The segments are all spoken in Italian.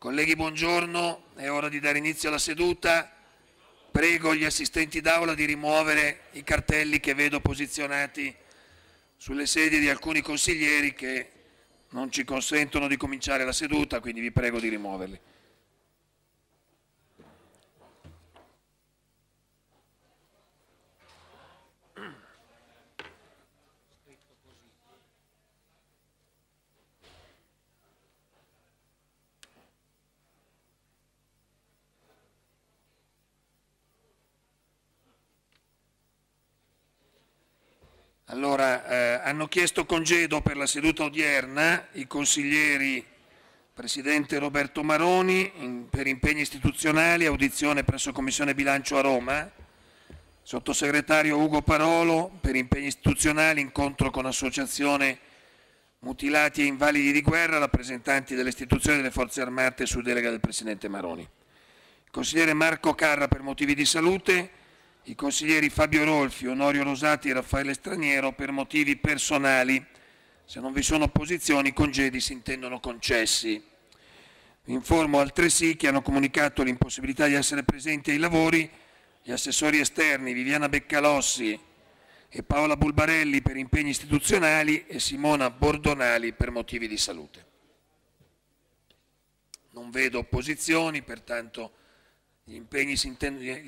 Colleghi, buongiorno. È ora di dare inizio alla seduta. Prego gli assistenti d'aula di rimuovere i cartelli che vedo posizionati sulle sedie di alcuni consiglieri che non ci consentono di cominciare la seduta, quindi vi prego di rimuoverli. Allora, eh, hanno chiesto congedo per la seduta odierna i consiglieri Presidente Roberto Maroni in, per impegni istituzionali, audizione presso Commissione Bilancio a Roma, Sottosegretario Ugo Parolo per impegni istituzionali, incontro con Associazione Mutilati e Invalidi di Guerra, rappresentanti delle istituzioni delle Forze Armate su delega del Presidente Maroni. Consigliere Marco Carra per motivi di salute, i consiglieri Fabio Rolfi, Onorio Rosati e Raffaele Straniero per motivi personali. Se non vi sono opposizioni, i congedi si intendono concessi. Vi informo altresì che hanno comunicato l'impossibilità di essere presenti ai lavori gli assessori esterni Viviana Beccalossi e Paola Bulbarelli per impegni istituzionali e Simona Bordonali per motivi di salute. Non vedo opposizioni, pertanto gli impegni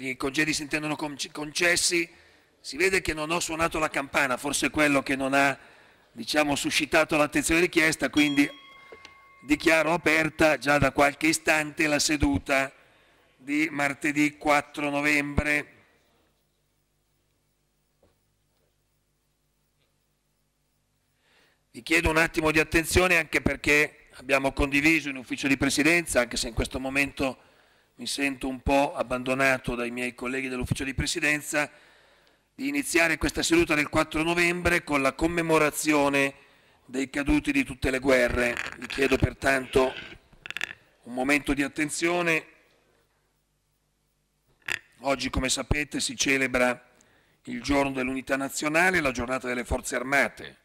i congedi si intendono concessi, si vede che non ho suonato la campana, forse quello che non ha diciamo, suscitato l'attenzione richiesta, quindi dichiaro aperta già da qualche istante la seduta di martedì 4 novembre. Vi chiedo un attimo di attenzione anche perché abbiamo condiviso in ufficio di presidenza, anche se in questo momento mi sento un po' abbandonato dai miei colleghi dell'ufficio di presidenza, di iniziare questa seduta del 4 novembre con la commemorazione dei caduti di tutte le guerre. Vi chiedo pertanto un momento di attenzione. Oggi, come sapete, si celebra il giorno dell'unità nazionale, la giornata delle forze armate.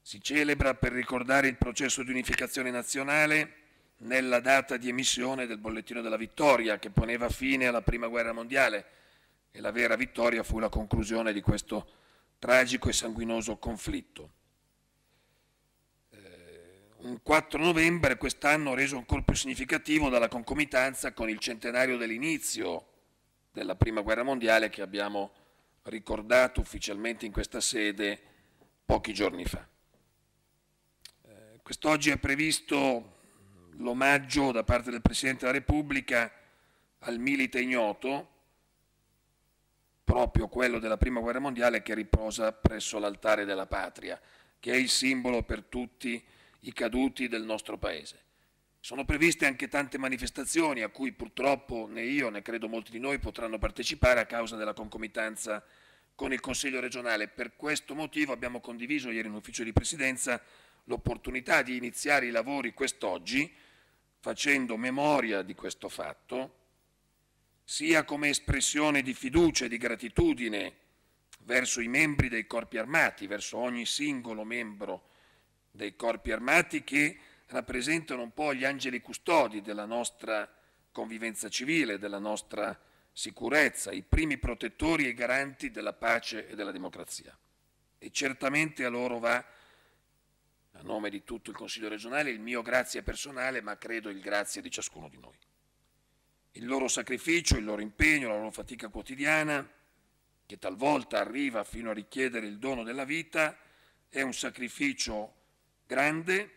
Si celebra per ricordare il processo di unificazione nazionale nella data di emissione del bollettino della vittoria che poneva fine alla Prima Guerra Mondiale e la vera vittoria fu la conclusione di questo tragico e sanguinoso conflitto. Eh, un 4 novembre quest'anno reso ancora più significativo dalla concomitanza con il centenario dell'inizio della Prima Guerra Mondiale che abbiamo ricordato ufficialmente in questa sede pochi giorni fa. Eh, quest'oggi è previsto l'omaggio da parte del Presidente della Repubblica al milite ignoto, proprio quello della Prima Guerra Mondiale che riposa presso l'altare della patria, che è il simbolo per tutti i caduti del nostro Paese. Sono previste anche tante manifestazioni a cui purtroppo né io né credo molti di noi potranno partecipare a causa della concomitanza con il Consiglio regionale. Per questo motivo abbiamo condiviso ieri in ufficio di Presidenza l'opportunità di iniziare i lavori quest'oggi facendo memoria di questo fatto, sia come espressione di fiducia e di gratitudine verso i membri dei corpi armati, verso ogni singolo membro dei corpi armati che rappresentano un po' gli angeli custodi della nostra convivenza civile, della nostra sicurezza, i primi protettori e garanti della pace e della democrazia. E certamente a loro va a nome di tutto il Consiglio regionale, il mio grazie personale, ma credo il grazie di ciascuno di noi. Il loro sacrificio, il loro impegno, la loro fatica quotidiana, che talvolta arriva fino a richiedere il dono della vita, è un sacrificio grande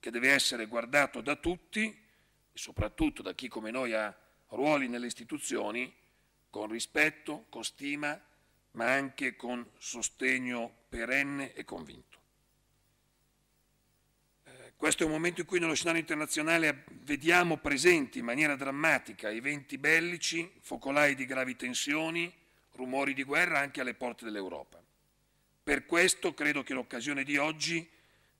che deve essere guardato da tutti e soprattutto da chi come noi ha ruoli nelle istituzioni, con rispetto, con stima, ma anche con sostegno perenne e convinto. Questo è un momento in cui nello scenario internazionale vediamo presenti in maniera drammatica eventi bellici, focolai di gravi tensioni, rumori di guerra anche alle porte dell'Europa. Per questo credo che l'occasione di oggi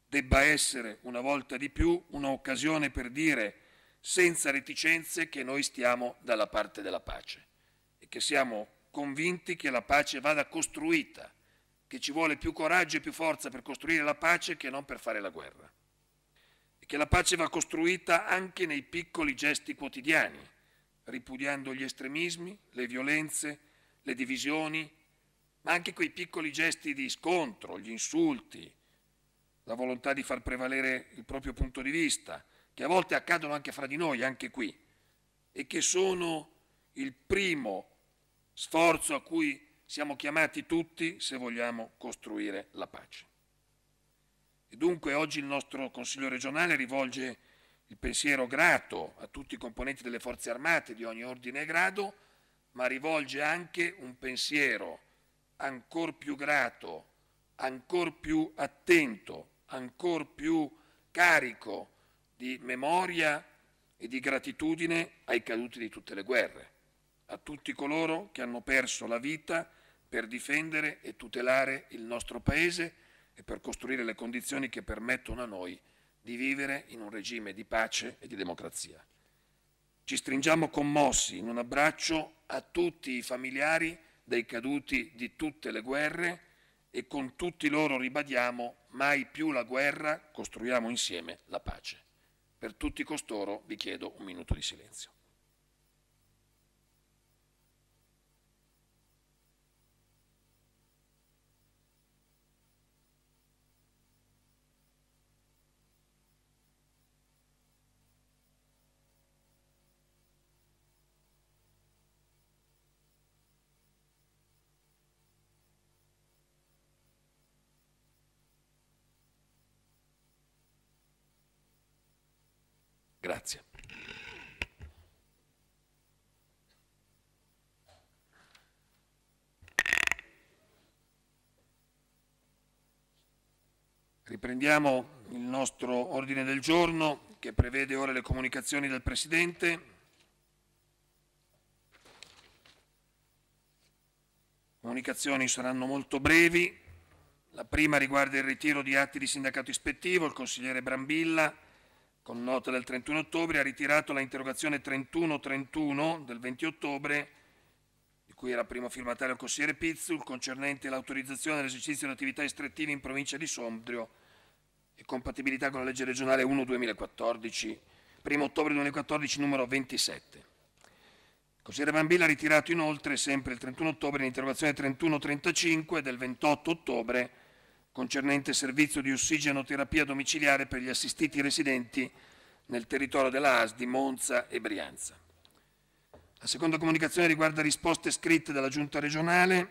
debba essere una volta di più un'occasione per dire senza reticenze che noi stiamo dalla parte della pace e che siamo convinti che la pace vada costruita, che ci vuole più coraggio e più forza per costruire la pace che non per fare la guerra che la pace va costruita anche nei piccoli gesti quotidiani, ripudiando gli estremismi, le violenze, le divisioni, ma anche quei piccoli gesti di scontro, gli insulti, la volontà di far prevalere il proprio punto di vista, che a volte accadono anche fra di noi, anche qui, e che sono il primo sforzo a cui siamo chiamati tutti se vogliamo costruire la pace. E dunque oggi il nostro Consiglio regionale rivolge il pensiero grato a tutti i componenti delle forze armate di ogni ordine e grado, ma rivolge anche un pensiero ancor più grato, ancor più attento, ancor più carico di memoria e di gratitudine ai caduti di tutte le guerre, a tutti coloro che hanno perso la vita per difendere e tutelare il nostro Paese e per costruire le condizioni che permettono a noi di vivere in un regime di pace e di democrazia. Ci stringiamo commossi in un abbraccio a tutti i familiari dei caduti di tutte le guerre e con tutti loro ribadiamo mai più la guerra, costruiamo insieme la pace. Per tutti costoro vi chiedo un minuto di silenzio. Grazie. Riprendiamo il nostro ordine del giorno che prevede ora le comunicazioni del Presidente. comunicazioni saranno molto brevi. La prima riguarda il ritiro di atti di sindacato ispettivo. Il consigliere Brambilla con nota del 31 ottobre, ha ritirato la interrogazione 3131 del 20 ottobre, di cui era primo firmatario il consigliere Pizzul, concernente l'autorizzazione dell'esercizio di attività estrattive in provincia di Sondrio e compatibilità con la legge regionale 1-2014, 1 ottobre 2014 numero 27. Il consigliere Bambilla ha ritirato inoltre, sempre il 31 ottobre, l'interrogazione 3135 del 28 ottobre, concernente servizio di ossigenoterapia domiciliare per gli assistiti residenti nel territorio della di Monza e Brianza. La seconda comunicazione riguarda risposte scritte dalla Giunta regionale.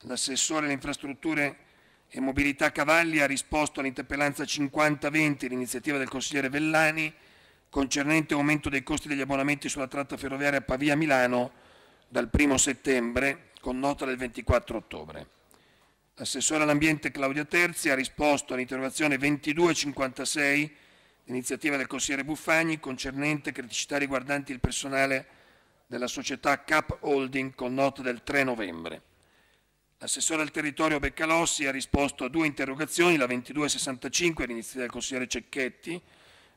L'assessore alle infrastrutture e mobilità Cavalli ha risposto all'interpellanza 5020, l'iniziativa del consigliere Vellani, concernente aumento dei costi degli abbonamenti sulla tratta ferroviaria Pavia-Milano dal 1 settembre, con nota del 24 ottobre. L'assessore all'ambiente Claudia Terzi ha risposto all'interrogazione 2256 d'iniziativa del consigliere Buffagni concernente criticità riguardanti il personale della società Cap Holding con nota del 3 novembre. L'assessore al territorio Beccalossi ha risposto a due interrogazioni, la 2265 all'iniziativa del consigliere Cecchetti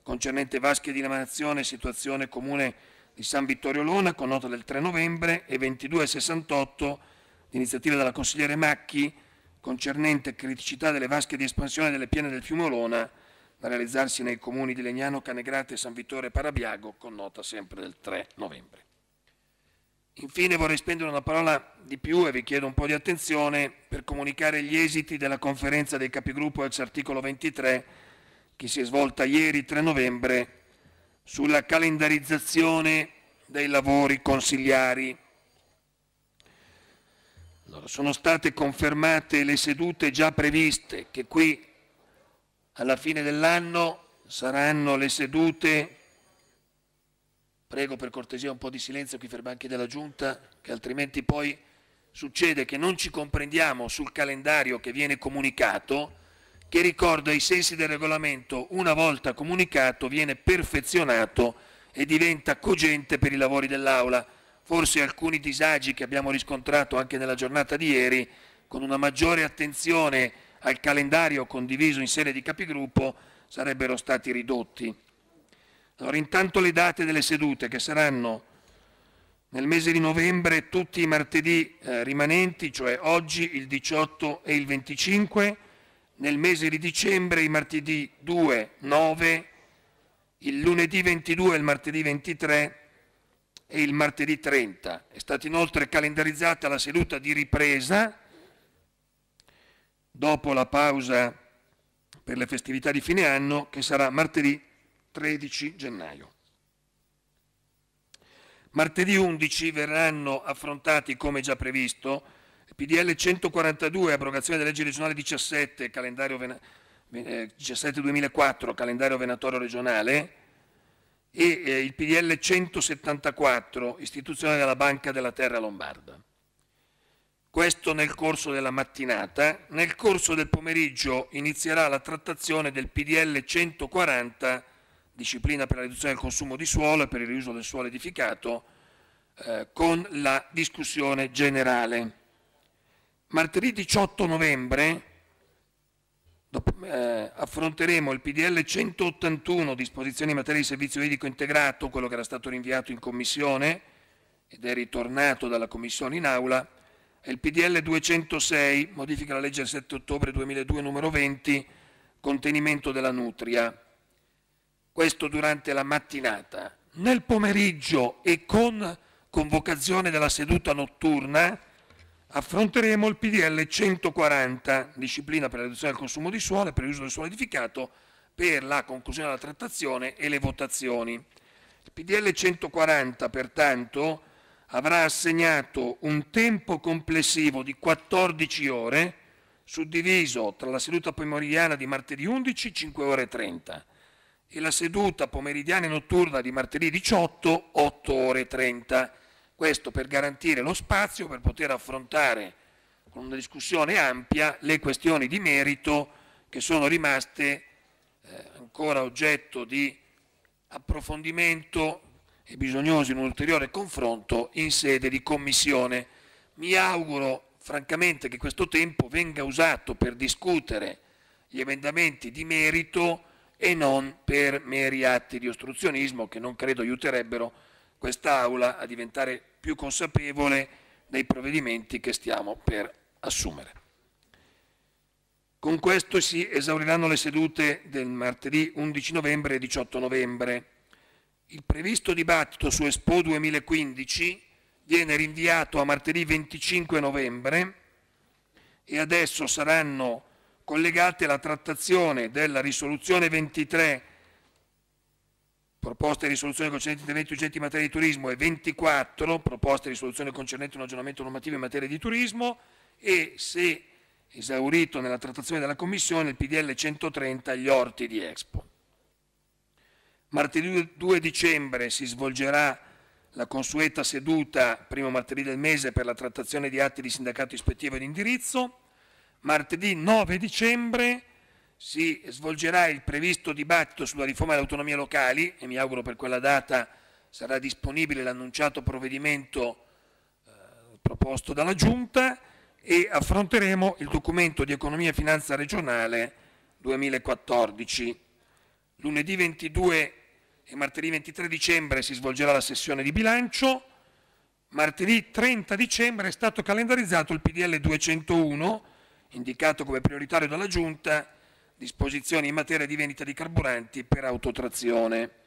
concernente vasche di emanazione e situazione comune di San Vittorio Lona con nota del 3 novembre e 2268 d'iniziativa della consigliere Macchi concernente criticità delle vasche di espansione delle piene del fiume Olona da realizzarsi nei comuni di Legnano, Canegrate e San Vittore e Parabiago con nota sempre del 3 novembre. Infine vorrei spendere una parola di più e vi chiedo un po' di attenzione per comunicare gli esiti della conferenza dei capigruppo ex articolo 23 che si è svolta ieri 3 novembre sulla calendarizzazione dei lavori consigliari allora, sono state confermate le sedute già previste, che qui alla fine dell'anno saranno le sedute. Prego per cortesia un po' di silenzio qui per banchi della Giunta, che altrimenti poi succede che non ci comprendiamo sul calendario che viene comunicato, che ricordo ai sensi del regolamento, una volta comunicato, viene perfezionato e diventa cogente per i lavori dell'Aula forse alcuni disagi che abbiamo riscontrato anche nella giornata di ieri, con una maggiore attenzione al calendario condiviso in sede di capigruppo, sarebbero stati ridotti. Allora, intanto le date delle sedute che saranno nel mese di novembre tutti i martedì eh, rimanenti, cioè oggi il 18 e il 25, nel mese di dicembre i martedì 2, 9, il lunedì 22 e il martedì 23, e il martedì 30. È stata inoltre calendarizzata la seduta di ripresa dopo la pausa per le festività di fine anno che sarà martedì 13 gennaio. Martedì 11 verranno affrontati, come già previsto, PDL 142, abrogazione della legge regionale 17, calendario 17 2004, eh, calendario venatorio regionale, e eh, il PDL 174, istituzione della Banca della Terra Lombarda. Questo nel corso della mattinata. Nel corso del pomeriggio inizierà la trattazione del PDL 140, disciplina per la riduzione del consumo di suolo e per il riuso del suolo edificato, eh, con la discussione generale. Martedì 18 novembre eh, affronteremo il PDL 181, disposizioni in materia di servizio idrico integrato, quello che era stato rinviato in commissione ed è ritornato dalla commissione in aula, e il PDL 206, modifica la legge del 7 ottobre 2002 numero 20, contenimento della nutria. Questo durante la mattinata. Nel pomeriggio e con convocazione della seduta notturna, affronteremo il PDL 140, disciplina per la riduzione del consumo di suolo e per l'uso del suolo edificato, per la conclusione della trattazione e le votazioni. Il PDL 140, pertanto, avrà assegnato un tempo complessivo di 14 ore, suddiviso tra la seduta pomeridiana di martedì 11, 5 ore e 30, e la seduta pomeridiana e notturna di martedì 18, 8 ore e 30 questo per garantire lo spazio per poter affrontare con una discussione ampia le questioni di merito che sono rimaste eh, ancora oggetto di approfondimento e bisognosi di un ulteriore confronto in sede di commissione. Mi auguro francamente che questo tempo venga usato per discutere gli emendamenti di merito e non per meri atti di ostruzionismo che non credo aiuterebbero quest'Aula a diventare più consapevole dei provvedimenti che stiamo per assumere. Con questo si esauriranno le sedute del martedì 11 novembre e 18 novembre. Il previsto dibattito su Expo 2015 viene rinviato a martedì 25 novembre e adesso saranno collegate la trattazione della risoluzione 23 proposte di risoluzione concernenti interventi urgenti in materia di turismo e 24 proposte di risoluzione concernenti un aggiornamento normativo in materia di turismo e se esaurito nella trattazione della Commissione il PDL 130 gli orti di Expo. Martedì 2 dicembre si svolgerà la consueta seduta, primo martedì del mese, per la trattazione di atti di sindacato ispettivo e di indirizzo. Martedì 9 dicembre si svolgerà il previsto dibattito sulla riforma delle autonomie locali e mi auguro per quella data sarà disponibile l'annunciato provvedimento eh, proposto dalla Giunta e affronteremo il documento di economia e finanza regionale 2014. Lunedì 22 e martedì 23 dicembre si svolgerà la sessione di bilancio. Martedì 30 dicembre è stato calendarizzato il PDL 201, indicato come prioritario dalla Giunta, disposizioni in materia di vendita di carburanti per autotrazione.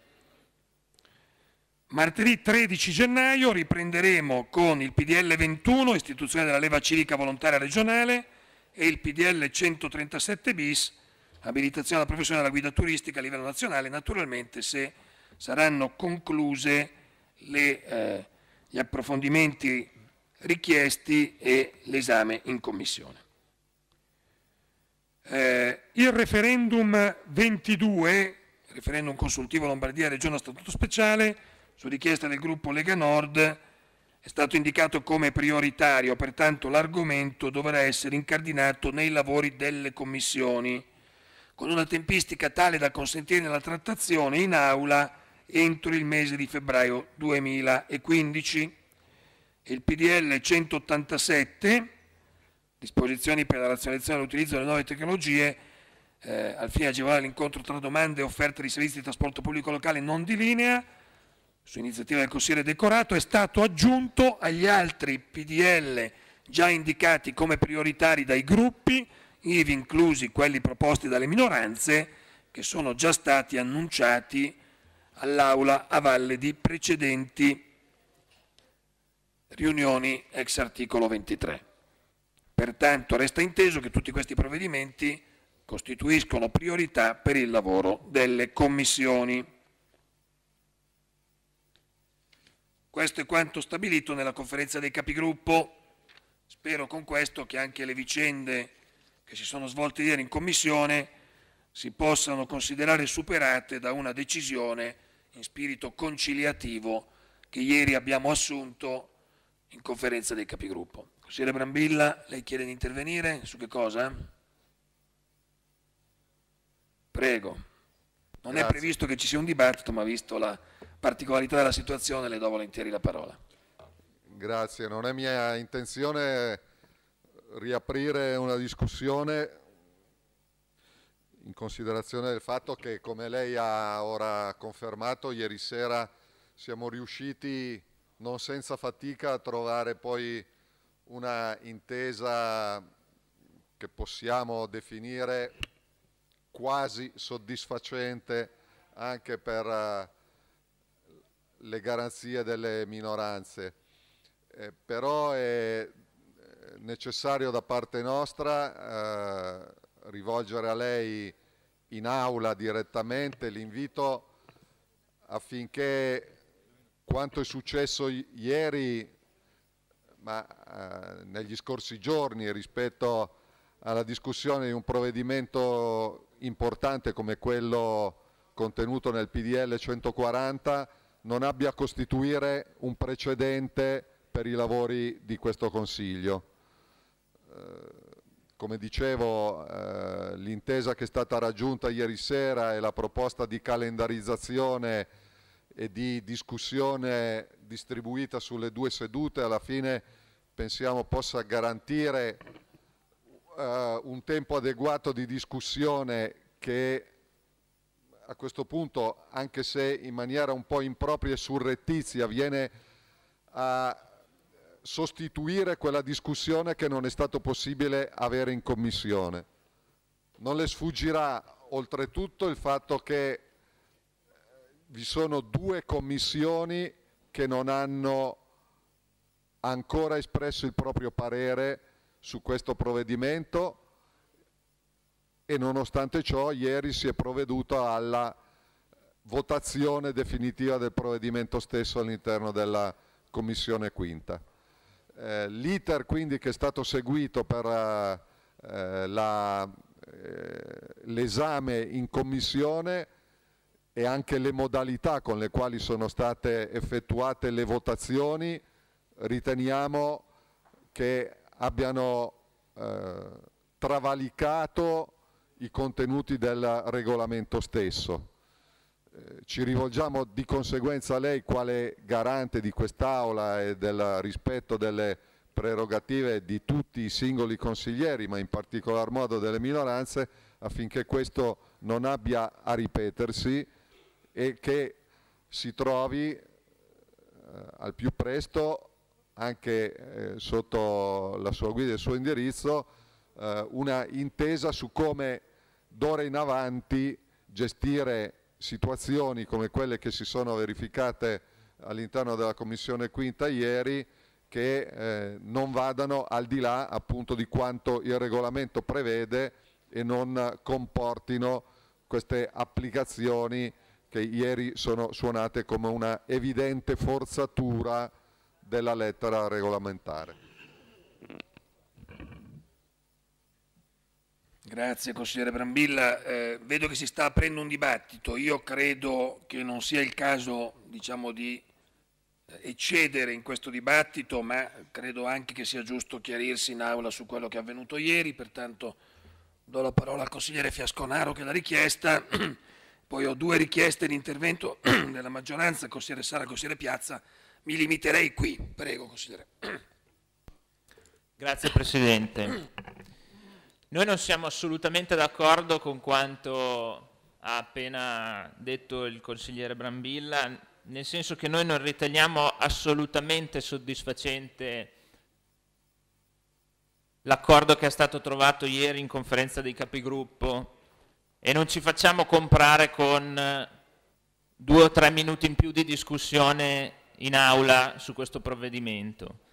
Martedì 13 gennaio riprenderemo con il PDL 21, istituzione della leva civica volontaria regionale, e il PDL 137 bis, abilitazione alla professione della guida turistica a livello nazionale, naturalmente se saranno concluse le, eh, gli approfondimenti richiesti e l'esame in commissione. Eh, il referendum 22, referendum consultivo Lombardia Regione a Statuto Speciale, su richiesta del gruppo Lega Nord, è stato indicato come prioritario, pertanto l'argomento dovrà essere incardinato nei lavori delle commissioni, con una tempistica tale da consentire la trattazione in aula entro il mese di febbraio 2015. Il PDL 187 disposizioni per la razionalizzazione e l'utilizzo delle nuove tecnologie eh, al fine di agevolare l'incontro tra domande e offerte di servizi di trasporto pubblico locale non di linea, su iniziativa del consigliere Decorato, è stato aggiunto agli altri PDL già indicati come prioritari dai gruppi, ivi inclusi quelli proposti dalle minoranze, che sono già stati annunciati all'Aula a valle di precedenti riunioni ex articolo 23. Pertanto resta inteso che tutti questi provvedimenti costituiscono priorità per il lavoro delle commissioni. Questo è quanto stabilito nella conferenza dei capigruppo. Spero con questo che anche le vicende che si sono svolte ieri in commissione si possano considerare superate da una decisione in spirito conciliativo che ieri abbiamo assunto in conferenza dei capigruppo. Consigliere Brambilla, lei chiede di intervenire su che cosa? Prego. Non Grazie. è previsto che ci sia un dibattito, ma visto la particolarità della situazione le do volentieri la parola. Grazie, non è mia intenzione riaprire una discussione in considerazione del fatto che, come lei ha ora confermato, ieri sera siamo riusciti non senza fatica a trovare poi una intesa che possiamo definire quasi soddisfacente anche per eh, le garanzie delle minoranze. Eh, però è eh, necessario da parte nostra eh, rivolgere a lei in aula direttamente l'invito affinché quanto è successo ieri ma eh, negli scorsi giorni rispetto alla discussione di un provvedimento importante come quello contenuto nel PDL 140 non abbia a costituire un precedente per i lavori di questo Consiglio. Eh, come dicevo, eh, l'intesa che è stata raggiunta ieri sera e la proposta di calendarizzazione e di discussione distribuita sulle due sedute alla fine pensiamo possa garantire uh, un tempo adeguato di discussione che a questo punto, anche se in maniera un po' impropria e surrettizia, viene a sostituire quella discussione che non è stato possibile avere in Commissione. Non le sfuggirà oltretutto il fatto che eh, vi sono due commissioni che non hanno ha ancora espresso il proprio parere su questo provvedimento e nonostante ciò ieri si è provveduto alla votazione definitiva del provvedimento stesso all'interno della Commissione quinta. Eh, L'iter quindi che è stato seguito per eh, eh l'esame eh, in Commissione e anche le modalità con le quali sono state effettuate le votazioni riteniamo che abbiano eh, travalicato i contenuti del regolamento stesso. Eh, ci rivolgiamo di conseguenza a lei quale garante di quest'Aula e del rispetto delle prerogative di tutti i singoli consiglieri, ma in particolar modo delle minoranze, affinché questo non abbia a ripetersi e che si trovi eh, al più presto anche eh, sotto la sua guida e il suo indirizzo, eh, una intesa su come d'ora in avanti gestire situazioni come quelle che si sono verificate all'interno della Commissione Quinta ieri, che eh, non vadano al di là appunto di quanto il regolamento prevede e non comportino queste applicazioni che ieri sono suonate come una evidente forzatura della lettera regolamentare. Grazie consigliere Brambilla, eh, vedo che si sta aprendo un dibattito, io credo che non sia il caso diciamo, di eh, eccedere in questo dibattito, ma credo anche che sia giusto chiarirsi in aula su quello che è avvenuto ieri, pertanto do la parola al consigliere Fiasconaro che l'ha richiesta, poi ho due richieste di intervento della maggioranza, consigliere Sara e consigliere Piazza, mi limiterei qui. Prego, consigliere. Grazie Presidente. Noi non siamo assolutamente d'accordo con quanto ha appena detto il consigliere Brambilla, nel senso che noi non riteniamo assolutamente soddisfacente l'accordo che è stato trovato ieri in conferenza dei capigruppo e non ci facciamo comprare con due o tre minuti in più di discussione in aula su questo provvedimento.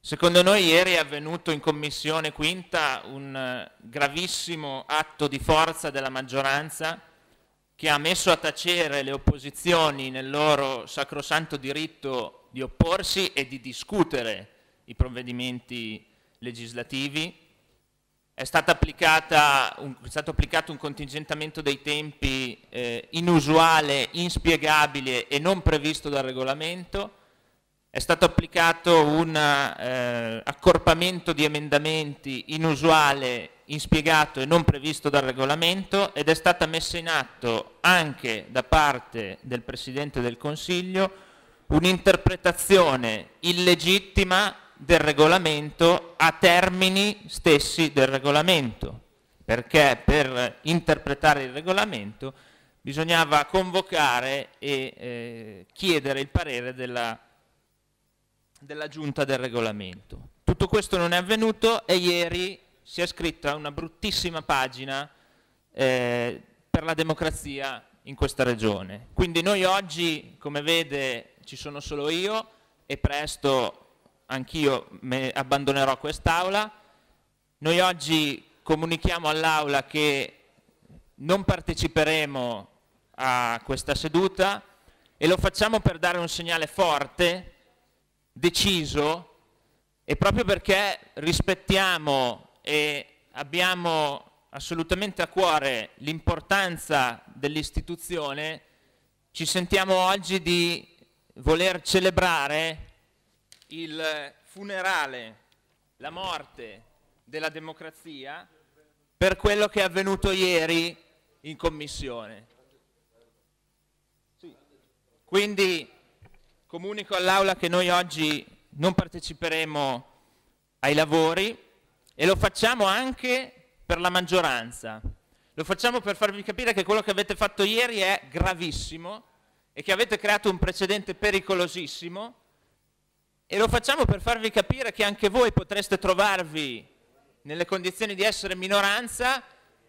Secondo noi ieri è avvenuto in Commissione Quinta un eh, gravissimo atto di forza della maggioranza che ha messo a tacere le opposizioni nel loro sacrosanto diritto di opporsi e di discutere i provvedimenti legislativi è, stato applicato un contingentamento dei tempi eh, inusuale, inspiegabile e non previsto dal regolamento, è stato applicato un eh, accorpamento di emendamenti inusuale, inspiegato e non previsto dal regolamento ed è stata messa in atto anche da parte del Presidente del Consiglio un'interpretazione illegittima del regolamento a termini stessi del regolamento, perché per interpretare il regolamento bisognava convocare e eh, chiedere il parere della, della giunta del regolamento. Tutto questo non è avvenuto e ieri si è scritta una bruttissima pagina eh, per la democrazia in questa regione. Quindi noi oggi, come vede, ci sono solo io e presto anch'io abbandonerò quest'Aula. Noi oggi comunichiamo all'Aula che non parteciperemo a questa seduta e lo facciamo per dare un segnale forte, deciso e proprio perché rispettiamo e abbiamo assolutamente a cuore l'importanza dell'istituzione, ci sentiamo oggi di voler celebrare il funerale, la morte della democrazia per quello che è avvenuto ieri in commissione. Quindi comunico all'Aula che noi oggi non parteciperemo ai lavori e lo facciamo anche per la maggioranza. Lo facciamo per farvi capire che quello che avete fatto ieri è gravissimo e che avete creato un precedente pericolosissimo e lo facciamo per farvi capire che anche voi potreste trovarvi nelle condizioni di essere minoranza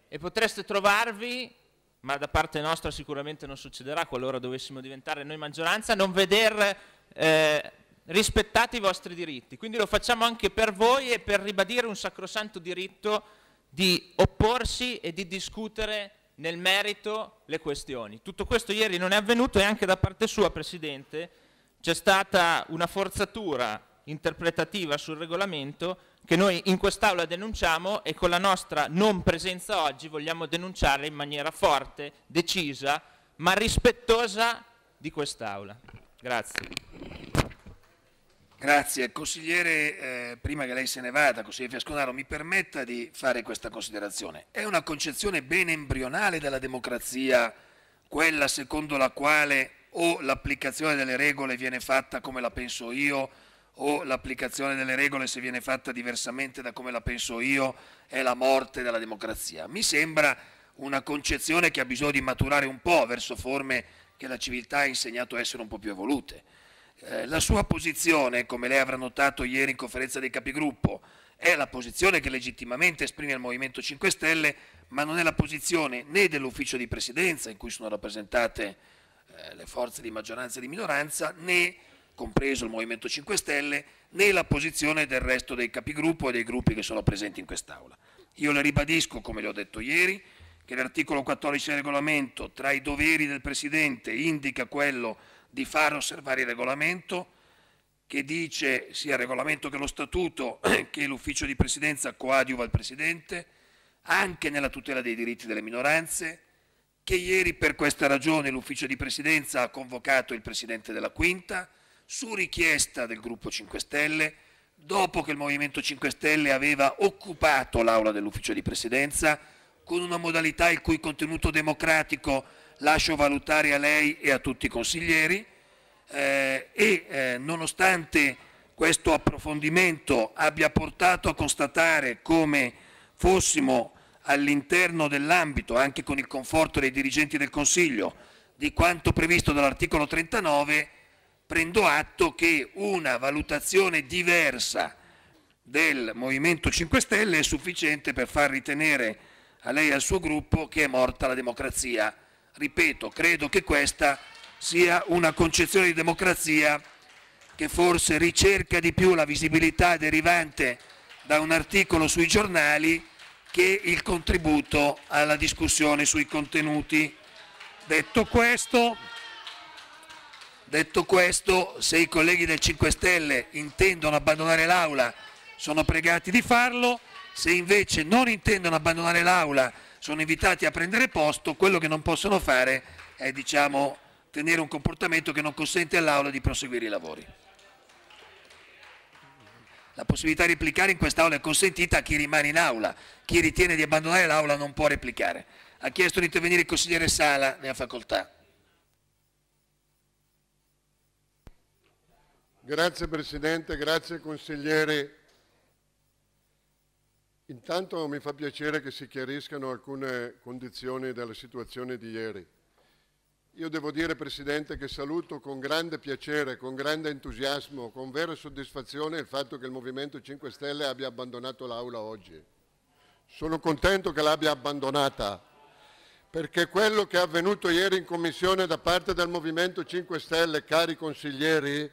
e potreste trovarvi, ma da parte nostra sicuramente non succederà qualora dovessimo diventare noi maggioranza, non veder eh, rispettati i vostri diritti. Quindi lo facciamo anche per voi e per ribadire un sacrosanto diritto di opporsi e di discutere nel merito le questioni. Tutto questo ieri non è avvenuto e anche da parte sua, Presidente, c'è stata una forzatura interpretativa sul regolamento che noi in quest'Aula denunciamo e con la nostra non presenza oggi vogliamo denunciare in maniera forte, decisa, ma rispettosa di quest'Aula. Grazie. Grazie. Consigliere, eh, prima che lei se ne vada, consigliere Fiasconaro, mi permetta di fare questa considerazione. È una concezione ben embrionale della democrazia, quella secondo la quale o l'applicazione delle regole viene fatta come la penso io o l'applicazione delle regole se viene fatta diversamente da come la penso io è la morte della democrazia. Mi sembra una concezione che ha bisogno di maturare un po' verso forme che la civiltà ha insegnato a essere un po' più evolute. Eh, la sua posizione, come lei avrà notato ieri in conferenza dei capigruppo, è la posizione che legittimamente esprime il Movimento 5 Stelle, ma non è la posizione né dell'ufficio di presidenza in cui sono rappresentate eh, le forze di maggioranza e di minoranza, né, compreso il Movimento 5 Stelle, né la posizione del resto dei capigruppo e dei gruppi che sono presenti in quest'Aula. Io le ribadisco, come le ho detto ieri, che l'articolo 14 del regolamento tra i doveri del Presidente indica quello di far osservare il regolamento, che dice sia il regolamento che lo statuto che l'ufficio di presidenza coadiuva il Presidente, anche nella tutela dei diritti delle minoranze, che ieri per questa ragione l'Ufficio di Presidenza ha convocato il Presidente della Quinta su richiesta del Gruppo 5 Stelle, dopo che il Movimento 5 Stelle aveva occupato l'Aula dell'Ufficio di Presidenza con una modalità il cui contenuto democratico lascio valutare a lei e a tutti i consiglieri eh, e eh, nonostante questo approfondimento abbia portato a constatare come fossimo all'interno dell'ambito, anche con il conforto dei dirigenti del Consiglio, di quanto previsto dall'articolo 39, prendo atto che una valutazione diversa del Movimento 5 Stelle è sufficiente per far ritenere a lei e al suo gruppo che è morta la democrazia. Ripeto, credo che questa sia una concezione di democrazia che forse ricerca di più la visibilità derivante da un articolo sui giornali che il contributo alla discussione sui contenuti. Detto questo, detto questo se i colleghi del 5 Stelle intendono abbandonare l'Aula sono pregati di farlo, se invece non intendono abbandonare l'Aula sono invitati a prendere posto, quello che non possono fare è diciamo, tenere un comportamento che non consente all'Aula di proseguire i lavori. La possibilità di replicare in quest'Aula è consentita a chi rimane in Aula. Chi ritiene di abbandonare l'Aula non può replicare. Ha chiesto di intervenire il consigliere Sala, nella facoltà. Grazie Presidente, grazie consigliere. Intanto mi fa piacere che si chiariscano alcune condizioni della situazione di ieri. Io devo dire, Presidente, che saluto con grande piacere, con grande entusiasmo, con vera soddisfazione il fatto che il Movimento 5 Stelle abbia abbandonato l'Aula oggi. Sono contento che l'abbia abbandonata, perché quello che è avvenuto ieri in Commissione da parte del Movimento 5 Stelle, cari consiglieri,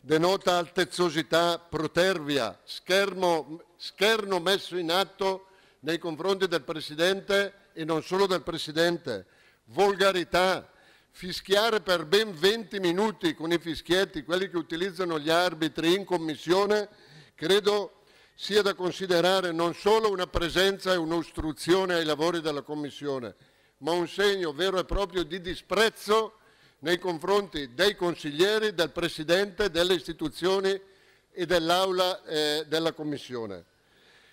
denota altezzosità, protervia, schermo, scherno messo in atto nei confronti del Presidente e non solo del Presidente, volgarità, fischiare per ben 20 minuti con i fischietti, quelli che utilizzano gli arbitri in commissione, credo sia da considerare non solo una presenza e un'ostruzione ai lavori della commissione, ma un segno vero e proprio di disprezzo nei confronti dei consiglieri, del Presidente, delle istituzioni e dell'Aula eh, della Commissione.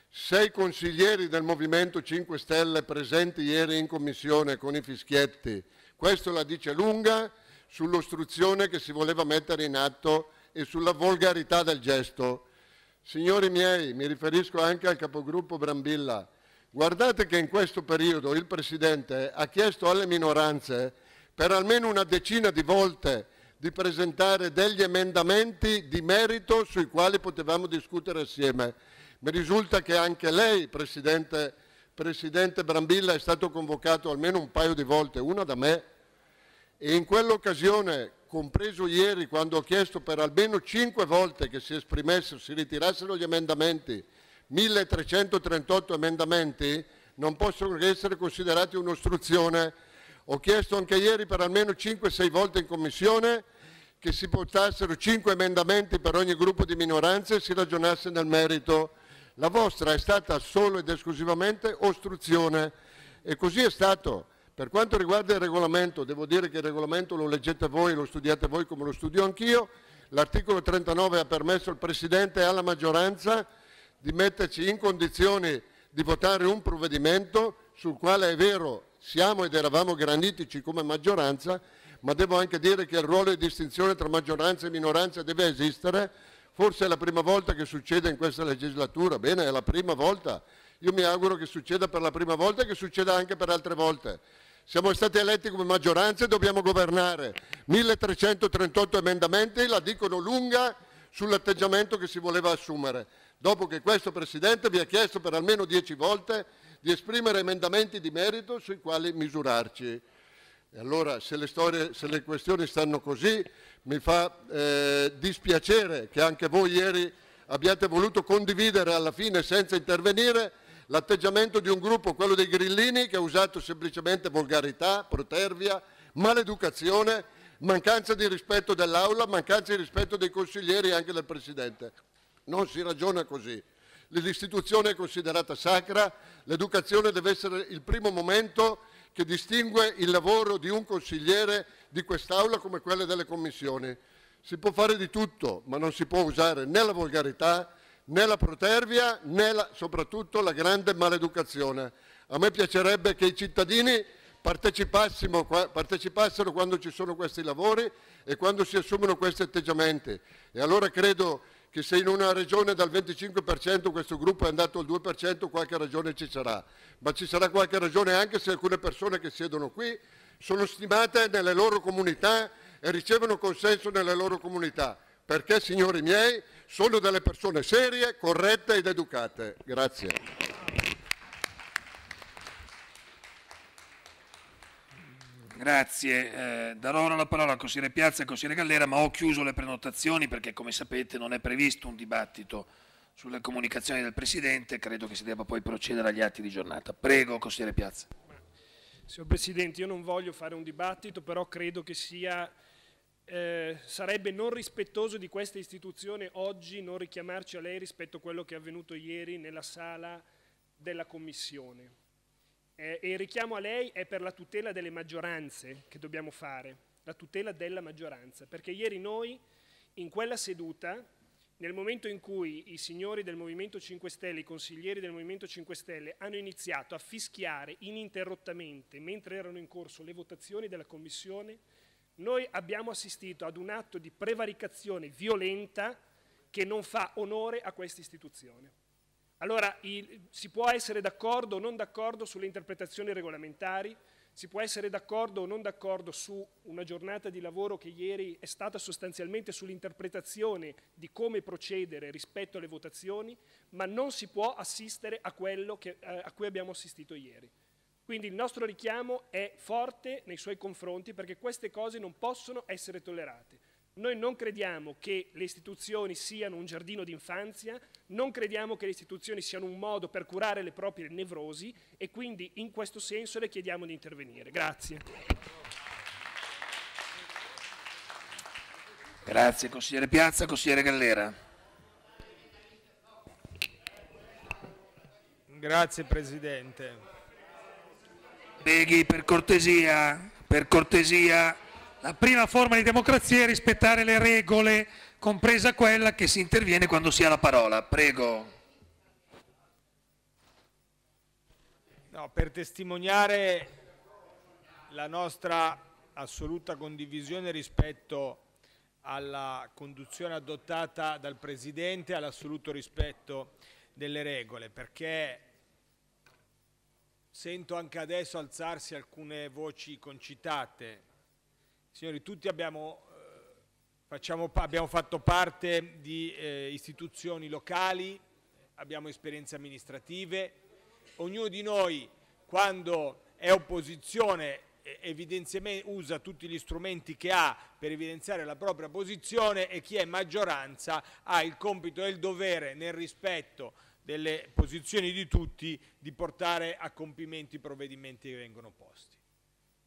Sei consiglieri del Movimento 5 Stelle presenti ieri in Commissione con i fischietti, questo la dice lunga sull'ostruzione che si voleva mettere in atto e sulla volgarità del gesto. Signori miei, mi riferisco anche al capogruppo Brambilla. Guardate che in questo periodo il Presidente ha chiesto alle minoranze per almeno una decina di volte di presentare degli emendamenti di merito sui quali potevamo discutere assieme. Mi risulta che anche lei, Presidente presidente Brambilla è stato convocato almeno un paio di volte, una da me, e in quell'occasione, compreso ieri, quando ho chiesto per almeno cinque volte che si esprimessero, si ritirassero gli emendamenti, 1338 emendamenti, non possono che essere considerati un'ostruzione. Ho chiesto anche ieri per almeno 5-6 volte in Commissione che si portassero 5 emendamenti per ogni gruppo di minoranza e si ragionasse nel merito. La vostra è stata solo ed esclusivamente ostruzione e così è stato. Per quanto riguarda il regolamento, devo dire che il regolamento lo leggete voi, lo studiate voi come lo studio anch'io. L'articolo 39 ha permesso al Presidente e alla maggioranza di metterci in condizioni di votare un provvedimento sul quale è vero siamo ed eravamo granitici come maggioranza, ma devo anche dire che il ruolo di distinzione tra maggioranza e minoranza deve esistere Forse è la prima volta che succede in questa legislatura, bene, è la prima volta. Io mi auguro che succeda per la prima volta e che succeda anche per altre volte. Siamo stati eletti come maggioranza e dobbiamo governare. 1338 emendamenti la dicono lunga sull'atteggiamento che si voleva assumere. Dopo che questo Presidente vi ha chiesto per almeno dieci volte di esprimere emendamenti di merito sui quali misurarci. E allora se le, storie, se le questioni stanno così, mi fa eh, dispiacere che anche voi ieri abbiate voluto condividere alla fine senza intervenire l'atteggiamento di un gruppo, quello dei grillini, che ha usato semplicemente volgarità, protervia, maleducazione, mancanza di rispetto dell'Aula, mancanza di rispetto dei consiglieri e anche del Presidente. Non si ragiona così. L'istituzione è considerata sacra, l'educazione deve essere il primo momento che distingue il lavoro di un consigliere di quest'Aula come quello delle commissioni. Si può fare di tutto, ma non si può usare né la volgarità, né la protervia, né la, soprattutto la grande maleducazione. A me piacerebbe che i cittadini partecipassero quando ci sono questi lavori e quando si assumono questi atteggiamenti. E allora credo che se in una regione dal 25% questo gruppo è andato al 2% qualche ragione ci sarà, ma ci sarà qualche ragione anche se alcune persone che siedono qui sono stimate nelle loro comunità e ricevono consenso nelle loro comunità, perché signori miei sono delle persone serie, corrette ed educate. Grazie. Grazie, eh, darò ora la parola al consigliere Piazza e al consigliere Gallera, ma ho chiuso le prenotazioni perché come sapete non è previsto un dibattito sulle comunicazioni del Presidente, credo che si debba poi procedere agli atti di giornata. Prego, consigliere Piazza. Signor Presidente, io non voglio fare un dibattito, però credo che sia... Eh, sarebbe non rispettoso di questa istituzione oggi non richiamarci a lei rispetto a quello che è avvenuto ieri nella sala della Commissione eh, e il richiamo a lei è per la tutela delle maggioranze che dobbiamo fare, la tutela della maggioranza, perché ieri noi in quella seduta, nel momento in cui i signori del Movimento 5 Stelle, i consiglieri del Movimento 5 Stelle hanno iniziato a fischiare ininterrottamente mentre erano in corso le votazioni della Commissione, noi abbiamo assistito ad un atto di prevaricazione violenta che non fa onore a questa istituzione. Allora il, si può essere d'accordo o non d'accordo sulle interpretazioni regolamentari, si può essere d'accordo o non d'accordo su una giornata di lavoro che ieri è stata sostanzialmente sull'interpretazione di come procedere rispetto alle votazioni, ma non si può assistere a quello che, eh, a cui abbiamo assistito ieri. Quindi il nostro richiamo è forte nei suoi confronti perché queste cose non possono essere tollerate. Noi non crediamo che le istituzioni siano un giardino d'infanzia, non crediamo che le istituzioni siano un modo per curare le proprie nevrosi e quindi in questo senso le chiediamo di intervenire. Grazie. Grazie consigliere Piazza, consigliere Gallera. Grazie Presidente. Beghi, per cortesia, per cortesia la prima forma di democrazia è rispettare le regole, compresa quella che si interviene quando si ha la parola. Prego. No, per testimoniare la nostra assoluta condivisione rispetto alla conduzione adottata dal Presidente, all'assoluto rispetto delle regole, perché sento anche adesso alzarsi alcune voci concitate Signori, tutti abbiamo, eh, facciamo, abbiamo fatto parte di eh, istituzioni locali, abbiamo esperienze amministrative, ognuno di noi quando è opposizione usa tutti gli strumenti che ha per evidenziare la propria posizione e chi è maggioranza ha il compito e il dovere nel rispetto delle posizioni di tutti di portare a compimento i provvedimenti che vengono posti.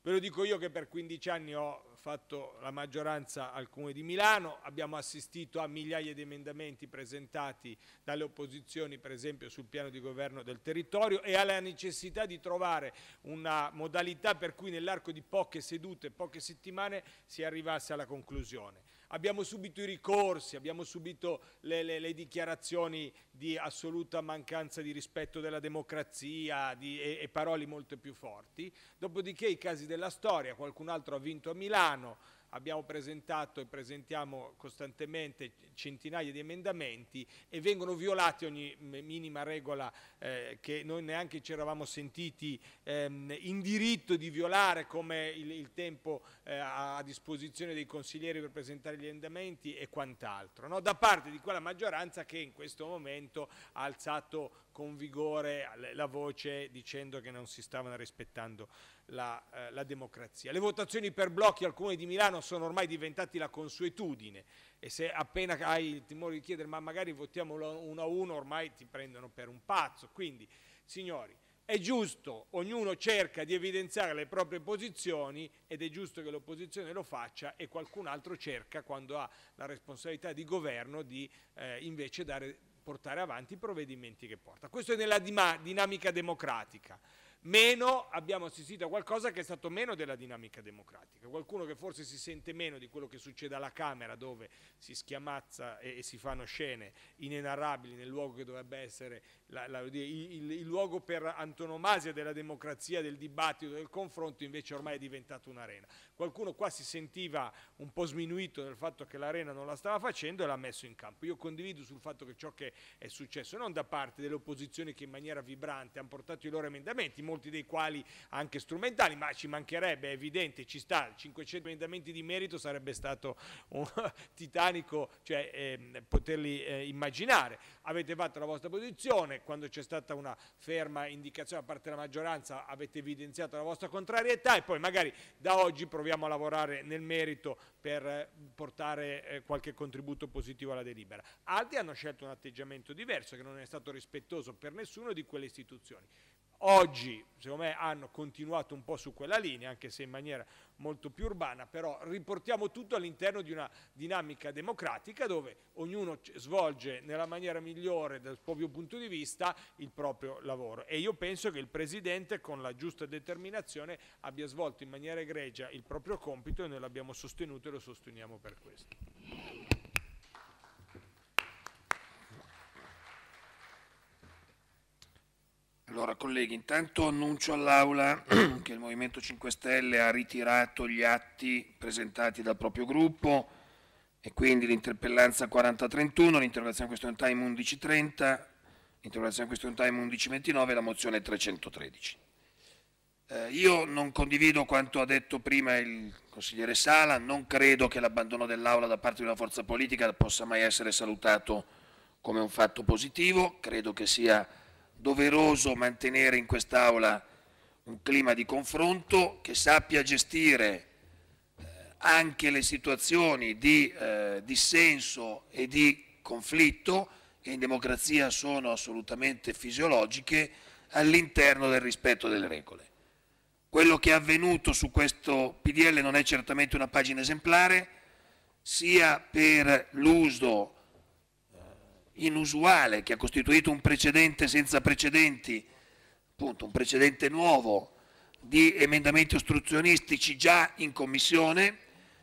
Ve lo dico io che per 15 anni ho fatto la maggioranza al Comune di Milano, abbiamo assistito a migliaia di emendamenti presentati dalle opposizioni per esempio sul piano di governo del territorio e alla necessità di trovare una modalità per cui nell'arco di poche sedute, poche settimane si arrivasse alla conclusione abbiamo subito i ricorsi, abbiamo subito le, le, le dichiarazioni di assoluta mancanza di rispetto della democrazia di, e, e parole molto più forti, dopodiché i casi della storia, qualcun altro ha vinto a Milano, abbiamo presentato e presentiamo costantemente centinaia di emendamenti e vengono violati ogni minima regola eh, che noi neanche ci eravamo sentiti ehm, in diritto di violare come il, il tempo eh, a disposizione dei consiglieri per presentare gli emendamenti e quant'altro, no? da parte di quella maggioranza che in questo momento ha alzato con vigore la voce dicendo che non si stavano rispettando la, eh, la, democrazia. Le votazioni per blocchi al Comune di Milano sono ormai diventate la consuetudine e se appena hai il timore di chiedere ma magari votiamo uno a uno ormai ti prendono per un pazzo. Quindi, signori, è giusto, ognuno cerca di evidenziare le proprie posizioni ed è giusto che l'opposizione lo faccia e qualcun altro cerca, quando ha la responsabilità di governo, di eh, invece dare portare avanti i provvedimenti che porta. Questo è nella dinamica democratica meno abbiamo assistito a qualcosa che è stato meno della dinamica democratica, qualcuno che forse si sente meno di quello che succede alla Camera dove si schiamazza e, e si fanno scene inenarrabili nel luogo che dovrebbe essere la, la, il, il, il, luogo per antonomasia della democrazia, del dibattito, del confronto, invece ormai è diventato un'arena. Qualcuno qua si sentiva un po' sminuito del fatto che l'arena non la stava facendo e l'ha messo in campo. Io condivido sul fatto che ciò che è successo non da parte delle opposizioni che in maniera vibrante hanno portato i loro emendamenti, molti dei quali anche strumentali, ma ci mancherebbe, è evidente, ci sta, 500 emendamenti di merito sarebbe stato un titanico cioè, eh, poterli eh, immaginare. Avete fatto la vostra posizione, quando c'è stata una ferma indicazione da parte della maggioranza avete evidenziato la vostra contrarietà e poi magari da oggi proviamo a lavorare nel merito per eh, portare eh, qualche contributo positivo alla delibera. Altri hanno scelto un atteggiamento diverso che non è stato rispettoso per nessuno di quelle istituzioni oggi secondo me hanno continuato un po' su quella linea, anche se in maniera molto più urbana, però riportiamo tutto all'interno di una dinamica democratica dove ognuno svolge nella maniera migliore dal proprio punto di vista il proprio lavoro e io penso che il Presidente con la giusta determinazione abbia svolto in maniera egregia il proprio compito e noi l'abbiamo sostenuto e lo sosteniamo per questo. Allora colleghi, intanto annuncio all'Aula che il Movimento 5 Stelle ha ritirato gli atti presentati dal proprio gruppo e quindi l'interpellanza 4031, l'interrogazione question time 1130, l'interrogazione question time 1129 e la mozione 313. Eh, io non condivido quanto ha detto prima il consigliere Sala, non credo che l'abbandono dell'Aula da parte di una forza politica possa mai essere salutato come un fatto positivo, credo che sia doveroso mantenere in quest'Aula un clima di confronto che sappia gestire eh, anche le situazioni di eh, dissenso e di conflitto, che in democrazia sono assolutamente fisiologiche, all'interno del rispetto delle regole. Quello che è avvenuto su questo PDL non è certamente una pagina esemplare, sia per l'uso inusuale che ha costituito un precedente senza precedenti, appunto un precedente nuovo di emendamenti ostruzionistici già in Commissione,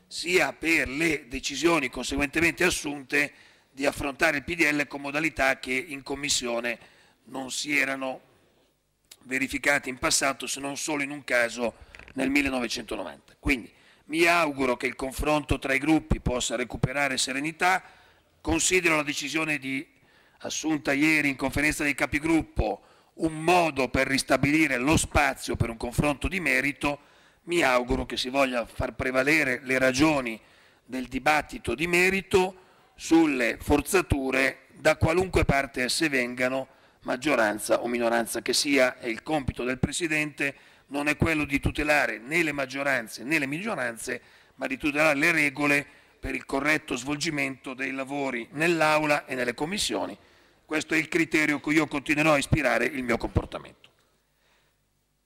sia per le decisioni conseguentemente assunte di affrontare il PDL con modalità che in Commissione non si erano verificate in passato, se non solo in un caso nel 1990. Quindi mi auguro che il confronto tra i gruppi possa recuperare serenità, Considero la decisione di, assunta ieri in conferenza dei capigruppo un modo per ristabilire lo spazio per un confronto di merito. Mi auguro che si voglia far prevalere le ragioni del dibattito di merito sulle forzature da qualunque parte esse vengano, maggioranza o minoranza che sia, e il compito del Presidente non è quello di tutelare né le maggioranze né le minoranze, ma di tutelare le regole per il corretto svolgimento dei lavori nell'Aula e nelle commissioni. Questo è il criterio cui io continuerò a ispirare il mio comportamento.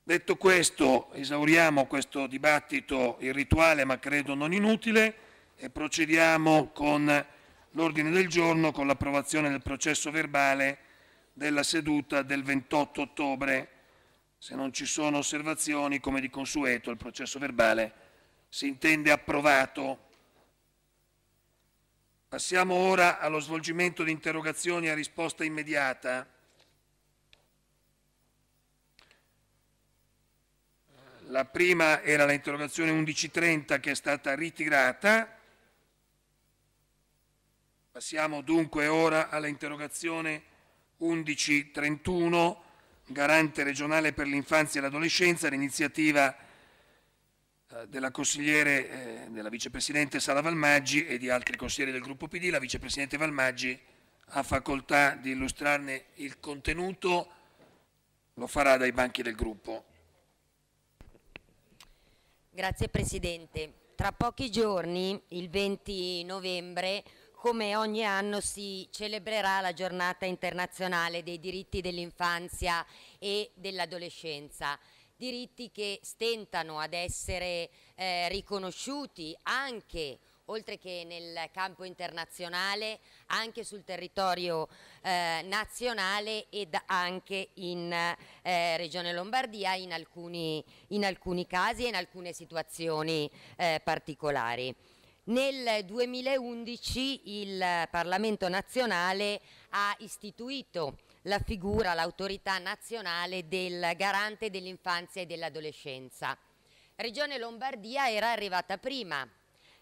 Detto questo, esauriamo questo dibattito irrituale ma credo non inutile e procediamo con l'ordine del giorno con l'approvazione del processo verbale della seduta del 28 ottobre. Se non ci sono osservazioni, come di consueto, il processo verbale si intende approvato. Passiamo ora allo svolgimento di interrogazioni a risposta immediata. La prima era l'interrogazione 11.30 che è stata ritirata. Passiamo dunque ora all'interrogazione 11.31, Garante regionale per l'infanzia e l'adolescenza, l'iniziativa eh, della consigliere, eh, della vicepresidente Sala Valmaggi e di altri consiglieri del gruppo PD. La vicepresidente Valmaggi ha facoltà di illustrarne il contenuto, lo farà dai banchi del gruppo. Grazie Presidente. Tra pochi giorni, il 20 novembre, come ogni anno si celebrerà la giornata internazionale dei diritti dell'infanzia e dell'adolescenza diritti che stentano ad essere eh, riconosciuti anche oltre che nel campo internazionale, anche sul territorio eh, nazionale ed anche in eh, Regione Lombardia in alcuni, in alcuni, casi e in alcune situazioni eh, particolari. Nel 2011 il Parlamento nazionale ha istituito la figura, l'autorità nazionale del garante dell'infanzia e dell'adolescenza. Regione Lombardia era arrivata prima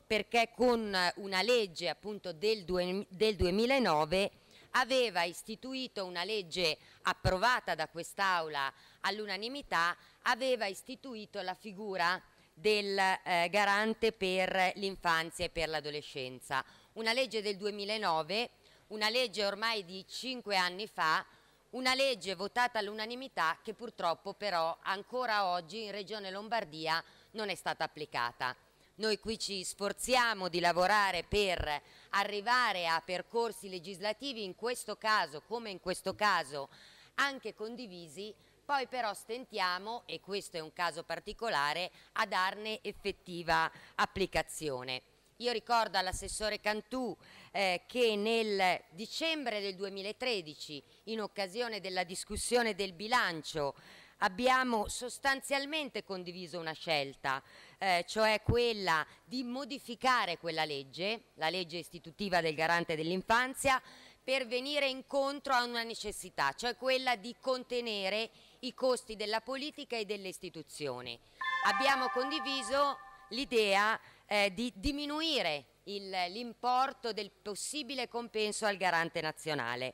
perché con una legge appunto del, due, del 2009 aveva istituito una legge approvata da quest'Aula all'unanimità, aveva istituito la figura del eh, garante per l'infanzia e per l'adolescenza. Una legge del 2009 una legge ormai di cinque anni fa, una legge votata all'unanimità che purtroppo però ancora oggi in Regione Lombardia non è stata applicata. Noi qui ci sforziamo di lavorare per arrivare a percorsi legislativi, in questo caso come in questo caso anche condivisi, poi però stentiamo, e questo è un caso particolare, a darne effettiva applicazione. Io ricordo all'assessore Cantù eh, che nel dicembre del 2013, in occasione della discussione del bilancio, abbiamo sostanzialmente condiviso una scelta, eh, cioè quella di modificare quella legge, la legge istitutiva del garante dell'infanzia, per venire incontro a una necessità, cioè quella di contenere i costi della politica e delle istituzioni. Abbiamo condiviso l'idea eh, di diminuire l'importo del possibile compenso al garante nazionale.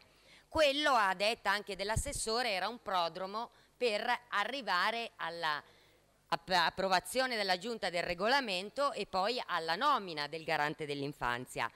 Quello, a detta anche dell'assessore, era un prodromo per arrivare all'approvazione della giunta del regolamento e poi alla nomina del garante dell'infanzia.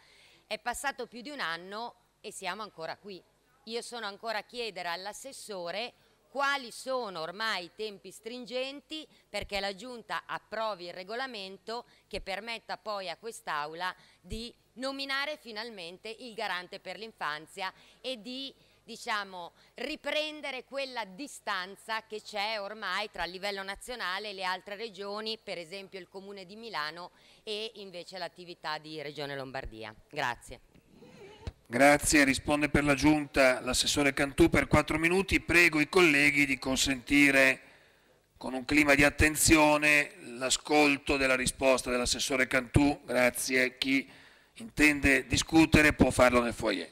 È passato più di un anno e siamo ancora qui. Io sono ancora a chiedere all'assessore quali sono ormai i tempi stringenti perché la Giunta approvi il regolamento che permetta poi a quest'Aula di nominare finalmente il garante per l'infanzia e di diciamo, riprendere quella distanza che c'è ormai tra il livello nazionale e le altre regioni, per esempio il Comune di Milano e invece l'attività di Regione Lombardia. Grazie. Grazie, risponde per la giunta l'assessore Cantù per quattro minuti. Prego i colleghi di consentire con un clima di attenzione l'ascolto della risposta dell'assessore Cantù. Grazie. Chi intende discutere può farlo nel foyer.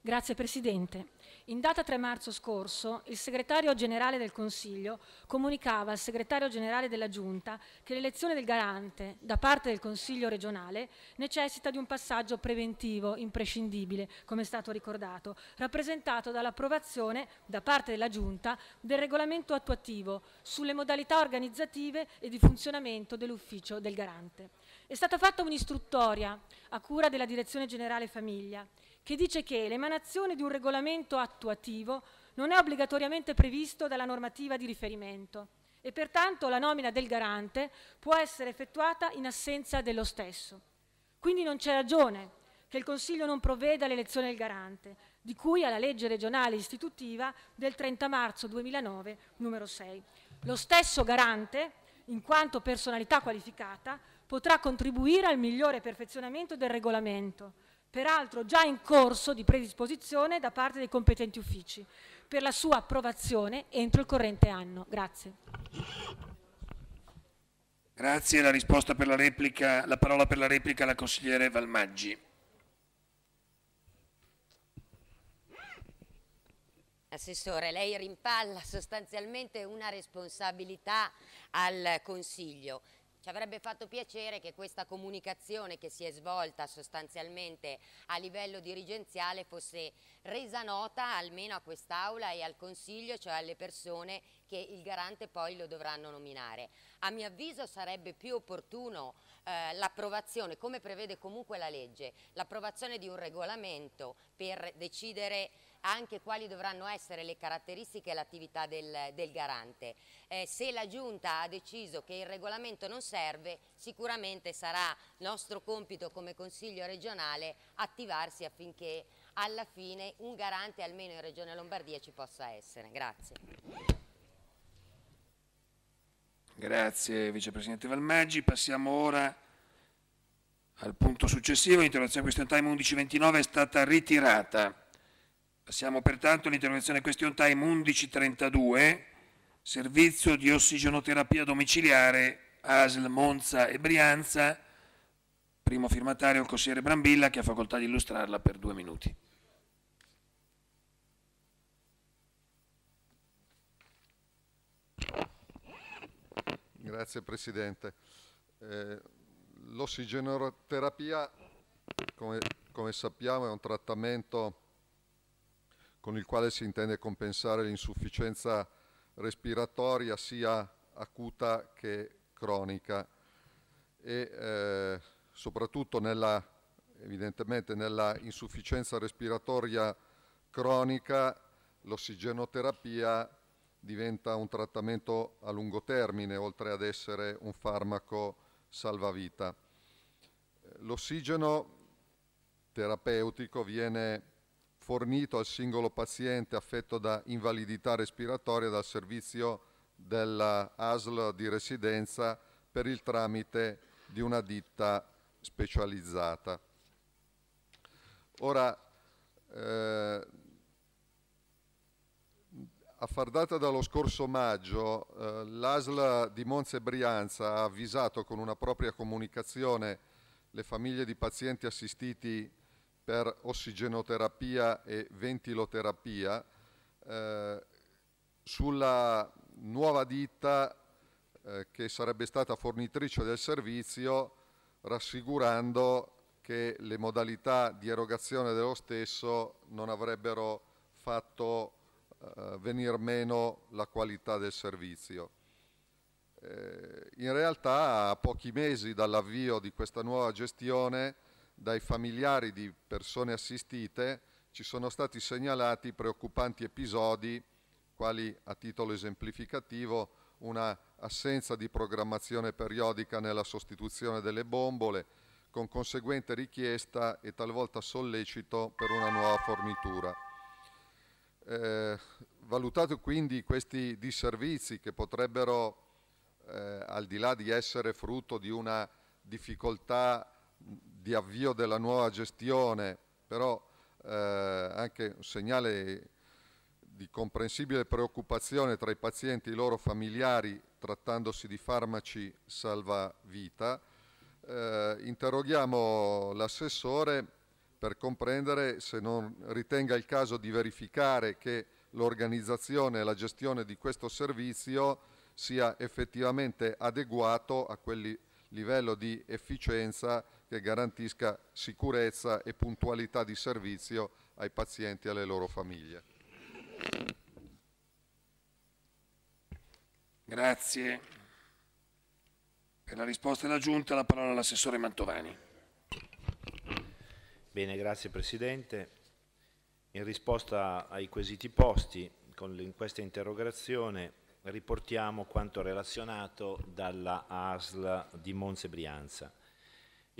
Grazie Presidente. In data 3 marzo scorso, il segretario generale del Consiglio comunicava al segretario generale della Giunta che l'elezione del garante da parte del Consiglio regionale necessita di un passaggio preventivo imprescindibile, come è stato ricordato, rappresentato dall'approvazione da parte della Giunta del regolamento attuativo sulle modalità organizzative e di funzionamento dell'ufficio del garante. È stata fatta un'istruttoria a cura della Direzione Generale Famiglia che dice che l'emanazione di un regolamento attuativo non è obbligatoriamente previsto dalla normativa di riferimento e pertanto la nomina del garante può essere effettuata in assenza dello stesso. Quindi non c'è ragione che il Consiglio non provveda all'elezione del garante, di cui alla legge regionale istitutiva del 30 marzo 2009, numero 6. Lo stesso garante, in quanto personalità qualificata, potrà contribuire al migliore perfezionamento del regolamento, peraltro già in corso di predisposizione da parte dei competenti uffici, per la sua approvazione entro il corrente anno. Grazie. Grazie, la risposta per la replica, la parola per la replica alla consigliere Valmaggi. Assessore, lei rimpalla sostanzialmente una responsabilità al Consiglio. Ci avrebbe fatto piacere che questa comunicazione che si è svolta sostanzialmente a livello dirigenziale fosse resa nota almeno a quest'Aula e al Consiglio, cioè alle persone che il garante poi lo dovranno nominare. A mio avviso sarebbe più opportuno eh, l'approvazione, come prevede comunque la legge, l'approvazione di un regolamento per decidere anche quali dovranno essere le caratteristiche e l'attività del, del, garante. Eh, se la Giunta ha deciso che il regolamento non serve, sicuramente sarà nostro compito come Consiglio regionale attivarsi affinché alla fine un garante almeno in Regione Lombardia ci possa essere. Grazie. Grazie Vicepresidente Valmaggi. Passiamo ora al punto successivo. L'interrogazione question time 1129 è stata ritirata. Passiamo pertanto all'interrogazione question time 1132, servizio di ossigenoterapia domiciliare ASL Monza e Brianza, primo firmatario il consigliere Brambilla che ha facoltà di illustrarla per due minuti. Grazie Presidente. Eh, l'ossigenoterapia, come, come sappiamo, è un trattamento con il quale si intende compensare l'insufficienza respiratoria sia acuta che cronica e eh, soprattutto nella, evidentemente nella insufficienza respiratoria cronica l'ossigenoterapia diventa un trattamento a lungo termine oltre ad essere un farmaco salvavita. L'ossigeno terapeutico viene fornito al singolo paziente affetto da invalidità respiratoria dal servizio dell'ASL di residenza per il tramite di una ditta specializzata. Ora, eh, a far data dallo scorso maggio, eh, l'ASL di Monza e Brianza ha avvisato con una propria comunicazione le famiglie di pazienti assistiti per ossigenoterapia e ventiloterapia eh, sulla nuova ditta eh, che sarebbe stata fornitrice del servizio rassicurando che le modalità di erogazione dello stesso non avrebbero fatto eh, venir meno la qualità del servizio. Eh, in realtà a pochi mesi dall'avvio di questa nuova gestione dai familiari di persone assistite ci sono stati segnalati preoccupanti episodi, quali a titolo esemplificativo una assenza di programmazione periodica nella sostituzione delle bombole, con conseguente richiesta e talvolta sollecito per una nuova fornitura. Eh, valutato quindi questi disservizi che potrebbero, eh, al di là di essere frutto di una difficoltà di avvio della nuova gestione, però eh, anche un segnale di comprensibile preoccupazione tra i pazienti e i loro familiari trattandosi di farmaci salvavita, eh, interroghiamo l'assessore per comprendere se non ritenga il caso di verificare che l'organizzazione e la gestione di questo servizio sia effettivamente adeguato a quel livello di efficienza che garantisca sicurezza e puntualità di servizio ai pazienti e alle loro famiglie. Grazie. Per la risposta della Giunta la parola all'assessore Mantovani. Bene, grazie Presidente. In risposta ai quesiti posti, in questa interrogazione riportiamo quanto relazionato dalla ASL di Monze Brianza.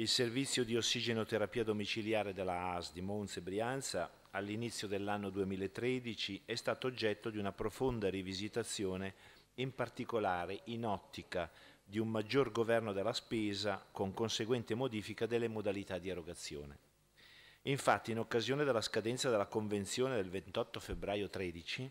Il servizio di ossigenoterapia domiciliare della AS di Monza e Brianza all'inizio dell'anno 2013 è stato oggetto di una profonda rivisitazione, in particolare in ottica di un maggior governo della spesa con conseguente modifica delle modalità di erogazione. Infatti, in occasione della scadenza della Convenzione del 28 febbraio 2013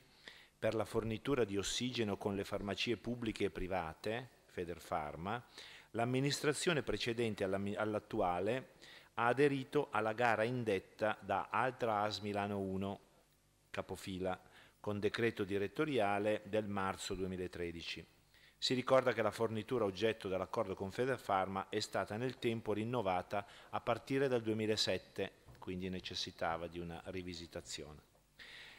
per la fornitura di ossigeno con le farmacie pubbliche e private, Federpharma, L'amministrazione precedente all'attuale ha aderito alla gara indetta da Altra AS Milano 1, capofila, con decreto direttoriale del marzo 2013. Si ricorda che la fornitura oggetto dell'accordo con Federfarma è stata nel tempo rinnovata a partire dal 2007, quindi necessitava di una rivisitazione.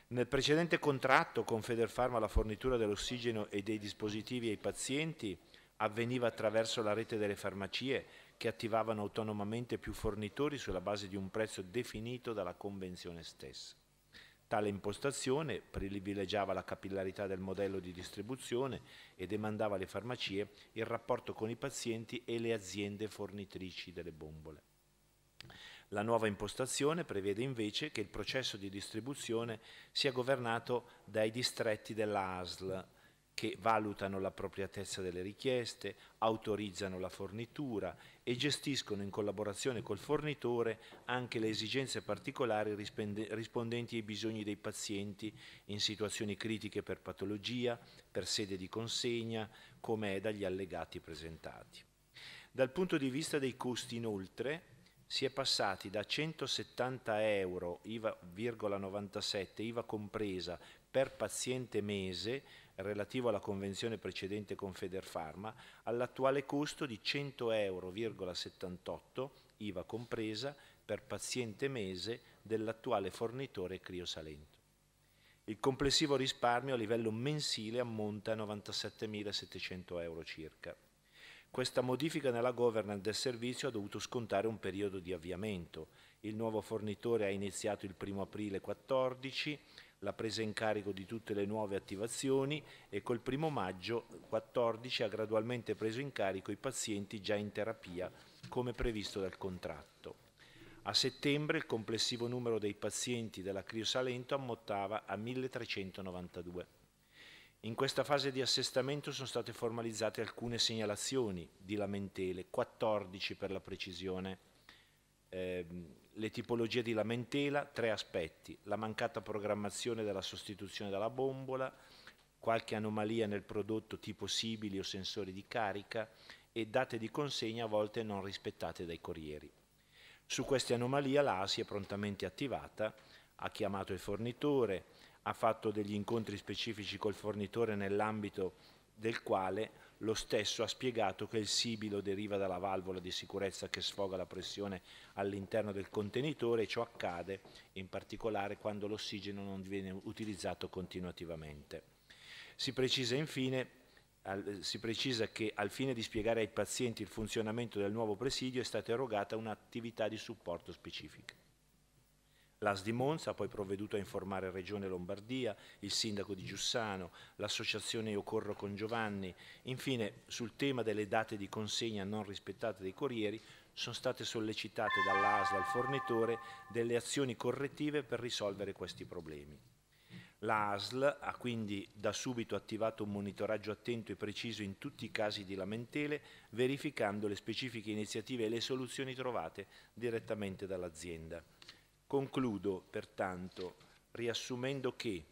Nel precedente contratto con Federfarma la fornitura dell'ossigeno e dei dispositivi ai pazienti avveniva attraverso la rete delle farmacie che attivavano autonomamente più fornitori sulla base di un prezzo definito dalla convenzione stessa. Tale impostazione privilegiava la capillarità del modello di distribuzione e demandava alle farmacie il rapporto con i pazienti e le aziende fornitrici delle bombole. La nuova impostazione prevede invece che il processo di distribuzione sia governato dai distretti dell'ASL, che valutano l'appropriatezza delle richieste, autorizzano la fornitura e gestiscono in collaborazione col fornitore anche le esigenze particolari rispondenti ai bisogni dei pazienti in situazioni critiche per patologia, per sede di consegna, come è dagli allegati presentati. Dal punto di vista dei costi, inoltre, si è passati da 170 euro, IVA,97, IVA compresa, per paziente mese relativo alla convenzione precedente con Federfarma all'attuale costo di 100,78 euro, IVA compresa, per paziente mese dell'attuale fornitore Crio Salento. Il complessivo risparmio a livello mensile ammonta a 97.700 euro circa. Questa modifica nella governance del servizio ha dovuto scontare un periodo di avviamento. Il nuovo fornitore ha iniziato il 1 aprile 2014 la presa in carico di tutte le nuove attivazioni e col 1 maggio 14 ha gradualmente preso in carico i pazienti già in terapia come previsto dal contratto. A settembre il complessivo numero dei pazienti della Criosalento ammottava a 1392. In questa fase di assestamento sono state formalizzate alcune segnalazioni di lamentele, 14 per la precisione, ehm, le tipologie di lamentela, tre aspetti, la mancata programmazione della sostituzione della bombola, qualche anomalia nel prodotto tipo sibili o sensori di carica e date di consegna a volte non rispettate dai corrieri. Su queste anomalie si è prontamente attivata, ha chiamato il fornitore, ha fatto degli incontri specifici col fornitore nell'ambito del quale lo stesso ha spiegato che il sibilo deriva dalla valvola di sicurezza che sfoga la pressione all'interno del contenitore e ciò accade in particolare quando l'ossigeno non viene utilizzato continuativamente. Si precisa infine eh, si precisa che al fine di spiegare ai pazienti il funzionamento del nuovo presidio è stata erogata un'attività di supporto specifica. L'AS di Monza ha poi provveduto a informare Regione Lombardia, il sindaco di Giussano, l'associazione Io Corro con Giovanni. Infine, sul tema delle date di consegna non rispettate dei corrieri, sono state sollecitate dall'ASL al fornitore delle azioni correttive per risolvere questi problemi. L'ASL ha quindi da subito attivato un monitoraggio attento e preciso in tutti i casi di lamentele, verificando le specifiche iniziative e le soluzioni trovate direttamente dall'azienda. Concludo pertanto riassumendo che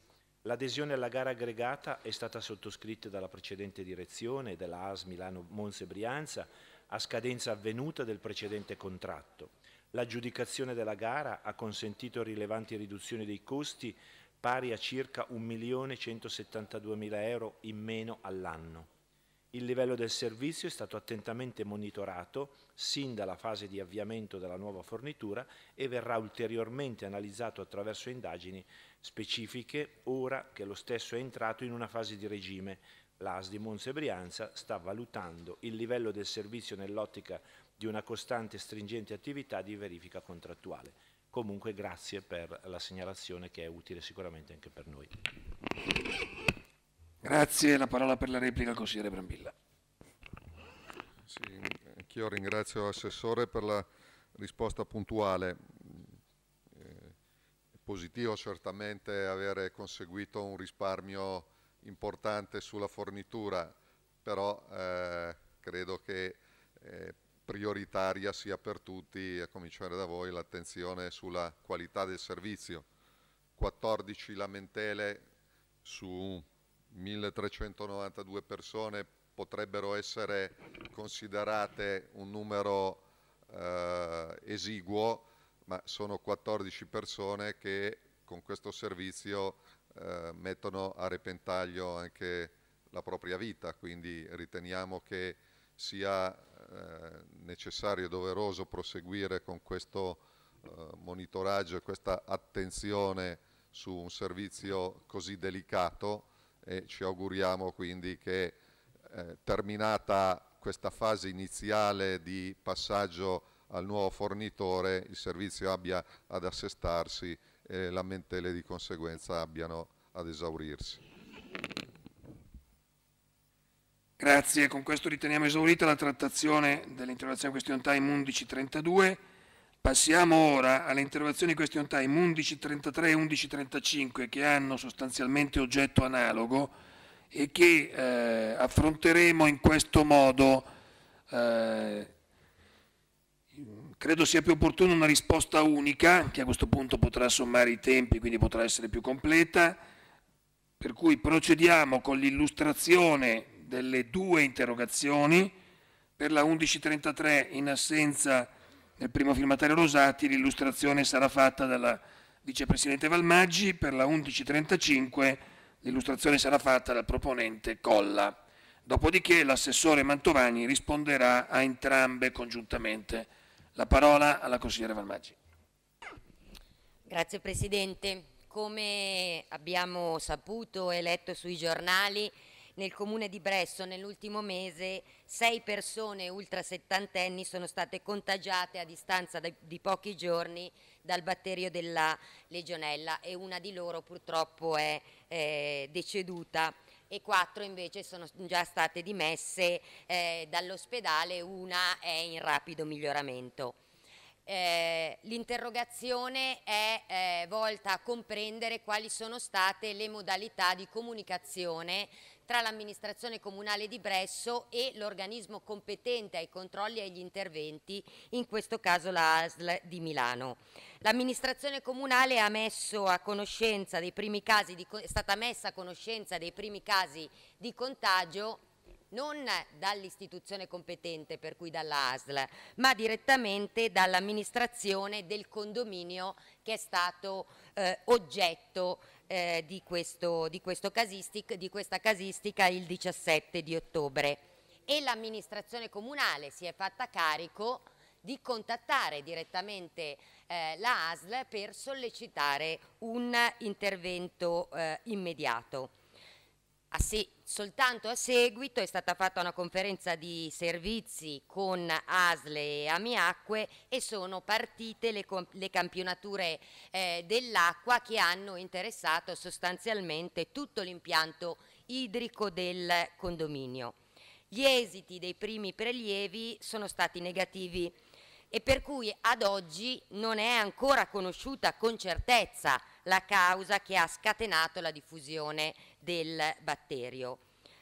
l'adesione alla gara aggregata è stata sottoscritta dalla precedente direzione della AS Milano e Brianza a scadenza avvenuta del precedente contratto. L'aggiudicazione della gara ha consentito rilevanti riduzioni dei costi pari a circa 1.172.000 euro in meno all'anno. Il livello del servizio è stato attentamente monitorato sin dalla fase di avviamento della nuova fornitura e verrà ulteriormente analizzato attraverso indagini specifiche ora che lo stesso è entrato in una fase di regime. L'AS di Monza e Brianza sta valutando il livello del servizio nell'ottica di una costante e stringente attività di verifica contrattuale. Comunque grazie per la segnalazione che è utile sicuramente anche per noi. Grazie, la parola per la replica al consigliere Brambilla. Sì, anch'io ringrazio l'assessore per la risposta puntuale. Eh, è positivo certamente avere conseguito un risparmio importante sulla fornitura, però eh, credo che eh, prioritaria sia per tutti, a cominciare da voi, l'attenzione sulla qualità del servizio. 14 lamentele su 1392 persone potrebbero essere considerate un numero eh, esiguo, ma sono 14 persone che con questo servizio eh, mettono a repentaglio anche la propria vita, quindi riteniamo che sia eh, necessario e doveroso proseguire con questo eh, monitoraggio e questa attenzione su un servizio così delicato e ci auguriamo quindi che eh, terminata questa fase iniziale di passaggio al nuovo fornitore il servizio abbia ad assestarsi e le lamentele di conseguenza abbiano ad esaurirsi. Grazie, con questo riteniamo esaurita la trattazione dell'interrogazione question time 1132. Passiamo ora alle interrogazioni question time 11.33 e 11.35 che hanno sostanzialmente oggetto analogo e che eh, affronteremo in questo modo. Eh, credo sia più opportuna una risposta unica che a questo punto potrà sommare i tempi, quindi potrà essere più completa, per cui procediamo con l'illustrazione delle due interrogazioni per la 11.33 in assenza di nel primo firmatario Rosati l'illustrazione sarà fatta dalla vicepresidente Valmaggi, per la 11.35 l'illustrazione sarà fatta dal proponente Colla. Dopodiché l'assessore Mantovani risponderà a entrambe congiuntamente. La parola alla consigliera Valmaggi. Grazie Presidente. Come abbiamo saputo e letto sui giornali, nel comune di Bresso nell'ultimo mese sei persone ultra settantenni sono state contagiate a distanza di pochi giorni dal batterio della legionella e una di loro purtroppo è eh, deceduta e quattro invece sono già state dimesse eh, dall'ospedale, una è in rapido miglioramento. Eh, L'interrogazione è eh, volta a comprendere quali sono state le modalità di comunicazione tra l'amministrazione comunale di Bresso e l'organismo competente ai controlli e agli interventi, in questo caso la ASL di Milano. L'amministrazione comunale è, di, è stata messa a conoscenza dei primi casi di contagio non dall'istituzione competente, per cui dalla ASL, ma direttamente dall'amministrazione del condominio che è stato eh, oggetto eh, di, questo, di, questo di questa casistica il 17 di ottobre. E l'amministrazione comunale si è fatta carico di contattare direttamente eh, la ASL per sollecitare un intervento eh, immediato a se, soltanto a seguito è stata fatta una conferenza di servizi con Asle e Amiacque e sono partite le, le campionature eh, dell'acqua che hanno interessato sostanzialmente tutto l'impianto idrico del condominio. Gli esiti dei primi prelievi sono stati negativi e per cui ad oggi non è ancora conosciuta con certezza la causa che ha scatenato la diffusione del batterio.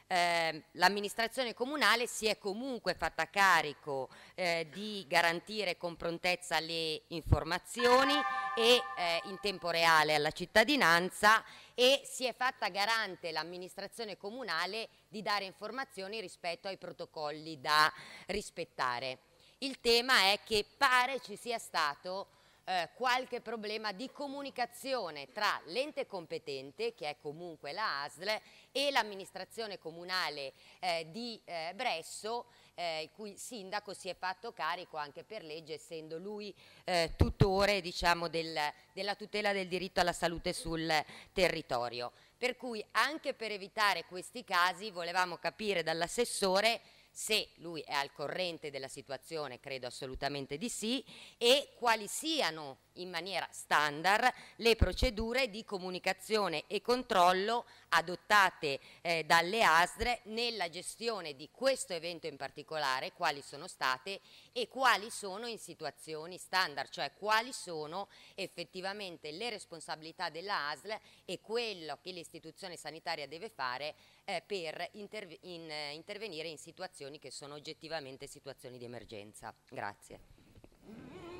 Eh, l'amministrazione comunale si è comunque fatta carico eh, di garantire con prontezza le informazioni e eh, in tempo reale alla cittadinanza e si è fatta garante l'amministrazione comunale di dare informazioni rispetto ai protocolli da rispettare. Il tema è che pare ci sia stato eh, qualche problema di comunicazione tra l'ente competente, che è comunque la ASL, e l'amministrazione comunale eh, di eh, Bresso, eh, il cui sindaco si è fatto carico anche per legge, essendo lui eh, tutore diciamo, del, della tutela del diritto alla salute sul territorio. Per cui anche per evitare questi casi volevamo capire dall'assessore se lui è al corrente della situazione, credo assolutamente di sì, e quali siano in maniera standard le procedure di comunicazione e controllo adottate eh, dalle ASDRE nella gestione di questo evento in particolare, quali sono state e quali sono in situazioni standard, cioè quali sono effettivamente le responsabilità della ASL e quello che l'istituzione sanitaria deve fare eh, per interve in, eh, intervenire in situazioni che sono oggettivamente situazioni di emergenza. Grazie.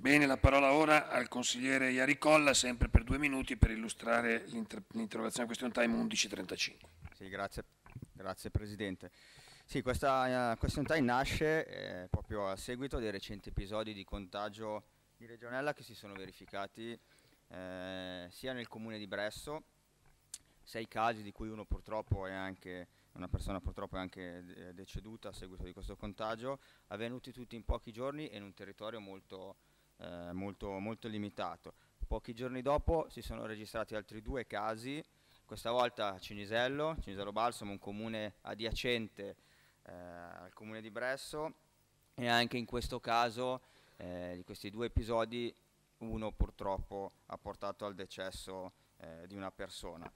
Bene, la parola ora al consigliere Iaricolla, sempre per due minuti, per illustrare l'interrogazione question time 1135. Sì, grazie, grazie Presidente. Sì, questa uh, eh, question time nasce eh, proprio a seguito dei recenti episodi di contagio di Legionella che si sono verificati eh, sia nel comune di Bresso, sei casi di cui uno purtroppo è anche una persona purtroppo è anche eh, deceduta a seguito di questo contagio, avvenuti tutti in pochi giorni e in un territorio molto, eh, molto, molto limitato. Pochi giorni dopo si sono registrati altri due casi, questa volta a Cinisello, Cinisello Balsamo, un comune adiacente eh, al comune di Bresso e anche in questo caso eh, di questi due episodi uno purtroppo ha portato al decesso eh, di una persona.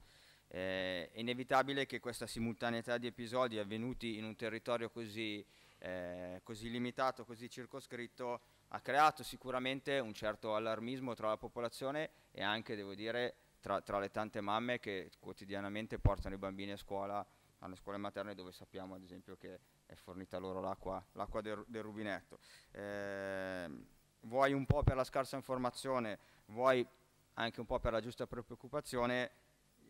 Eh, è inevitabile che questa simultaneità di episodi avvenuti in un territorio così, eh, così limitato, così circoscritto, ha creato sicuramente un certo allarmismo tra la popolazione e anche, devo dire, tra, tra le tante mamme che quotidianamente portano i bambini a scuola, alle scuole materne dove sappiamo ad esempio che è fornita loro l'acqua, del, del, rubinetto. Eh, vuoi un po' per la scarsa informazione, vuoi anche un po' per la giusta preoccupazione,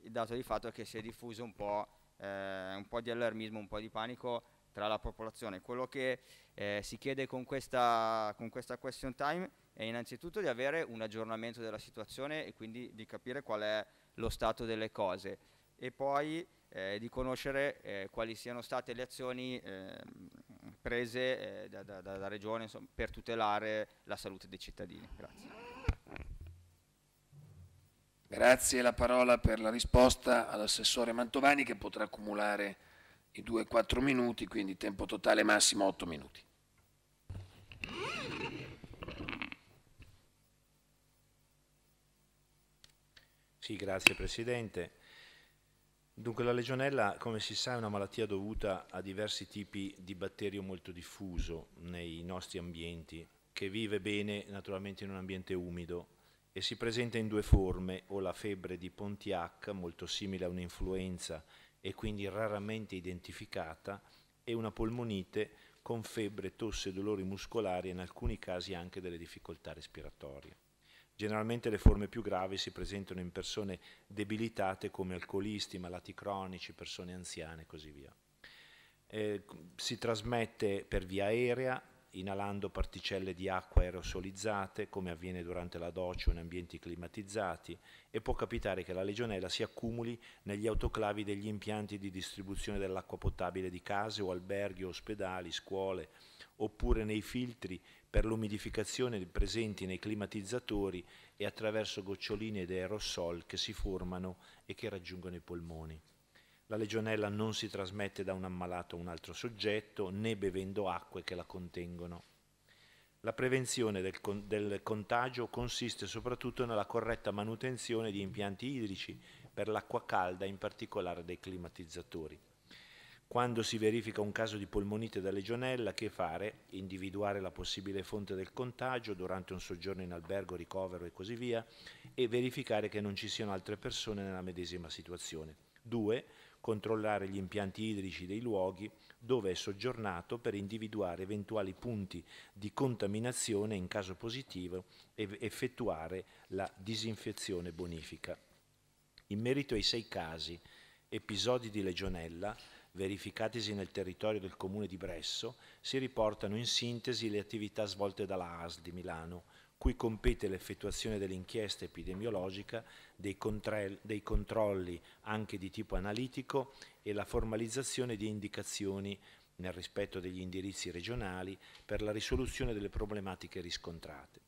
il dato di fatto è che si è diffuso un po', eh, un po' di allarmismo, un po' di panico tra la popolazione. Quello che eh, si chiede con questa, con questa question time è innanzitutto di avere un aggiornamento della situazione e quindi di capire qual è lo stato delle cose e poi eh, di conoscere eh, quali siano state le azioni ehm, prese eh, dalla da, da Regione insomma, per tutelare la salute dei cittadini. Grazie. Grazie, la parola per la risposta all'assessore Mantovani che potrà accumulare i 2-4 minuti, quindi tempo totale massimo 8 minuti. Sì, grazie Presidente. Dunque la legionella, come si sa, è una malattia dovuta a diversi tipi di batterio molto diffuso nei nostri ambienti, che vive bene naturalmente in un ambiente umido e si presenta in due forme, o la febbre di Pontiac, molto simile a un'influenza e quindi raramente identificata, e una polmonite con febbre, tosse, dolori muscolari e in alcuni casi anche delle difficoltà respiratorie. Generalmente le forme più gravi si presentano in persone debilitate come alcolisti, malati cronici, persone anziane e così via. Eh, si trasmette per via aerea, inalando particelle di acqua aerosolizzate, come avviene durante la doccia o in ambienti climatizzati, e può capitare che la legionella si accumuli negli autoclavi degli impianti di distribuzione dell'acqua potabile di case o alberghi, ospedali, scuole, oppure nei filtri per l'umidificazione presenti nei climatizzatori e attraverso goccioline ed aerosol che si formano e che raggiungono i polmoni. La legionella non si trasmette da un ammalato a un altro soggetto, né bevendo acque che la contengono. La prevenzione del, con- del contagio consiste soprattutto nella corretta manutenzione di impianti idrici per l'acqua calda, in particolare dei climatizzatori. Quando si verifica un caso di polmonite da legionella, che fare? Individuare la possibile fonte del contagio durante un soggiorno in albergo, ricovero e così via e verificare che non ci siano altre persone nella medesima situazione. 2 controllare gli impianti idrici dei luoghi dove è soggiornato per individuare eventuali punti di contaminazione in caso positivo e effettuare la disinfezione bonifica. In merito ai sei casi, episodi di legionella, verificatisi nel territorio del comune di Bresso, si riportano in sintesi le attività svolte dalla AS di Milano, cui compete l'effettuazione dell'inchiesta epidemiologica, dei, dei controlli anche di tipo analitico e la formalizzazione di indicazioni nel rispetto degli indirizzi regionali per la risoluzione delle problematiche riscontrate.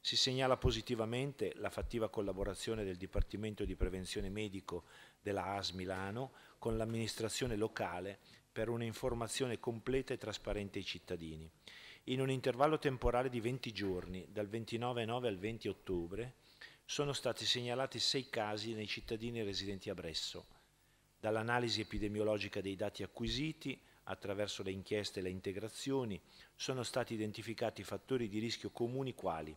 Si segnala positivamente la fattiva collaborazione del Dipartimento di Prevenzione Medico della AS Milano con l'amministrazione locale per un'informazione completa e trasparente ai cittadini in un intervallo temporale di 20 giorni, dal 29-9 al 20 ottobre, sono stati segnalati 6 casi nei cittadini residenti a Bresso. Dall'analisi epidemiologica dei dati acquisiti, attraverso le inchieste e le integrazioni, sono stati identificati fattori di rischio comuni quali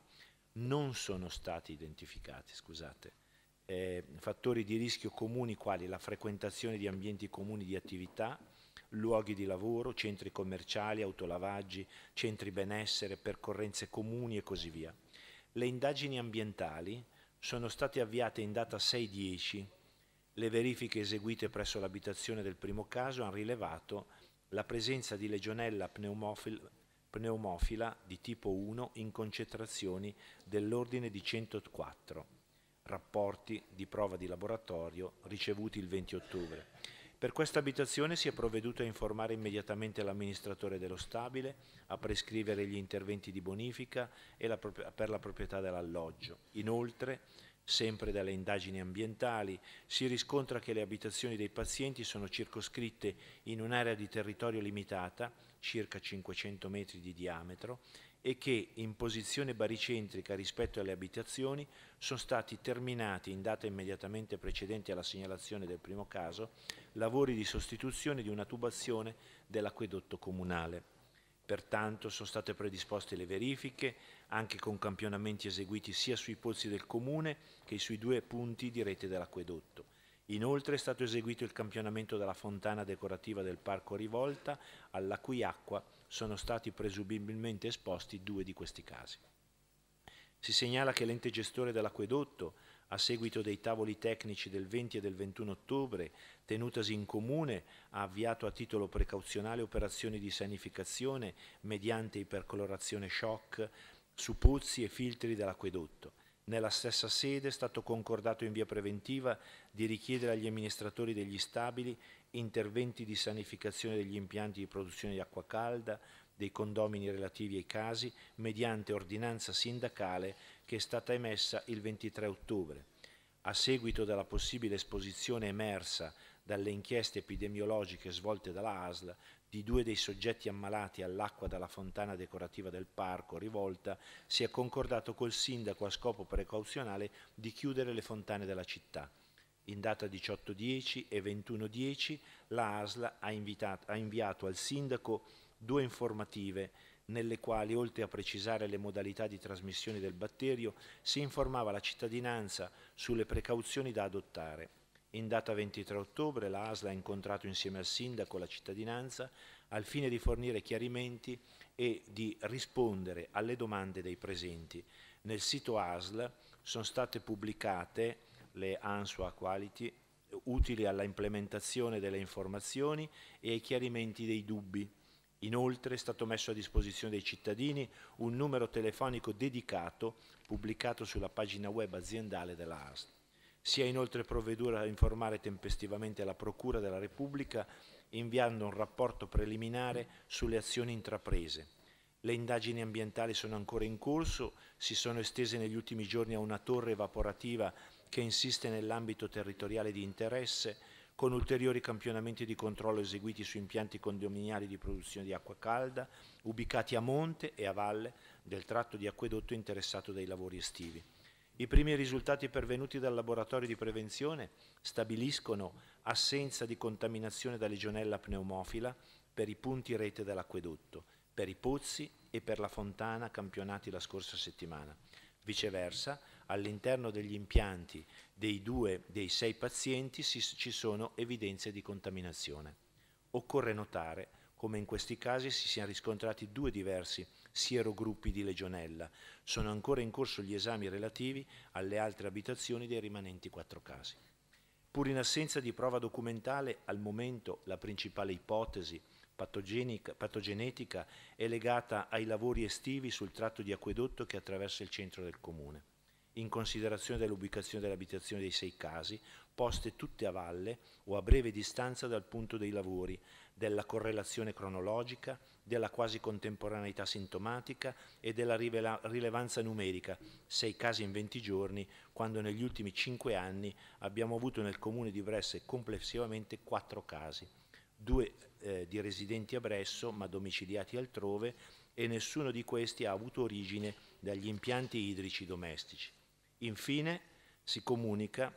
non sono stati identificati, scusate, eh, fattori di rischio comuni quali la frequentazione di ambienti comuni di attività, luoghi di lavoro, centri commerciali, autolavaggi, centri benessere, percorrenze comuni e così via. Le indagini ambientali sono state avviate in data 6-10. Le verifiche eseguite presso l'abitazione del primo caso hanno rilevato la presenza di legionella pneumofila, pneumofila di tipo 1 in concentrazioni dell'ordine di 104, rapporti di prova di laboratorio ricevuti il 20 ottobre per questa abitazione si è provveduto a informare immediatamente l'amministratore dello stabile, a prescrivere gli interventi di bonifica la per la proprietà dell'alloggio. Inoltre, sempre dalle indagini ambientali, si riscontra che le abitazioni dei pazienti sono circoscritte in un'area di territorio limitata, circa 500 metri di diametro, e che, in posizione baricentrica rispetto alle abitazioni, sono stati terminati, in data immediatamente precedente alla segnalazione del primo caso, lavori di sostituzione di una tubazione dell'acquedotto comunale. Pertanto sono state predisposte le verifiche, anche con campionamenti eseguiti sia sui pozzi del comune che sui due punti di rete dell'acquedotto. Inoltre è stato eseguito il campionamento della fontana decorativa del Parco Rivolta, alla cui acqua sono stati presumibilmente esposti due di questi casi. Si segnala che l'ente gestore dell'acquedotto, a seguito dei tavoli tecnici del 20 e del 21 ottobre, tenutasi in comune, ha avviato a titolo precauzionale operazioni di sanificazione mediante ipercolorazione shock su pozzi e filtri dell'acquedotto. Nella stessa sede è stato concordato in via preventiva di richiedere agli amministratori degli stabili interventi di sanificazione degli impianti di produzione di acqua calda, dei condomini relativi ai casi, mediante ordinanza sindacale che è stata emessa il 23 ottobre. A seguito della possibile esposizione emersa dalle inchieste epidemiologiche svolte dalla ASL di due dei soggetti ammalati all'acqua dalla fontana decorativa del parco rivolta, si è concordato col sindaco a scopo precauzionale di chiudere le fontane della città. In data 18.10 e 21.10 la ASL ha, ha inviato al Sindaco due informative nelle quali, oltre a precisare le modalità di trasmissione del batterio, si informava la cittadinanza sulle precauzioni da adottare. In data 23 ottobre la ASL ha incontrato insieme al Sindaco la cittadinanza al fine di fornire chiarimenti e di rispondere alle domande dei presenti. Nel sito ASL sono state pubblicate le ANSUA Quality, utili alla implementazione delle informazioni e ai chiarimenti dei dubbi. Inoltre è stato messo a disposizione dei cittadini un numero telefonico dedicato pubblicato sulla pagina web aziendale della AST. Si è inoltre provveduto a informare tempestivamente la Procura della Repubblica inviando un rapporto preliminare sulle azioni intraprese. Le indagini ambientali sono ancora in corso, si sono estese negli ultimi giorni a una torre evaporativa che insiste nell'ambito territoriale di interesse con ulteriori campionamenti di controllo eseguiti su impianti condominiali di produzione di acqua calda ubicati a monte e a valle del tratto di acquedotto interessato dai lavori estivi. I primi risultati pervenuti dal laboratorio di prevenzione stabiliscono assenza di contaminazione da legionella pneumofila per i punti rete dell'acquedotto, per i pozzi e per la fontana campionati la scorsa settimana. Viceversa, all'interno degli impianti dei due dei sei pazienti si, ci sono evidenze di contaminazione. Occorre notare come in questi casi si siano riscontrati due diversi sierogruppi di legionella. Sono ancora in corso gli esami relativi alle altre abitazioni dei rimanenti quattro casi. Pur in assenza di prova documentale, al momento la principale ipotesi patogenetica è legata ai lavori estivi sul tratto di acquedotto che attraversa il centro del comune in considerazione dell'ubicazione dell'abitazione dei sei casi, poste tutte a valle o a breve distanza dal punto dei lavori, della correlazione cronologica, della quasi contemporaneità sintomatica e della rilevanza numerica, sei casi in 20 giorni, quando negli ultimi cinque anni abbiamo avuto nel comune di Bresse complessivamente quattro casi, due eh, di residenti a Bresso ma domiciliati altrove e nessuno di questi ha avuto origine dagli impianti idrici domestici. Infine si comunica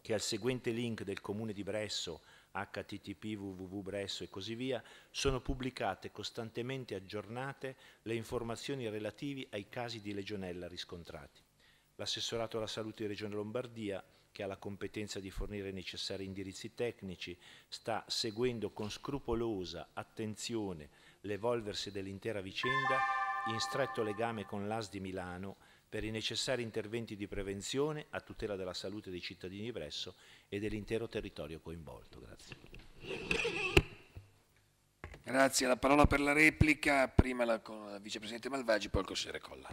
che al seguente link del comune di Bresso http www.bresso e così via, sono pubblicate costantemente aggiornate le informazioni relativi ai casi di legionella riscontrati. L'assessorato alla salute di Regione Lombardia, che ha la competenza di fornire i necessari indirizzi tecnici, sta seguendo con scrupolosa attenzione l'evolversi dell'intera vicenda in stretto legame con l'AS di Milano per i necessari interventi di prevenzione a tutela della salute dei cittadini di Bresso e dell'intero territorio coinvolto. Grazie. Grazie, la parola per la replica, prima la, con la vicepresidente Malvagi, poi il consigliere Colla.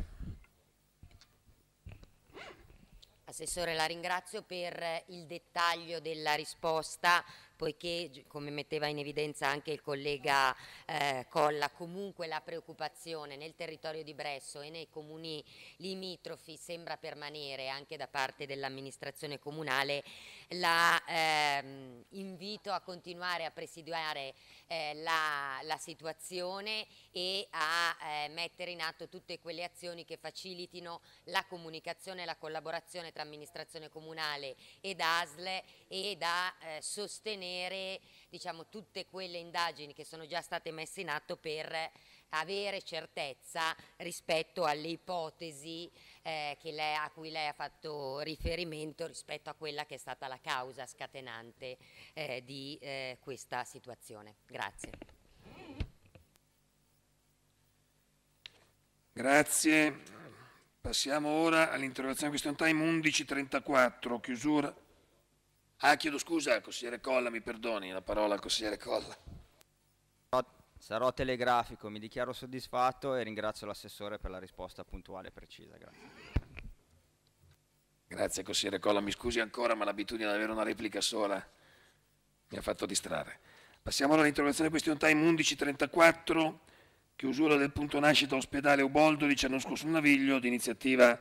Assessore, la ringrazio per il dettaglio della risposta poiché come metteva in evidenza anche il collega eh, Colla, comunque la preoccupazione nel territorio di Bresso e nei comuni limitrofi sembra permanere anche da parte dell'amministrazione comunale, la ehm, invito a continuare a presidiare eh, la, la, situazione e a eh, mettere in atto tutte quelle azioni che facilitino la comunicazione e la collaborazione tra amministrazione comunale ed ASL e da eh, sostenere sostenere diciamo, tutte quelle indagini che sono già state messe in atto per avere certezza rispetto alle ipotesi eh, lei, a cui lei ha fatto riferimento rispetto a quella che è stata la causa scatenante eh, di eh, questa situazione. Grazie. Grazie. Passiamo ora all'interrogazione question time 11.34, chiusura Ah, chiedo scusa, consigliere Colla, mi perdoni, la parola al consigliere Colla. Sarò telegrafico, mi dichiaro soddisfatto e ringrazio l'assessore per la risposta puntuale e precisa. Grazie. Grazie consigliere Colla, mi scusi ancora ma l'abitudine ad avere una replica sola mi ha fatto distrarre. Passiamo allora all'interrogazione question time 1134, chiusura del punto nascita ospedale Uboldo di Cianosco sul Naviglio d'iniziativa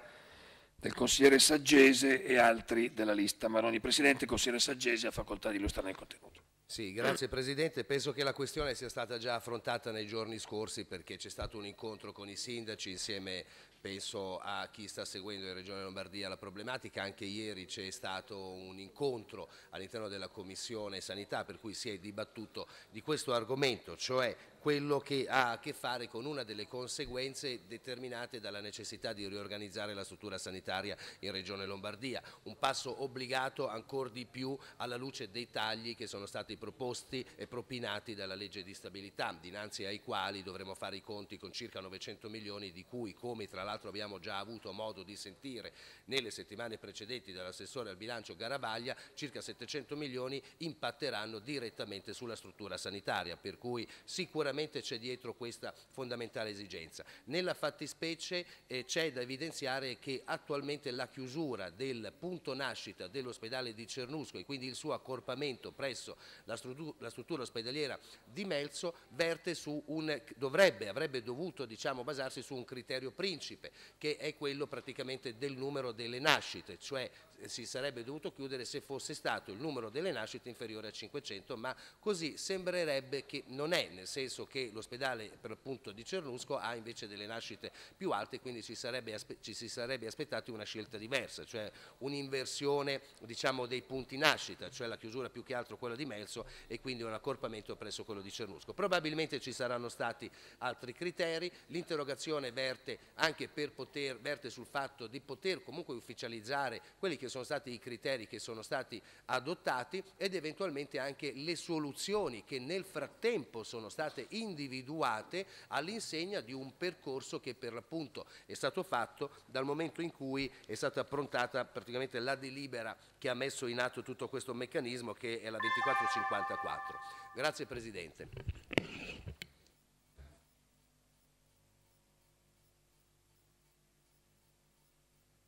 del consigliere Saggese e altri della lista Maroni. Presidente, consigliere Saggese ha facoltà di illustrare il contenuto. Sì, grazie Presidente. Penso che la questione sia stata già affrontata nei giorni scorsi perché c'è stato un incontro con i sindaci insieme, penso, a chi sta seguendo in Regione Lombardia la problematica. Anche ieri c'è stato un incontro all'interno della Commissione Sanità per cui si è dibattuto di questo argomento, cioè quello che ha a che fare con una delle conseguenze determinate dalla necessità di riorganizzare la struttura sanitaria in Regione Lombardia, un passo obbligato ancora di più alla luce dei tagli che sono stati proposti e propinati dalla legge di stabilità, dinanzi ai quali dovremo fare i conti con circa 900 milioni di cui, come tra l'altro abbiamo già avuto modo di sentire nelle settimane precedenti dall'assessore al bilancio Garabaglia, circa 700 milioni impatteranno direttamente sulla struttura sanitaria, per cui sicuramente sicuramente c'è dietro questa fondamentale esigenza. Nella fattispecie eh, c'è da evidenziare che attualmente la chiusura del punto nascita dell'ospedale di Cernusco e quindi il suo accorpamento presso la, struttura, la struttura ospedaliera di Melzo verte su un, dovrebbe, avrebbe dovuto diciamo, basarsi su un criterio principe che è quello praticamente del numero delle nascite, cioè si sarebbe dovuto chiudere se fosse stato il numero delle nascite inferiore a 500, ma così sembrerebbe che non è, nel senso che l'ospedale per l'appunto di Cernusco ha invece delle nascite più alte, quindi ci, sarebbe, ci si sarebbe aspettati una scelta diversa, cioè un'inversione diciamo, dei punti nascita, cioè la chiusura più che altro quella di Melzo e quindi un accorpamento presso quello di Cernusco. Probabilmente ci saranno stati altri criteri, l'interrogazione verte anche per poter, verte sul fatto di poter comunque ufficializzare quelli che che sono stati i criteri che sono stati adottati ed eventualmente anche le soluzioni che nel frattempo sono state individuate all'insegna di un percorso che per l'appunto è stato fatto dal momento in cui è stata approntata praticamente la delibera che ha messo in atto tutto questo meccanismo che è la 2454. Grazie Presidente.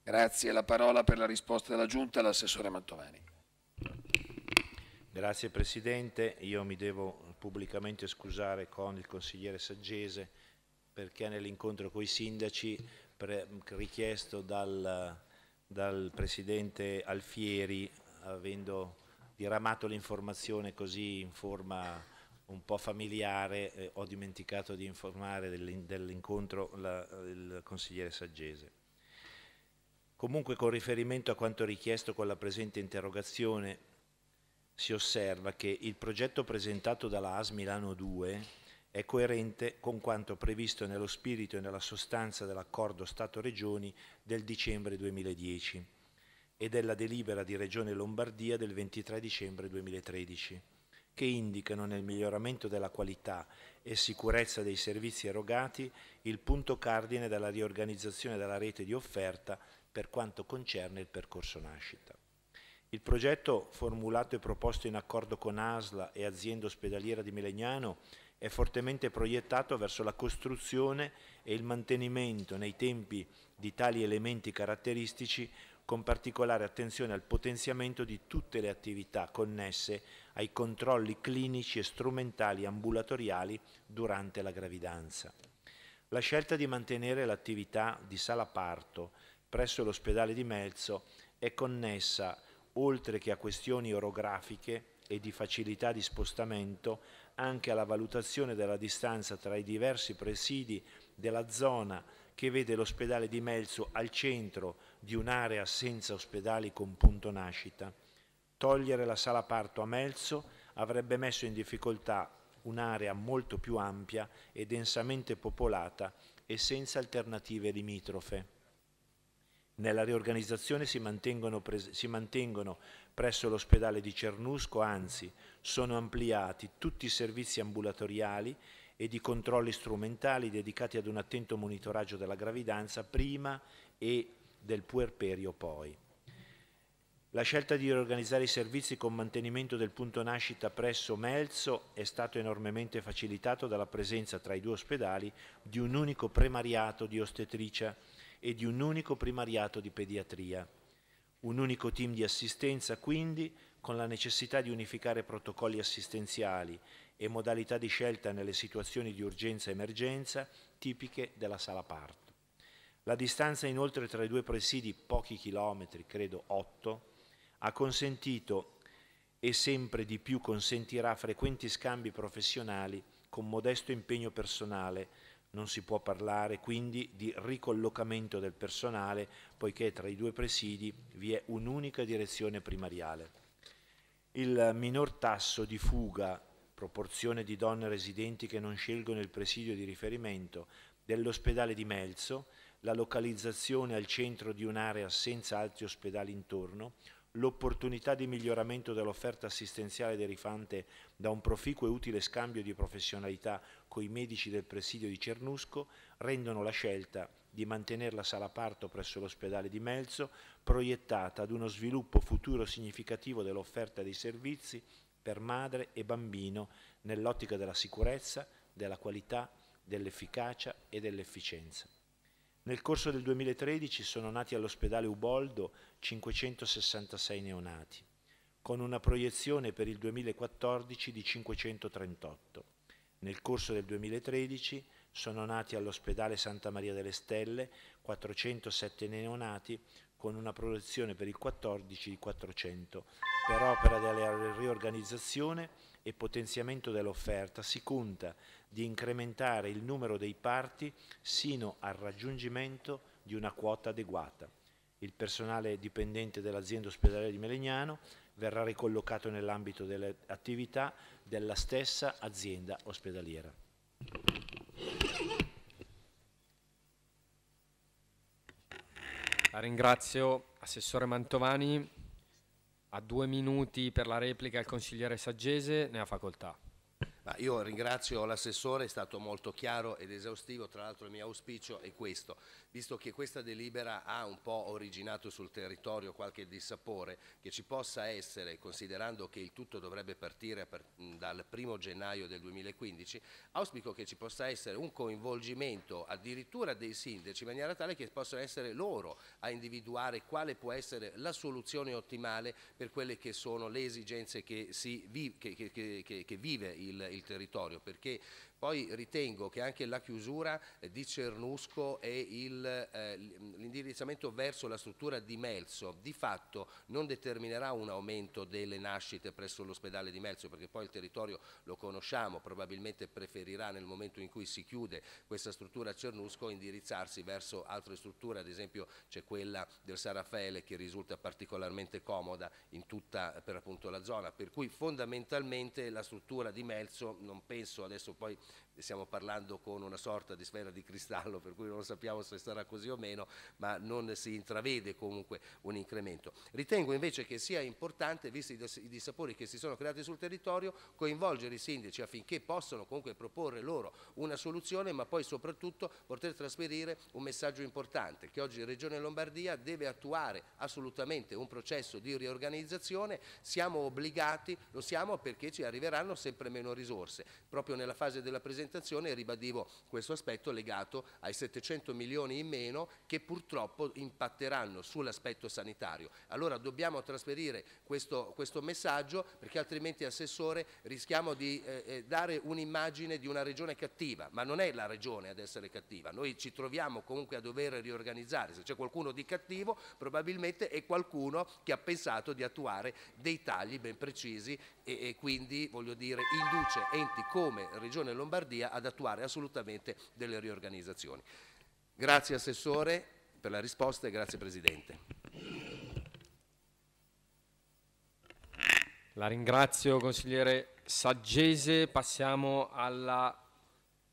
Grazie, la parola per la risposta della Giunta all'assessore Mantovani. Grazie Presidente, io mi devo pubblicamente scusare con il consigliere Saggese perché nell'incontro con i sindaci richiesto dal, dal Presidente Alfieri, avendo diramato l'informazione così in forma un po' familiare, eh, ho dimenticato di informare dell'incontro dell il consigliere Saggese. Comunque con riferimento a quanto richiesto con la presente interrogazione si osserva che il progetto presentato dalla AS Milano 2 è coerente con quanto previsto nello spirito e nella sostanza dell'accordo Stato-Regioni del dicembre 2010 e della delibera di Regione Lombardia del 23 dicembre 2013 che indicano nel miglioramento della qualità e sicurezza dei servizi erogati il punto cardine della riorganizzazione della rete di offerta per quanto concerne il percorso nascita. Il progetto, formulato e proposto in accordo con ASLA e azienda ospedaliera di Melegnano, è fortemente proiettato verso la costruzione e il mantenimento nei tempi di tali elementi caratteristici con particolare attenzione al potenziamento di tutte le attività connesse ai controlli clinici e strumentali ambulatoriali durante la gravidanza. La scelta di mantenere l'attività di sala parto presso l'ospedale di Melzo è connessa, oltre che a questioni orografiche e di facilità di spostamento, anche alla valutazione della distanza tra i diversi presidi della zona che vede l'ospedale di Melzo al centro di un'area senza ospedali con punto nascita. Togliere la sala parto a Melzo avrebbe messo in difficoltà un'area molto più ampia e densamente popolata e senza alternative limitrofe. Nella riorganizzazione si mantengono, si mantengono presso l'ospedale di Cernusco, anzi sono ampliati tutti i servizi ambulatoriali e di controlli strumentali dedicati ad un attento monitoraggio della gravidanza prima e del puerperio poi. La scelta di riorganizzare i servizi con mantenimento del punto nascita presso Melzo è stato enormemente facilitato dalla presenza tra i due ospedali di un unico premariato di ostetricia e di un unico primariato di pediatria. Un unico team di assistenza, quindi, con la necessità di unificare protocolli assistenziali e modalità di scelta nelle situazioni di urgenza e emergenza tipiche della sala parto. La distanza inoltre tra i due presidi, pochi chilometri, credo 8, ha consentito e sempre di più consentirà frequenti scambi professionali con modesto impegno personale non si può parlare quindi di ricollocamento del personale, poiché tra i due presidi vi è un'unica direzione primariale. Il minor tasso di fuga, proporzione di donne residenti che non scelgono il presidio di riferimento, dell'ospedale di Melzo, la localizzazione al centro di un'area senza altri ospedali intorno, l'opportunità di miglioramento dell'offerta assistenziale derivante da un proficuo e utile scambio di professionalità con i medici del presidio di Cernusco rendono la scelta di mantenere la sala parto presso l'ospedale di Melzo proiettata ad uno sviluppo futuro significativo dell'offerta dei servizi per madre e bambino nell'ottica della sicurezza, della qualità, dell'efficacia e dell'efficienza. Nel corso del 2013 sono nati all'ospedale Uboldo 566 neonati, con una proiezione per il 2014 di 538. Nel corso del 2013 sono nati all'ospedale Santa Maria delle Stelle 407 neonati, con una proiezione per il 14 di 400. Per opera della riorganizzazione e potenziamento dell'offerta si conta di incrementare il numero dei parti sino al raggiungimento di una quota adeguata. Il personale dipendente dell'azienda ospedaliera di Melegnano verrà ricollocato nell'ambito delle attività della stessa azienda ospedaliera. La ringrazio Assessore Mantovani. A due minuti per la replica il consigliere Saggese, ne ha facoltà. Ma io ringrazio l'assessore, è stato molto chiaro ed esaustivo, tra l'altro il mio auspicio è questo, visto che questa delibera ha un po' originato sul territorio qualche dissapore, che ci possa essere, considerando che il tutto dovrebbe partire per, dal primo gennaio del 2015, auspico che ci possa essere un coinvolgimento addirittura dei sindaci in maniera tale che possano essere loro a individuare quale può essere la soluzione ottimale per quelle che sono le esigenze che, si, che, che, che vive il, il il territorio, perché poi ritengo che anche la chiusura eh, di Cernusco e eh, l'indirizzamento verso la struttura di Melzo di fatto non determinerà un aumento delle nascite presso l'ospedale di Melzo perché poi il territorio lo conosciamo, probabilmente preferirà nel momento in cui si chiude questa struttura a Cernusco indirizzarsi verso altre strutture, ad esempio c'è quella del San che risulta particolarmente comoda in tutta per appunto la zona, per cui fondamentalmente la struttura di Melzo non penso adesso poi stiamo parlando con una sorta di sfera di cristallo per cui non sappiamo se sarà così o meno, ma non si intravede comunque un incremento. Ritengo invece che sia importante, visti i dissapori che si sono creati sul territorio, coinvolgere i sindaci affinché possano comunque proporre loro una soluzione, ma poi soprattutto poter trasferire un messaggio importante, che oggi Regione Lombardia deve attuare assolutamente un processo di riorganizzazione, siamo obbligati, lo siamo perché ci arriveranno sempre meno risorse. Proprio nella fase della nella presentazione ribadivo questo aspetto legato ai 700 milioni in meno che purtroppo impatteranno sull'aspetto sanitario. Allora dobbiamo trasferire questo, questo messaggio perché altrimenti Assessore rischiamo di eh, eh, dare un'immagine di una regione cattiva, ma non è la regione ad essere cattiva, noi ci troviamo comunque a dover riorganizzare, se c'è qualcuno di cattivo probabilmente è qualcuno che ha pensato di attuare dei tagli ben precisi e, e quindi voglio dire induce enti come Regione Lombardia Lombardia ad attuare assolutamente delle riorganizzazioni. Grazie Assessore per la risposta e grazie Presidente. La ringrazio consigliere Saggese, passiamo alla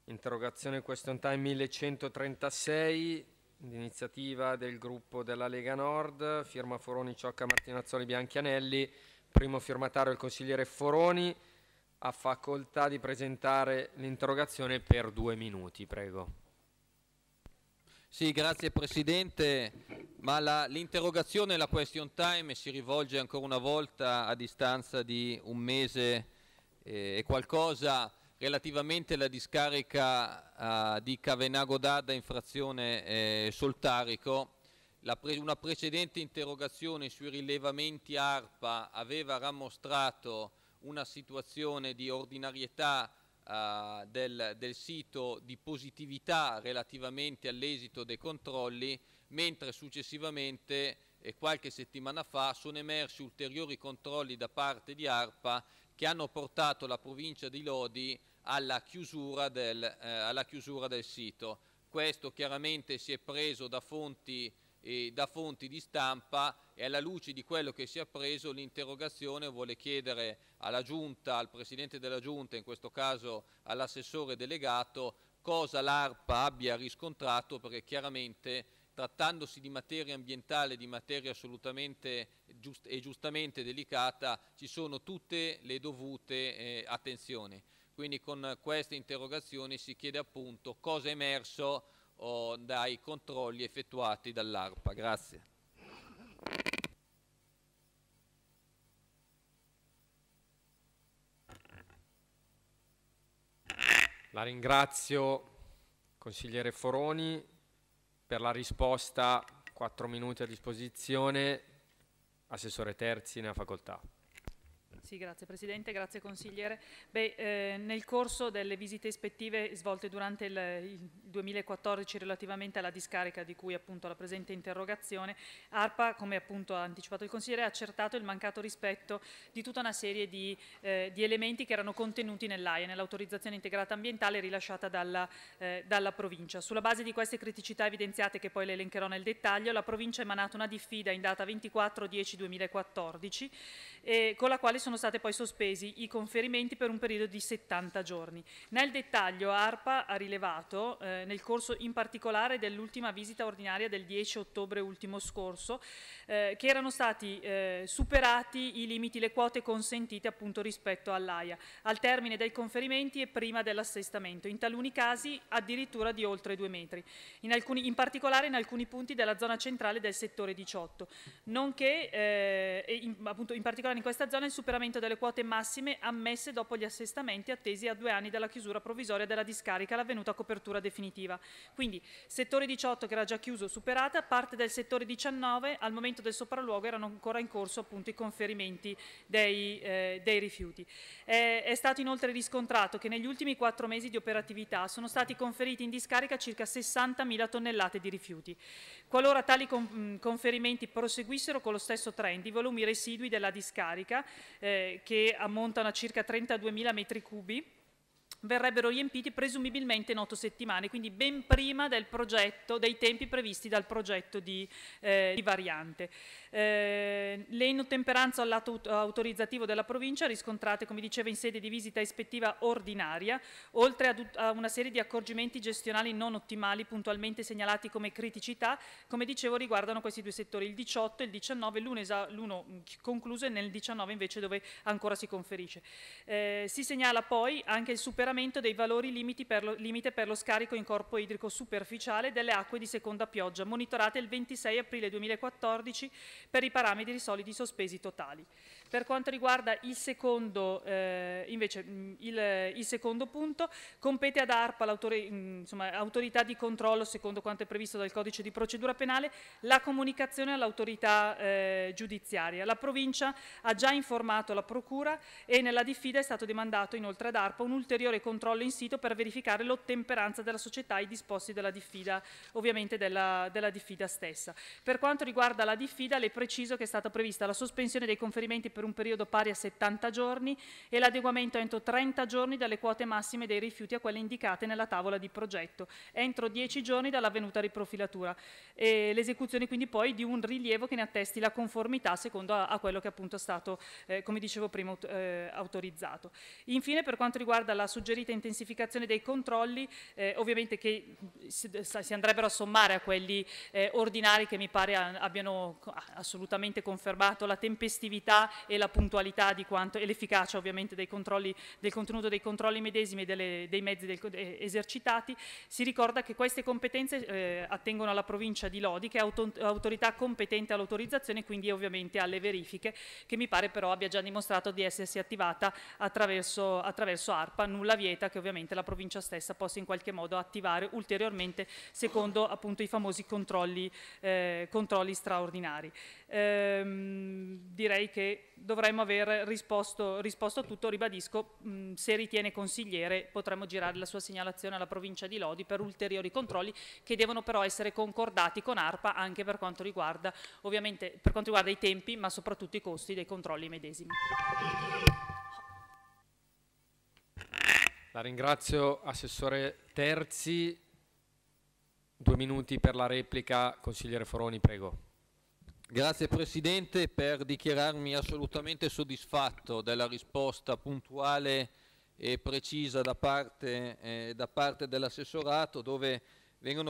interrogazione question time 1136 d'iniziativa del gruppo della Lega Nord, firma Foroni, Ciocca, Martinazzoli, Bianchianelli, primo firmatario il consigliere Foroni, ha facoltà di presentare l'interrogazione per due minuti, prego. Sì, grazie Presidente, ma l'interrogazione e la question time si rivolge ancora una volta a distanza di un mese eh, e qualcosa relativamente alla discarica eh, di Cavenago d'Adda in frazione eh, Soltarico. Pre una precedente interrogazione sui rilevamenti ARPA aveva rammostrato una situazione di ordinarietà eh, del, del, sito di positività relativamente all'esito dei controlli, mentre successivamente eh, qualche settimana fa sono emersi ulteriori controlli da parte di ARPA che hanno portato la provincia di Lodi alla chiusura del, eh, alla chiusura del sito. Questo chiaramente si è preso da fonti eh, da fonti di stampa e alla luce di quello che si è appreso l'interrogazione vuole chiedere alla Giunta, al Presidente della Giunta, in questo caso all'assessore delegato, cosa l'ARPA abbia riscontrato perché chiaramente trattandosi di materia ambientale, di materia assolutamente giust e giustamente delicata, ci sono tutte le dovute eh, attenzioni. Quindi con questa interrogazione si chiede appunto cosa è emerso o dai controlli effettuati dall'ARPA. Grazie. La ringrazio consigliere Foroni per la risposta, Quattro minuti a disposizione, assessore Terzi ne ha facoltà. Sì, grazie Presidente, grazie Consigliere. Beh, eh, nel corso delle visite ispettive svolte durante il, il, 2014 relativamente alla discarica di cui appunto la presente interrogazione, ARPA, come appunto ha anticipato il Consigliere, ha accertato il mancato rispetto di tutta una serie di, eh, di elementi che erano contenuti nell'AIA, nell'autorizzazione integrata ambientale rilasciata dalla, eh, dalla provincia. Sulla base di queste criticità evidenziate, che poi le elencherò nel dettaglio, la provincia ha emanato una diffida in data 24-10-2014 eh, con la quale sono sono stati poi sospesi i conferimenti per un periodo di 70 giorni. Nel dettaglio ARPA ha rilevato, eh, nel corso in particolare dell'ultima visita ordinaria del 10 ottobre ultimo scorso, eh, che erano stati eh, superati i limiti, le quote consentite appunto rispetto all'AIA, al termine dei conferimenti e prima dell'assestamento, in taluni casi addirittura di oltre due metri, in, alcuni, in particolare in alcuni punti della zona centrale del settore 18, nonché eh, in, appunto in particolare in questa zona il superamento superamento delle quote massime ammesse dopo gli assestamenti attesi a due anni dalla chiusura provvisoria della discarica, l'avvenuta copertura definitiva. Quindi settore 18 che era già chiuso superata, parte del settore 19 al momento del sopralluogo erano ancora in corso appunto i conferimenti dei, eh, dei rifiuti. Eh, è stato inoltre riscontrato che negli ultimi quattro mesi di operatività sono stati conferiti in discarica circa 60.000 tonnellate di rifiuti. Qualora tali conferimenti proseguissero con lo stesso trend, i volumi residui della discarica eh, eh, che ammontano a circa 32.000 metri cubi, verrebbero riempiti presumibilmente in otto settimane, quindi ben prima progetto, dei tempi previsti dal progetto di, eh, di variante. Eh, le inottemperanze all'atto autorizzativo della provincia riscontrate, come diceva, in sede di visita ispettiva ordinaria, oltre ad, a una serie di accorgimenti gestionali non ottimali puntualmente segnalati come criticità, come dicevo riguardano questi due settori, il 18 e il 19, l'uno concluso e nel 19 invece dove ancora si conferisce. Eh, si segnala poi anche il superamento dei valori per lo, limite per lo scarico in corpo idrico superficiale delle acque di seconda pioggia, monitorate il 26 aprile 2014 per i parametri solidi sospesi totali. Per quanto riguarda il secondo, eh, invece, mm, il, il secondo punto, compete ad ARPA, l'autorità mm, di controllo, secondo quanto è previsto dal codice di procedura penale, la comunicazione all'autorità eh, giudiziaria. La provincia ha già informato la procura e nella diffida è stato demandato inoltre ad ARPA un ulteriore controllo in sito per verificare l'ottemperanza della società ai disposti della diffida, ovviamente della, della diffida stessa. Per quanto riguarda la diffida, le preciso che è stata prevista la sospensione dei conferimenti per per un periodo pari a 70 giorni e l'adeguamento entro 30 giorni dalle quote massime dei rifiuti a quelle indicate nella tavola di progetto, entro 10 giorni dall'avvenuta riprofilatura. l'esecuzione quindi poi di un rilievo che ne attesti la conformità secondo a, a quello che appunto è stato, eh, come dicevo prima, eh, autorizzato. Infine per quanto riguarda la suggerita intensificazione dei controlli, eh, ovviamente che si, si, andrebbero a sommare a quelli eh, ordinari che mi pare abbiano assolutamente confermato la tempestività e la puntualità quanto, e l'efficacia ovviamente dei controlli, del contenuto dei controlli medesimi e delle, dei mezzi del, eh, esercitati, si ricorda che queste competenze eh, attengono alla provincia di Lodi che è auto, autorità competente all'autorizzazione e quindi ovviamente alle verifiche che mi pare però abbia già dimostrato di essersi attivata attraverso, attraverso ARPA, nulla vieta che ovviamente la provincia stessa possa in qualche modo attivare ulteriormente secondo appunto i famosi controlli, eh, controlli straordinari ehm, direi che dovremmo aver risposto, risposto a tutto, ribadisco, mh, mm, se ritiene consigliere potremmo girare la sua segnalazione alla provincia di Lodi per ulteriori controlli che devono però essere concordati con ARPA anche per quanto riguarda, per quanto riguarda i tempi ma soprattutto i costi dei controlli medesimi. La ringrazio Assessore Terzi, due minuti per la replica, consigliere Foroni prego. Grazie Presidente per dichiararmi assolutamente soddisfatto della risposta puntuale e precisa da parte, eh, parte dell'assessorato dove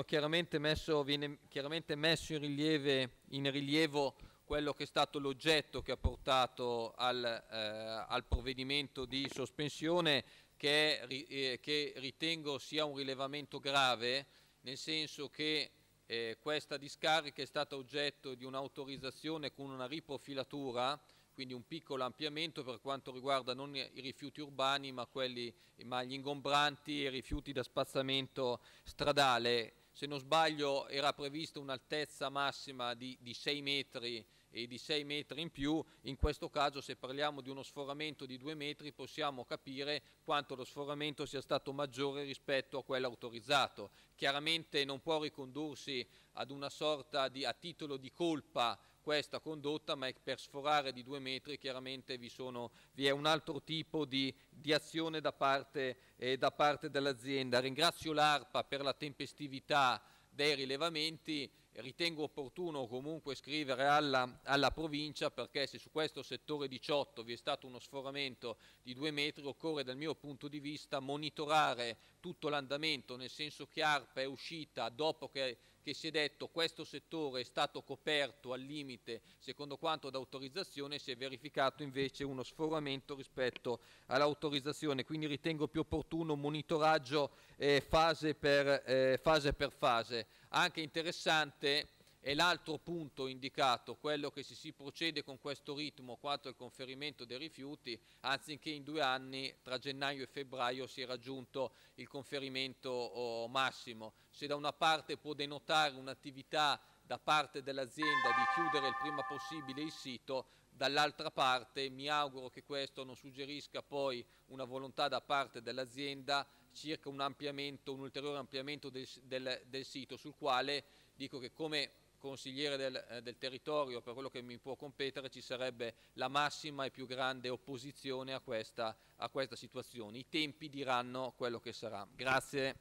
chiaramente messo, viene chiaramente messo in, rilievo, in rilievo quello che è stato l'oggetto che ha portato al, eh, al provvedimento di sospensione che, eh, che, ritengo sia un rilevamento grave nel senso che eh, questa discarica è stata oggetto di un'autorizzazione con una riprofilatura, quindi un piccolo ampliamento per quanto riguarda non i rifiuti urbani ma, quelli, ma gli ingombranti e i rifiuti da spazzamento stradale. Se non sbaglio era prevista un'altezza massima di, di 6 metri e di 6 metri in più, in questo caso se parliamo di uno sforamento di 2 metri possiamo capire quanto lo sforamento sia stato maggiore rispetto a quello autorizzato. Chiaramente non può ricondursi ad una sorta di, a titolo di colpa questa condotta, ma è per sforare di due metri chiaramente vi, sono, vi è un altro tipo di, di azione da parte, eh, parte dell'azienda. Ringrazio l'ARPA per la tempestività dei rilevamenti ritengo opportuno comunque scrivere alla, alla, provincia perché se su questo settore 18 vi è stato uno sforamento di due metri occorre dal mio punto di vista monitorare tutto l'andamento nel senso che ARPA è uscita dopo che che si è detto questo settore è stato coperto al limite secondo quanto ad autorizzazione si è verificato invece uno sforamento rispetto all'autorizzazione, quindi ritengo più opportuno un monitoraggio eh, fase, per, eh, fase per fase. Anche interessante e l'altro punto indicato, quello che se si procede con questo ritmo quanto al conferimento dei rifiuti, anziché in due anni, tra gennaio e febbraio si è raggiunto il conferimento oh, massimo. Se da una parte può denotare un'attività da parte dell'azienda di chiudere il prima possibile il sito, dall'altra parte mi auguro che questo non suggerisca poi una volontà da parte dell'azienda circa un, ampliamento, un ulteriore ampliamento del, del, del sito sul quale dico che come consigliere del, eh, del territorio per quello che mi può competere ci sarebbe la massima e più grande opposizione a questa, a questa situazione. I tempi diranno quello che sarà. Grazie.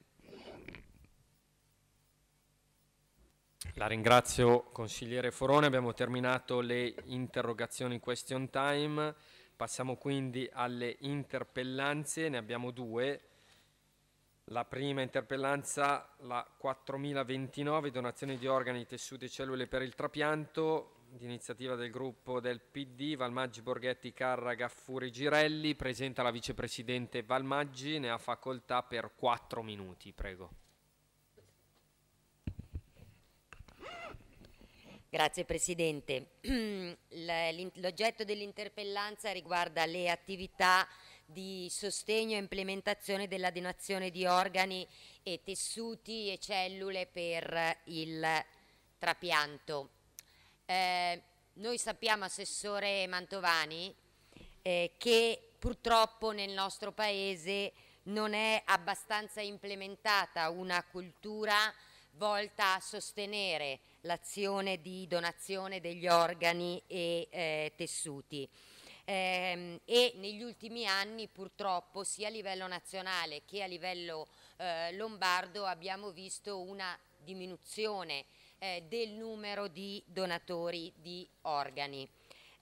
La ringrazio consigliere Forone, abbiamo terminato le interrogazioni question time, passiamo quindi alle interpellanze, ne abbiamo due. La prima interpellanza, la 4029, donazione di organi, tessuti e cellule per il trapianto, di iniziativa del gruppo del PD, Valmaggi, Borghetti, Carra, Gaffuri, Girelli, presenta la vicepresidente Valmaggi, ne ha facoltà per 4 minuti, prego. Grazie Presidente. L'oggetto dell'interpellanza riguarda le attività di sostegno e implementazione della donazione di organi e tessuti e cellule per il trapianto. Eh, noi sappiamo, Assessore Mantovani, eh, che purtroppo nel nostro Paese non è abbastanza implementata una cultura volta a sostenere l'azione di donazione degli organi e eh, tessuti ehm, e negli ultimi anni purtroppo sia a livello nazionale che a livello eh, lombardo abbiamo visto una diminuzione eh, del numero di donatori di organi.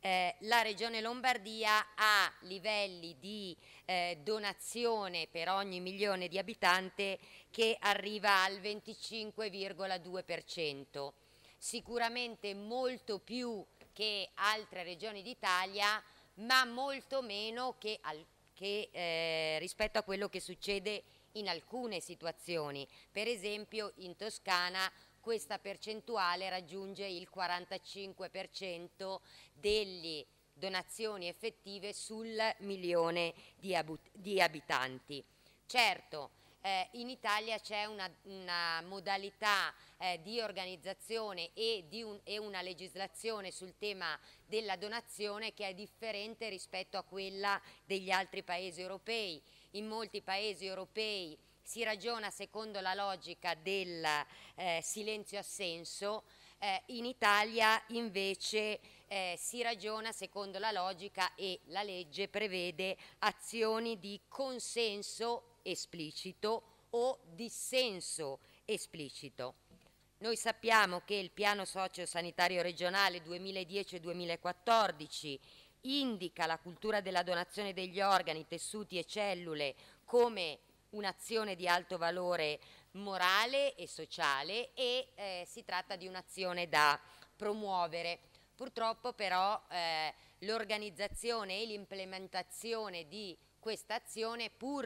Eh, la Regione Lombardia ha livelli di eh, donazione per ogni milione di abitante che arriva al 25,2%, sicuramente molto più che altre regioni d'Italia ma molto meno che, al, che, eh, rispetto a quello che succede in alcune situazioni. Per esempio in Toscana questa percentuale raggiunge il 45% delle donazioni effettive sul milione di, ab di abitanti. Certo, eh, in Italia c'è una, una, modalità eh, di organizzazione e, di un, e una legislazione sul tema della donazione che è differente rispetto a quella degli altri paesi europei. In molti paesi europei si ragiona secondo la logica del eh, silenzio-assenso, eh, in Italia invece eh, si ragiona secondo la logica e la legge prevede azioni di consenso esplicito o dissenso esplicito. Noi sappiamo che il piano sociosanitario regionale 2010-2014 indica la cultura della donazione degli organi, tessuti e cellule come un'azione di alto valore morale e sociale e eh, si tratta di un'azione da promuovere. Purtroppo però eh, l'organizzazione e l'implementazione di questa azione pur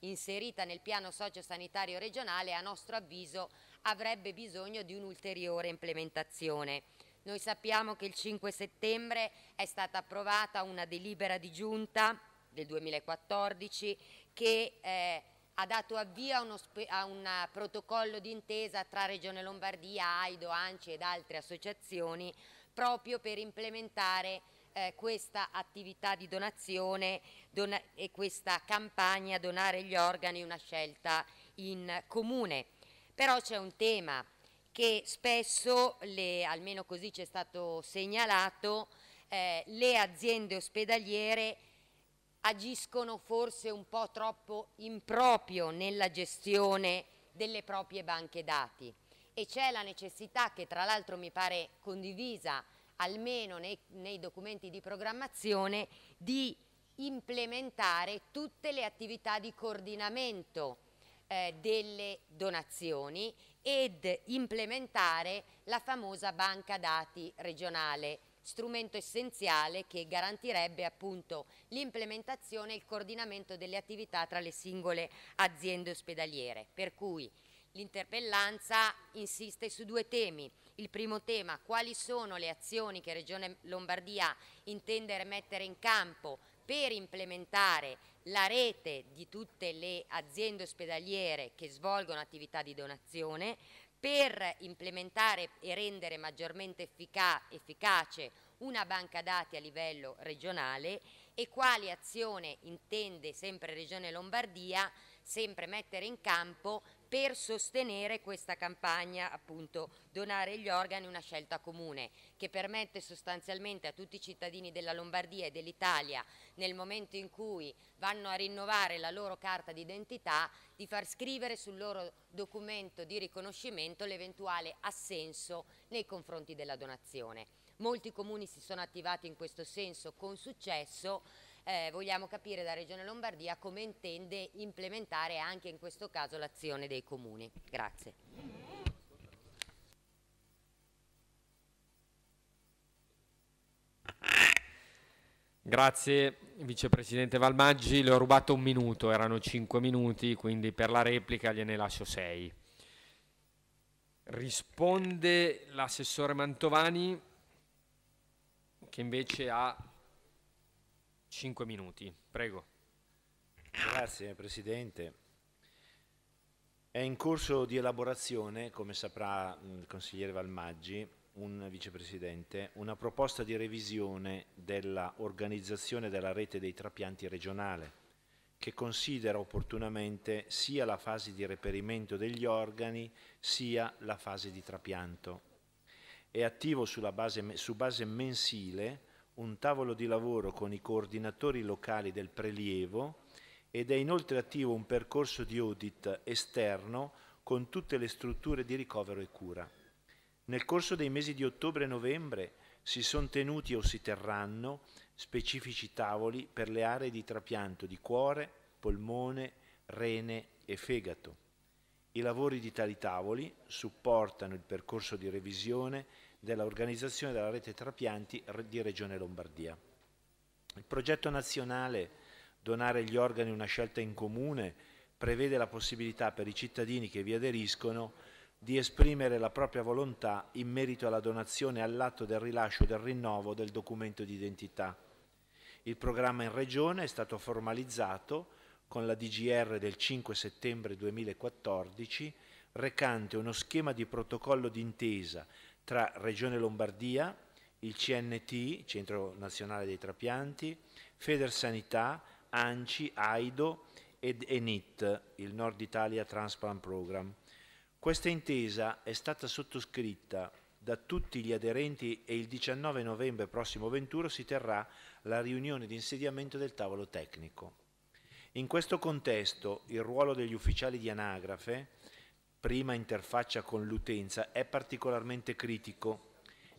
inserita nel piano sociosanitario regionale a nostro avviso avrebbe bisogno di un'ulteriore implementazione. Noi sappiamo che il 5 settembre è stata approvata una delibera di giunta del 2014 che eh, ha dato avvio a, uno, a un protocollo d'intesa tra Regione Lombardia, AIDO, ANCI ed altre associazioni proprio per implementare eh, questa attività di donazione e questa campagna Donare gli organi è una scelta in comune. Però c'è un tema che spesso, le, almeno così ci è stato segnalato, eh, le aziende ospedaliere agiscono forse un po' troppo improprio nella gestione delle proprie banche dati e c'è la necessità che tra l'altro mi pare condivisa almeno nei, nei documenti di programmazione di implementare tutte le attività di coordinamento eh, delle donazioni ed implementare la famosa banca dati regionale, strumento essenziale che garantirebbe appunto l'implementazione e il coordinamento delle attività tra le singole aziende ospedaliere. Per cui l'interpellanza insiste su due temi. Il primo tema, quali sono le azioni che Regione Lombardia intende mettere in campo per implementare la rete di tutte le aziende ospedaliere che svolgono attività di donazione, per implementare e rendere maggiormente effica efficace una banca dati a livello regionale e quale azione intende sempre Regione Lombardia sempre mettere in campo per sostenere questa campagna, appunto donare gli organi una scelta comune che permette sostanzialmente a tutti i cittadini della Lombardia e dell'Italia nel momento in cui vanno a rinnovare la loro carta d'identità di far scrivere sul loro documento di riconoscimento l'eventuale assenso nei confronti della donazione. Molti comuni si sono attivati in questo senso con successo eh, vogliamo capire da Regione Lombardia come intende implementare anche in questo caso l'azione dei comuni. Grazie. Grazie Vicepresidente Valmaggi, le ho rubato un minuto, erano cinque minuti, quindi per la replica gliene lascio sei. Risponde l'assessore Mantovani che invece ha 5 minuti. Prego. Grazie Presidente. È in corso di elaborazione, come saprà mm, il consigliere Valmaggi, un vicepresidente, una proposta di revisione dell'organizzazione della rete dei trapianti regionale che considera opportunamente sia la fase di reperimento degli organi sia la fase di trapianto. È attivo base, su base mensile un tavolo di lavoro con i coordinatori locali del prelievo ed è inoltre attivo un percorso di audit esterno con tutte le strutture di ricovero e cura. Nel corso dei mesi di ottobre e novembre si sono tenuti o si terranno specifici tavoli per le aree di trapianto di cuore, polmone, rene e fegato. I lavori di tali tavoli supportano il percorso di revisione dell'organizzazione della rete trapianti di Regione Lombardia. Il progetto nazionale Donare gli organi una scelta in comune prevede la possibilità per i cittadini che vi aderiscono di esprimere la propria volontà in merito alla donazione all'atto del rilascio del rinnovo del documento di identità. Il programma in Regione è stato formalizzato con la DGR del 5 settembre 2014 recante uno schema di protocollo d'intesa tra Regione Lombardia, il CNT, Centro Nazionale dei Trapianti, Federsanità, ANCI, AIDO ed ENIT, il Nord Italia Transplant Program. Questa intesa è stata sottoscritta da tutti gli aderenti e il 19 novembre prossimo 21 si terrà la riunione di insediamento del tavolo tecnico. In questo contesto il ruolo degli ufficiali di anagrafe prima interfaccia con l'utenza è particolarmente critico.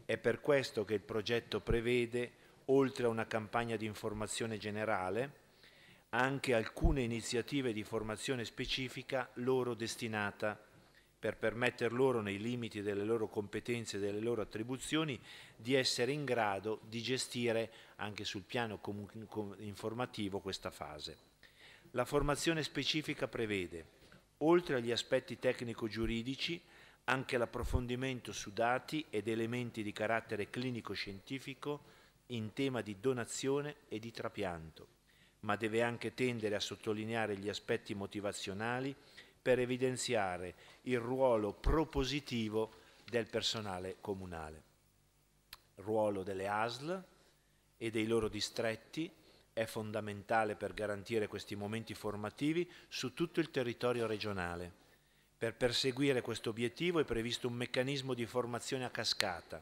È per questo che il progetto prevede, oltre a una campagna di informazione generale, anche alcune iniziative di formazione specifica loro destinata per permetter loro, nei limiti delle loro competenze e delle loro attribuzioni, di essere in grado di gestire anche sul piano informativo questa fase. La formazione specifica prevede oltre agli aspetti tecnico-giuridici, anche l'approfondimento su dati ed elementi di carattere clinico-scientifico in tema di donazione e di trapianto, ma deve anche tendere a sottolineare gli aspetti motivazionali per evidenziare il ruolo propositivo del personale comunale, ruolo delle ASL e dei loro distretti è fondamentale per garantire questi momenti formativi su tutto il territorio regionale. Per perseguire questo obiettivo è previsto un meccanismo di formazione a cascata,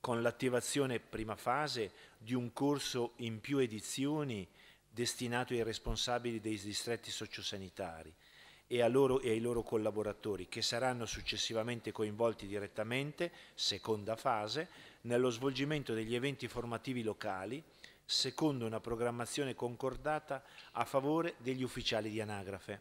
con l'attivazione prima fase di un corso in più edizioni destinato ai responsabili dei distretti sociosanitari e, loro, e ai loro collaboratori, che saranno successivamente coinvolti direttamente, seconda fase, nello svolgimento degli eventi formativi locali secondo una programmazione concordata a favore degli ufficiali di anagrafe.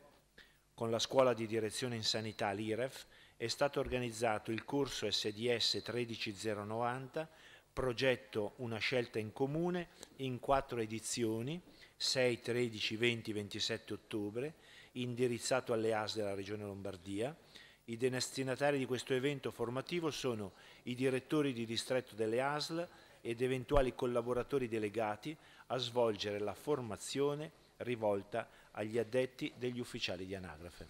Con la scuola di direzione in sanità, l'IREF, è stato organizzato il corso SDS 13090, progetto Una scelta in comune, in quattro edizioni, 6, 13, 20, 27 ottobre, indirizzato alle AS della Regione Lombardia. I destinatari di questo evento formativo sono i direttori di distretto delle ASL, ed eventuali collaboratori delegati a svolgere la formazione rivolta agli addetti degli ufficiali di anagrafe.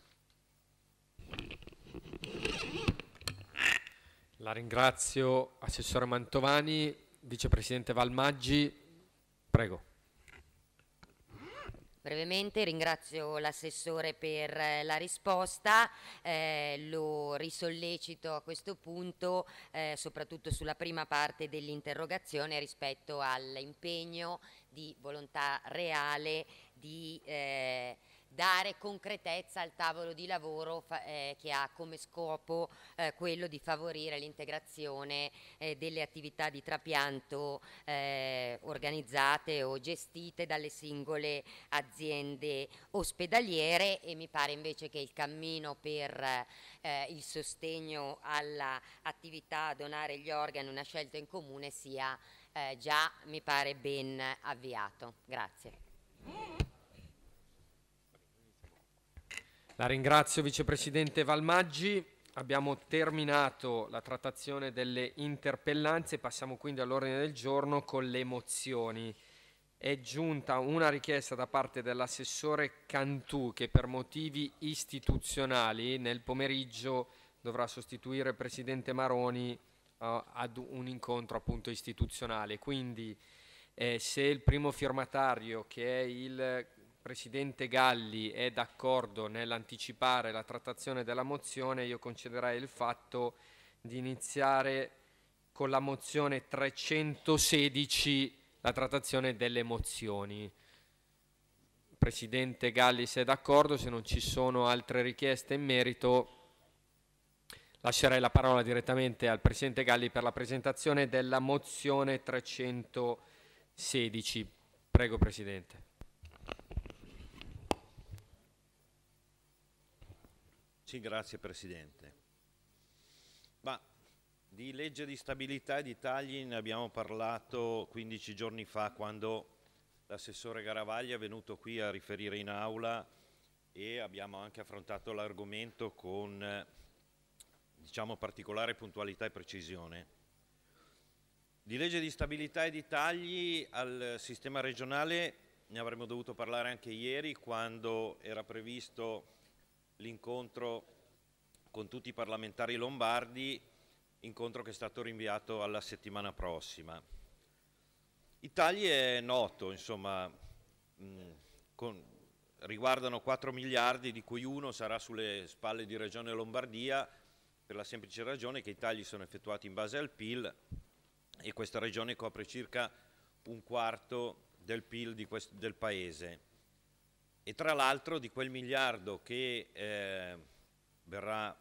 La ringrazio Assessore Mantovani, Vicepresidente Valmaggi, prego brevemente, ringrazio l'assessore per eh, la risposta, eh, lo risollecito a questo punto eh, soprattutto sulla prima parte dell'interrogazione rispetto all'impegno di volontà reale di eh, dare concretezza al tavolo di lavoro eh, che ha come scopo eh, quello di favorire l'integrazione eh, delle attività di trapianto eh, organizzate o gestite dalle singole aziende ospedaliere e mi pare invece che il cammino per eh, il sostegno all'attività a donare gli organi una scelta in comune sia eh, già mi pare ben avviato. Grazie. La ringrazio Vicepresidente Valmaggi. Abbiamo terminato la trattazione delle interpellanze, passiamo quindi all'ordine del giorno con le mozioni. È giunta una richiesta da parte dell'assessore Cantù che per motivi istituzionali nel pomeriggio dovrà sostituire il Presidente Maroni uh, ad un incontro appunto istituzionale. Quindi eh, se il primo firmatario che è il Presidente Galli è d'accordo nell'anticipare la trattazione della mozione, io concederei il fatto di iniziare con la mozione 316 la trattazione delle mozioni. Presidente Galli se è d'accordo, se non ci sono altre richieste in merito lascerei la parola direttamente al Presidente Galli per la presentazione della mozione 316. Prego Presidente. Sì, grazie Presidente. Ma di legge di stabilità e di tagli ne abbiamo parlato 15 giorni fa quando l'assessore Garavaglia è venuto qui a riferire in aula e abbiamo anche affrontato l'argomento con diciamo, particolare puntualità e precisione. Di legge di stabilità e di tagli al sistema regionale ne avremmo dovuto parlare anche ieri quando era previsto l'incontro con tutti i parlamentari lombardi, incontro che è stato rinviato alla settimana prossima. I tagli è noto, insomma, mh, mm, con, riguardano 4 miliardi, di cui uno sarà sulle spalle di Regione Lombardia, per la semplice ragione che i tagli sono effettuati in base al PIL e questa regione copre circa un quarto del PIL del Paese e tra l'altro di quel miliardo che eh, verrà,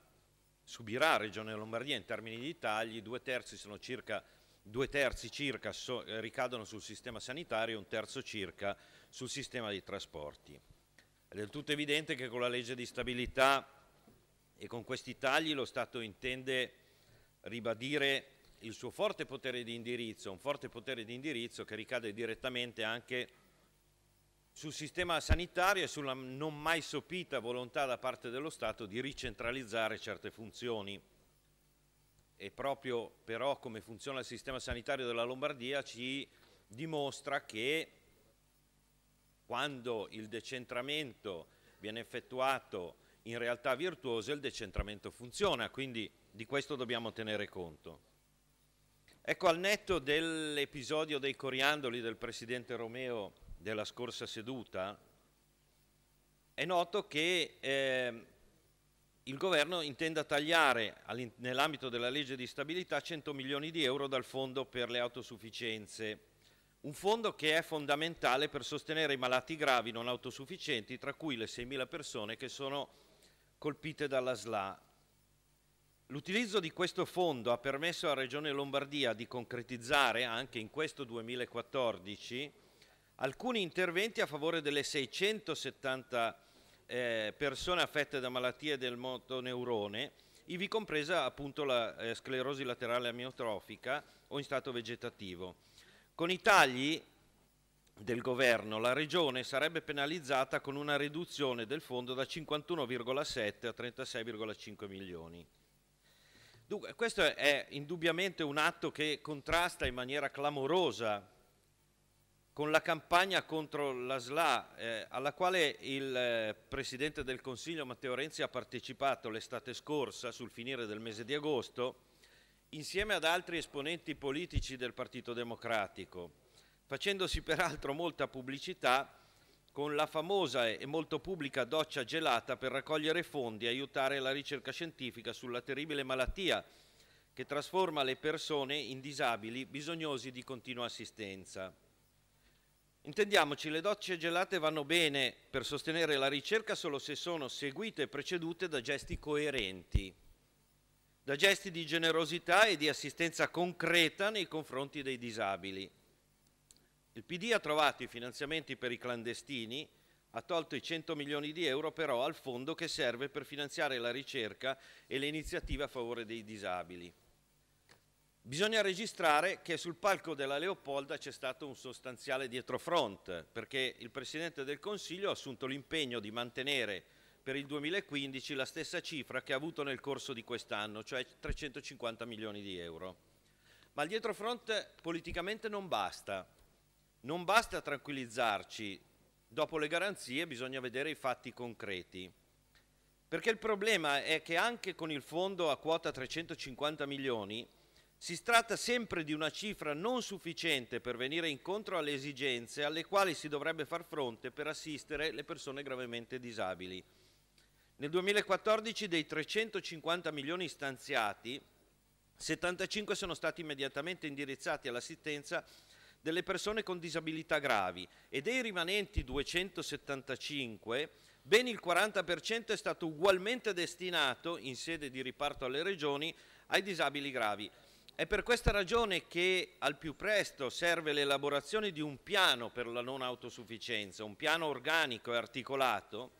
subirà Regione Lombardia in termini di tagli, due terzi, circa, due terzi circa so, eh, ricadono sul sistema sanitario e un terzo circa sul sistema dei trasporti. È del tutto evidente che con la legge di stabilità e con questi tagli lo Stato intende ribadire il suo forte potere di indirizzo, un forte potere di indirizzo che ricade direttamente anche sul sistema sanitario e sulla non mai sopita volontà da parte dello Stato di ricentralizzare certe funzioni. E proprio però come funziona il sistema sanitario della Lombardia ci dimostra che quando il decentramento viene effettuato in realtà virtuose il decentramento funziona, quindi di questo dobbiamo tenere conto. Ecco, al netto dell'episodio dei coriandoli del Presidente Romeo della scorsa seduta, è noto che eh, il governo intenda tagliare nell'ambito della legge di stabilità 100 milioni di euro dal fondo per le autosufficienze, un fondo che è fondamentale per sostenere i malati gravi non autosufficienti, tra cui le 6.000 persone che sono colpite dalla SLA. L'utilizzo di questo fondo ha permesso alla Regione Lombardia di concretizzare anche in questo 2014 alcuni interventi a favore delle 670 eh, persone affette da malattie del motoneurone, ivi compresa appunto la eh, sclerosi laterale amiotrofica o in stato vegetativo. Con i tagli del governo la regione sarebbe penalizzata con una riduzione del fondo da 51,7 a 36,5 milioni. Dunque, questo è indubbiamente un atto che contrasta in maniera clamorosa con la campagna contro la SLA eh, alla quale il eh, Presidente del Consiglio Matteo Renzi ha partecipato l'estate scorsa sul finire del mese di agosto insieme ad altri esponenti politici del Partito Democratico, facendosi peraltro molta pubblicità con la famosa e molto pubblica doccia gelata per raccogliere fondi e aiutare la ricerca scientifica sulla terribile malattia che trasforma le persone in disabili bisognosi di continua assistenza. Intendiamoci, le docce gelate vanno bene per sostenere la ricerca solo se sono seguite e precedute da gesti coerenti, da gesti di generosità e di assistenza concreta nei confronti dei disabili. Il PD ha trovato i finanziamenti per i clandestini, ha tolto i 100 milioni di euro però al fondo che serve per finanziare la ricerca e le iniziative a favore dei disabili. Bisogna registrare che sul palco della Leopolda c'è stato un sostanziale dietrofront, perché il Presidente del Consiglio ha assunto l'impegno di mantenere per il 2015 la stessa cifra che ha avuto nel corso di quest'anno, cioè 350 milioni di euro. Ma il dietrofront politicamente non basta. Non basta tranquillizzarci, dopo le garanzie bisogna vedere i fatti concreti. Perché il problema è che anche con il fondo a quota 350 milioni si tratta sempre di una cifra non sufficiente per venire incontro alle esigenze alle quali si dovrebbe far fronte per assistere le persone gravemente disabili. Nel 2014 dei 350 milioni stanziati, 75 sono stati immediatamente indirizzati all'assistenza delle persone con disabilità gravi e dei rimanenti 275 ben il 40% è stato ugualmente destinato in sede di riparto alle regioni ai disabili gravi. È per questa ragione che al più presto serve l'elaborazione di un piano per la non autosufficienza, un piano organico e articolato,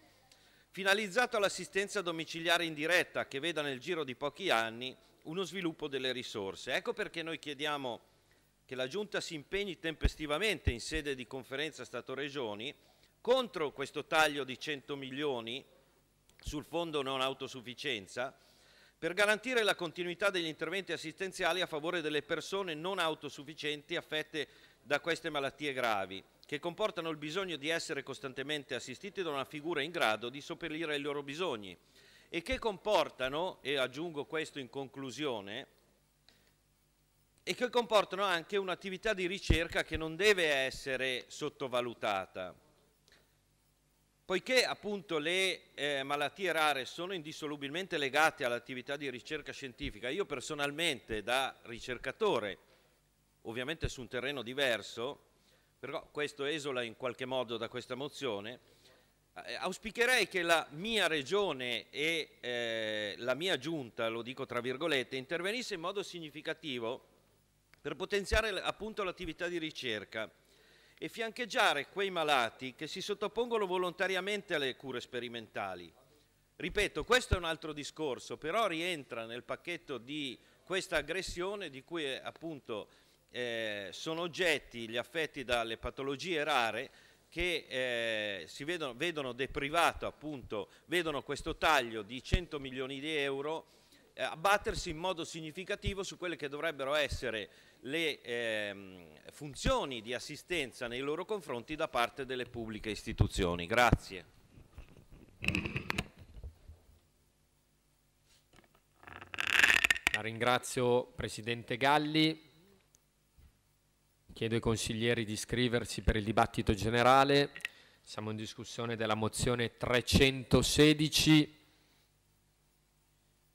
finalizzato all'assistenza domiciliare indiretta che veda nel giro di pochi anni uno sviluppo delle risorse. Ecco perché noi chiediamo che la Giunta si impegni tempestivamente in sede di conferenza Stato-Regioni contro questo taglio di 100 milioni sul fondo non autosufficienza per garantire la continuità degli interventi assistenziali a favore delle persone non autosufficienti affette da queste malattie gravi, che comportano il bisogno di essere costantemente assistite da una figura in grado di sopperire ai loro bisogni e che comportano, e aggiungo questo in conclusione, e che comportano anche un'attività di ricerca che non deve essere sottovalutata Poiché appunto le eh, malattie rare sono indissolubilmente legate all'attività di ricerca scientifica, io personalmente da ricercatore, ovviamente su un terreno diverso, però questo esola in qualche modo da questa mozione, eh, auspicherei che la mia regione e eh, la mia giunta, lo dico tra virgolette, intervenisse in modo significativo per potenziare appunto l'attività di ricerca e fiancheggiare quei malati che si sottopongono volontariamente alle cure sperimentali. Ripeto, questo è un altro discorso, però rientra nel pacchetto di questa aggressione di cui eh, appunto eh, sono oggetti gli affetti dalle patologie rare che eh, si vedono, vedono deprivato appunto, vedono questo taglio di 100 milioni di euro eh, abbattersi in modo significativo su quelle che dovrebbero essere le ehm, funzioni di assistenza nei loro confronti da parte delle pubbliche istituzioni. Grazie. La ringrazio Presidente Galli, chiedo ai consiglieri di iscriversi per il dibattito generale. Siamo in discussione della mozione 316,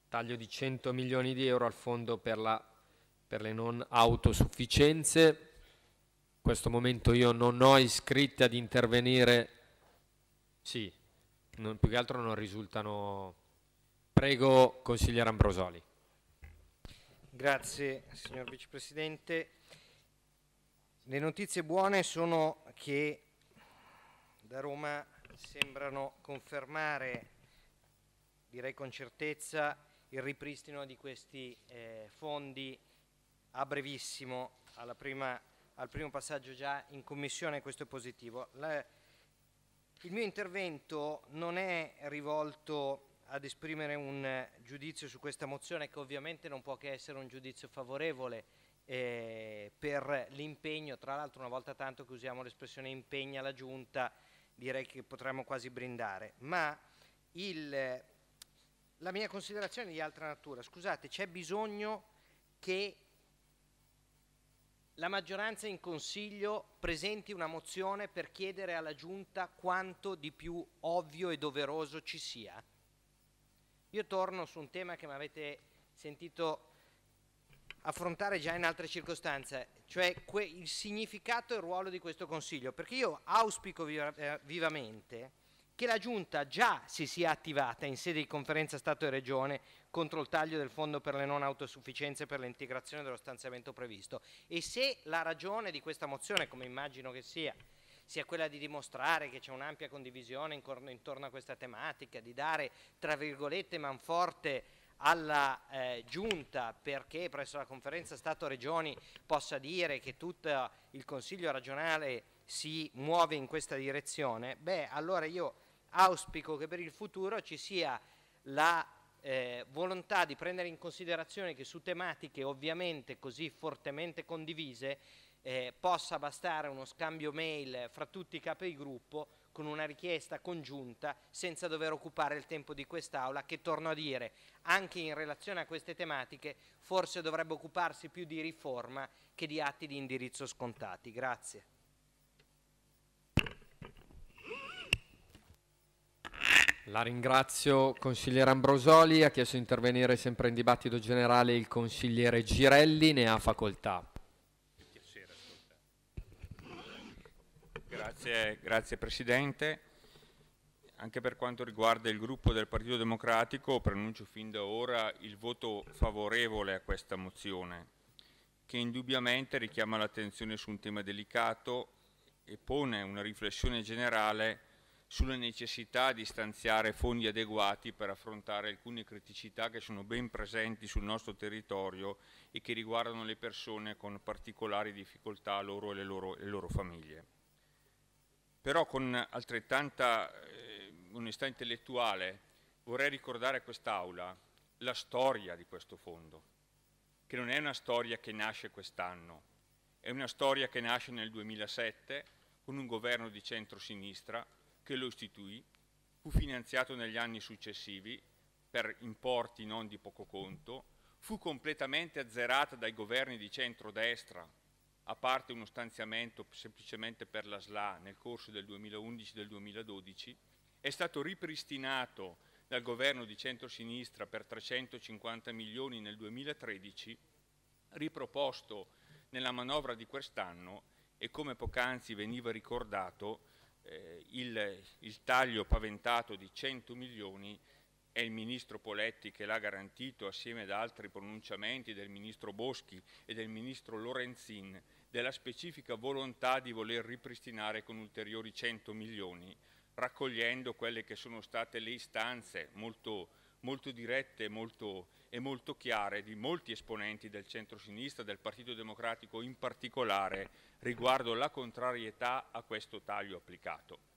taglio di 100 milioni di euro al fondo per la per le non autosufficienze. In questo momento io non ho iscritte ad intervenire, sì, non, più che altro non risultano. Prego, consigliere Ambrosoli. Grazie, signor Vicepresidente. Le notizie buone sono che da Roma sembrano confermare, direi con certezza, il ripristino di questi eh, fondi a brevissimo prima, al primo passaggio già in commissione, questo è positivo. La, il mio intervento non è rivolto ad esprimere un giudizio su questa mozione che ovviamente non può che essere un giudizio favorevole eh, per l'impegno, tra l'altro una volta tanto che usiamo l'espressione impegna la giunta direi che potremmo quasi brindare, ma il, la mia considerazione è di altra natura, scusate c'è bisogno che la maggioranza in Consiglio presenti una mozione per chiedere alla Giunta quanto di più ovvio e doveroso ci sia. Io torno su un tema che mi avete sentito affrontare già in altre circostanze, cioè il significato e il ruolo di questo Consiglio, perché io auspico viva eh, vivamente che la Giunta già si sia attivata in sede di conferenza Stato e Regione contro il taglio del fondo per le non autosufficienze per l'integrazione dello stanziamento previsto. E se la ragione di questa mozione, come immagino che sia, sia quella di dimostrare che c'è un'ampia condivisione intorno a questa tematica, di dare, tra virgolette, manforte alla eh, giunta perché presso la conferenza Stato-Regioni possa dire che tutto il Consiglio regionale si muove in questa direzione, beh allora io auspico che per il futuro ci sia la eh, volontà di prendere in considerazione che su tematiche ovviamente così fortemente condivise eh, possa bastare uno scambio mail fra tutti i capi gruppo con una richiesta congiunta senza dover occupare il tempo di quest'Aula che, torno a dire, anche in relazione a queste tematiche forse dovrebbe occuparsi più di riforma che di atti di indirizzo scontati. Grazie. La ringrazio consigliere Ambrosoli, ha chiesto di intervenire sempre in dibattito generale il consigliere Girelli, ne ha facoltà. Grazie, grazie Presidente. Anche per quanto riguarda il gruppo del Partito Democratico pronuncio fin da ora il voto favorevole a questa mozione, che indubbiamente richiama l'attenzione su un tema delicato e pone una riflessione generale sulla necessità di stanziare fondi adeguati per affrontare alcune criticità che sono ben presenti sul nostro territorio e che riguardano le persone con particolari difficoltà loro e le loro, le loro famiglie. Però con altrettanta eh, onestà intellettuale vorrei ricordare a quest'Aula la storia di questo fondo, che non è una storia che nasce quest'anno, è una storia che nasce nel 2007 con un governo di centrosinistra che lo istituì, fu finanziato negli anni successivi per importi non di poco conto, fu completamente azzerata dai governi di centrodestra, a parte uno stanziamento semplicemente per la SLA nel corso del 2011-2012, del è stato ripristinato dal governo di centrosinistra per 350 milioni nel 2013, riproposto nella manovra di quest'anno e come poc'anzi veniva ricordato eh, il, il, taglio paventato di 100 milioni è il ministro Poletti che l'ha garantito assieme ad altri pronunciamenti del ministro Boschi e del ministro Lorenzin della specifica volontà di voler ripristinare con ulteriori 100 milioni raccogliendo quelle che sono state le istanze molto molto dirette e molto, e molto chiare di molti esponenti del centro-sinistra, del Partito Democratico in particolare, riguardo la contrarietà a questo taglio applicato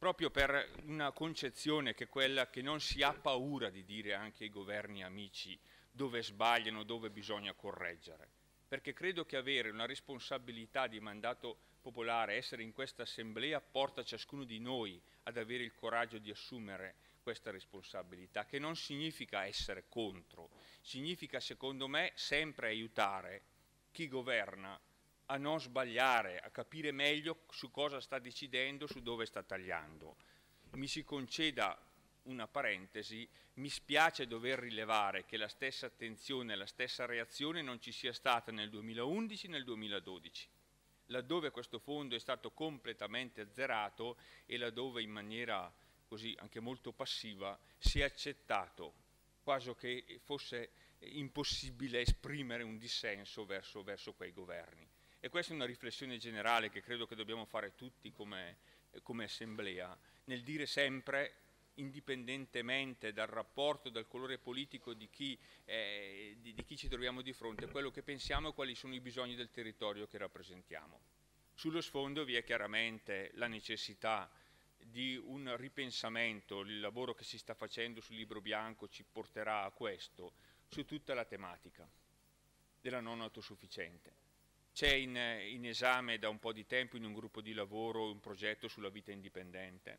proprio per una concezione che è quella che non si ha paura di dire anche ai governi amici dove sbagliano, dove bisogna correggere. Perché credo che avere una responsabilità di mandato popolare, essere in questa assemblea, porta ciascuno di noi ad avere il coraggio di assumere questa responsabilità, che non significa essere contro, significa secondo me sempre aiutare chi governa a non sbagliare, a capire meglio su cosa sta decidendo, su dove sta tagliando. Mi si conceda una parentesi, mi spiace dover rilevare che la stessa attenzione, la stessa reazione non ci sia stata nel 2011 e nel 2012, laddove questo fondo è stato completamente azzerato e laddove in maniera così anche molto passiva, si è accettato, quasi che fosse impossibile esprimere un dissenso verso, verso quei governi. E questa è una riflessione generale che credo che dobbiamo fare tutti come, come assemblea, nel dire sempre indipendentemente dal rapporto, dal colore politico di chi, eh, di, di chi, ci troviamo di fronte, quello che pensiamo e quali sono i bisogni del territorio che rappresentiamo. Sullo sfondo vi è chiaramente la necessità di un ripensamento, il lavoro che si sta facendo sul libro bianco ci porterà a questo, su tutta la tematica della non autosufficiente. C'è in, in esame da un po' di tempo in un gruppo di lavoro un progetto sulla vita indipendente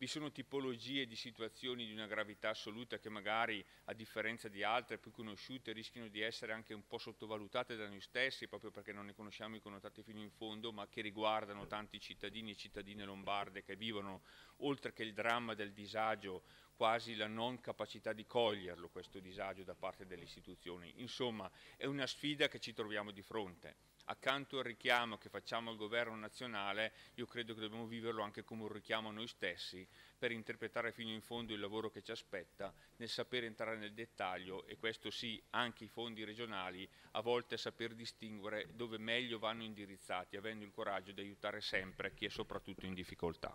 vi sono tipologie di situazioni di una gravità assoluta che magari a differenza di altre più conosciute rischiano di essere anche un po' sottovalutate da noi stessi proprio perché non ne conosciamo i connotati fino in fondo ma che riguardano tanti cittadini e cittadine lombarde che vivono oltre che il dramma del disagio quasi la non capacità di coglierlo questo disagio da parte delle istituzioni. Insomma è una sfida che ci troviamo di fronte accanto al richiamo che facciamo al governo nazionale, io credo che dobbiamo viverlo anche come un richiamo a noi stessi per interpretare fino in fondo il lavoro che ci aspetta, nel sapere entrare nel dettaglio e questo sì, anche i fondi regionali, a volte saper distinguere dove meglio vanno indirizzati, avendo il coraggio di aiutare sempre chi è soprattutto in difficoltà.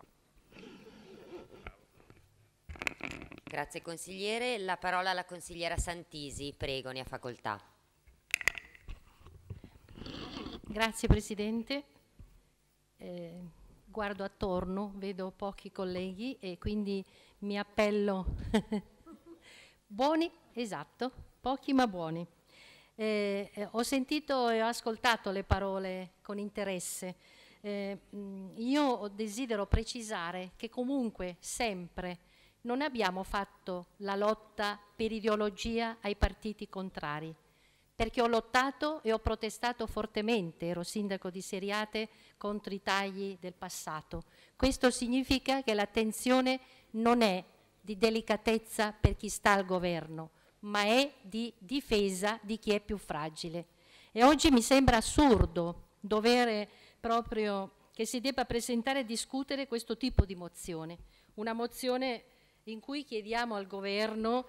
Grazie consigliere. La parola alla consigliera Santisi, prego, ne ha facoltà. Grazie Presidente. Eh, guardo attorno, vedo pochi colleghi e quindi mi appello. buoni, esatto, pochi ma buoni. Eh, eh, ho sentito e ho ascoltato le parole con interesse. Mh, eh, mm, io desidero precisare che comunque, sempre, non abbiamo fatto la lotta per ideologia ai partiti contrari perché ho lottato e ho protestato fortemente, ero sindaco di Seriate, contro i tagli del passato. Questo significa che l'attenzione non è di delicatezza per chi sta al governo, ma è di difesa di chi è più fragile. E oggi mi sembra assurdo dovere proprio che si debba presentare e discutere questo tipo di mozione, una mozione in cui chiediamo al governo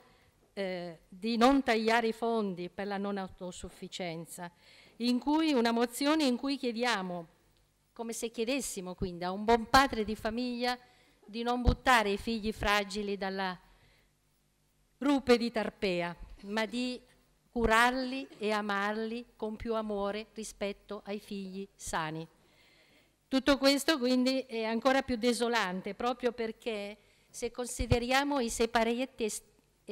eh, di non tagliare i fondi per la non autosufficienza, in cui una mozione in cui chiediamo, come se chiedessimo quindi a un buon padre di famiglia di non buttare i figli fragili dalla rupe di Tarpea, ma di curarli e amarli con più amore rispetto ai figli sani. Tutto questo quindi è ancora più desolante proprio perché se consideriamo i esterni,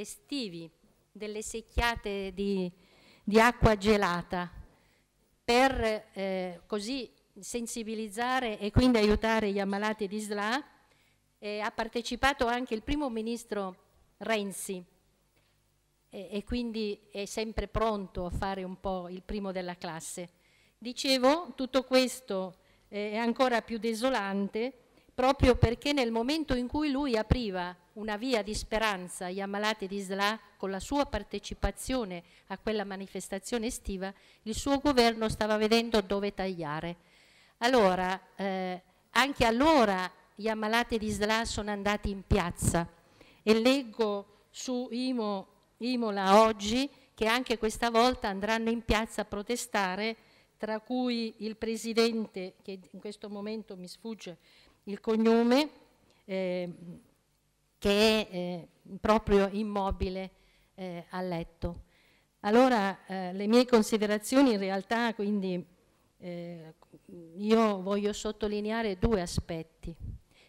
estivi, delle secchiate di, di acqua gelata, per eh, così sensibilizzare e quindi aiutare gli ammalati di SLA, eh, ha partecipato anche il primo ministro Renzi e, e quindi è sempre pronto a fare un po' il primo della classe. Dicevo, tutto questo eh, è ancora più desolante proprio perché nel momento in cui lui apriva una via di speranza agli ammalati di SLA con la sua partecipazione a quella manifestazione estiva, il suo governo stava vedendo dove tagliare. Allora, eh, anche allora gli ammalati di SLA sono andati in piazza e leggo su Imo, Imola oggi che anche questa volta andranno in piazza a protestare, tra cui il presidente, che in questo momento mi sfugge, il cognome eh, che è eh, proprio immobile eh, a letto. Allora eh, le mie considerazioni in realtà quindi eh, io voglio sottolineare due aspetti.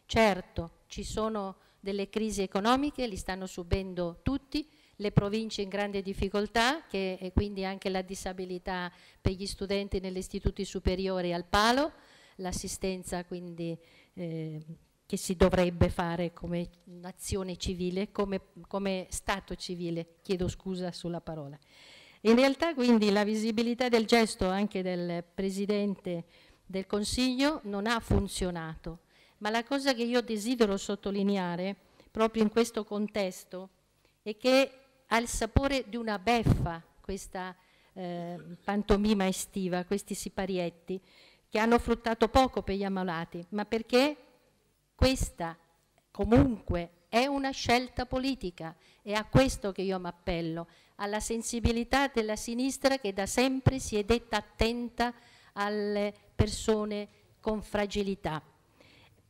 Certo, ci sono delle crisi economiche, li stanno subendo tutti, le province in grande difficoltà che, e quindi anche la disabilità per gli studenti negli istituti superiori al palo, l'assistenza quindi Ehm, che si dovrebbe fare come nazione civile, come, come Stato civile, chiedo scusa sulla parola. In realtà quindi la visibilità del gesto anche del Presidente del Consiglio non ha funzionato, ma la cosa che io desidero sottolineare proprio in questo contesto è che ha il sapore di una beffa questa eh, pantomima estiva, questi siparietti, che hanno fruttato poco per gli ammalati, ma perché questa comunque è una scelta politica. È a questo che io mi appello, alla sensibilità della sinistra che da sempre si è detta attenta alle persone con fragilità.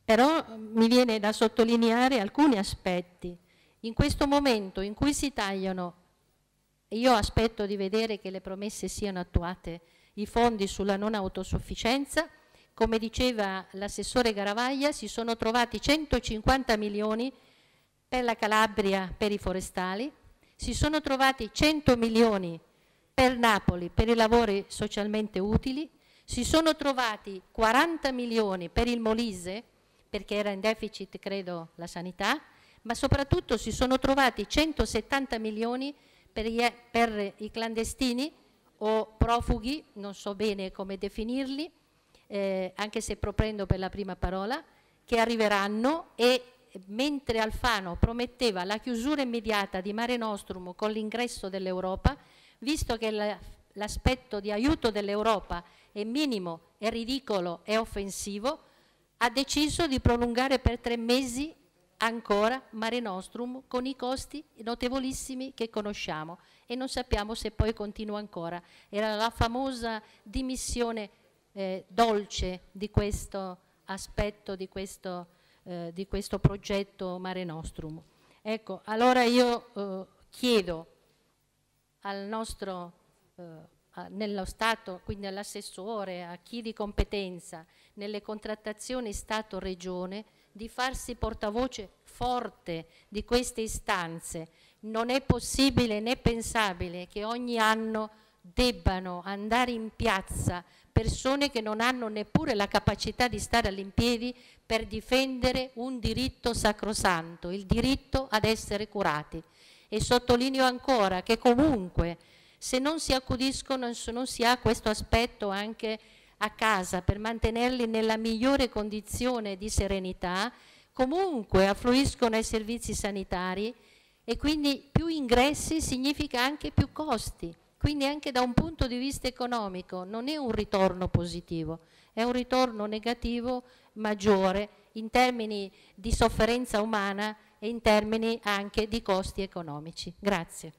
Però mm, mi viene da sottolineare alcuni aspetti. In questo momento in cui si tagliano, io aspetto di vedere che le promesse siano attuate i fondi sulla non autosufficienza. Come diceva l'assessore Garavaglia, si sono trovati 150 milioni per la Calabria per i forestali, si sono trovati 100 milioni per Napoli per i lavori socialmente utili, si sono trovati 40 milioni per il Molise, perché era in deficit credo la sanità, ma soprattutto si sono trovati 170 milioni per, i clandestini o profughi, non so bene come definirli, eh, anche se propendo per la prima parola, che arriveranno e mentre Alfano prometteva la chiusura immediata di Mare Nostrum con l'ingresso dell'Europa, visto che l'aspetto di aiuto dell'Europa è minimo, è ridicolo, è offensivo, ha deciso di prolungare per tre mesi ancora Mare Nostrum con i costi notevolissimi che conosciamo e non sappiamo se poi continua ancora. Era la famosa dimissione eh, dolce di questo aspetto, di questo, eh, di questo, progetto Mare Nostrum. Ecco, allora io eh, chiedo al nostro, eh, a, nello Stato, quindi all'assessore, a chi di competenza, nelle contrattazioni Stato-Regione, di farsi portavoce forte di queste istanze, non è possibile né pensabile che ogni anno debbano andare in piazza persone che non hanno neppure la capacità di stare all'impiedi per difendere un diritto sacrosanto, il diritto ad essere curati. E sottolineo ancora che comunque se non si accudiscono, se non si ha questo aspetto anche a casa per mantenerli nella migliore condizione di serenità, comunque affluiscono ai servizi sanitari e quindi più ingressi significa anche più costi, quindi anche da un punto di vista economico non è un ritorno positivo, è un ritorno negativo maggiore in termini di sofferenza umana e in termini anche di costi economici. Grazie.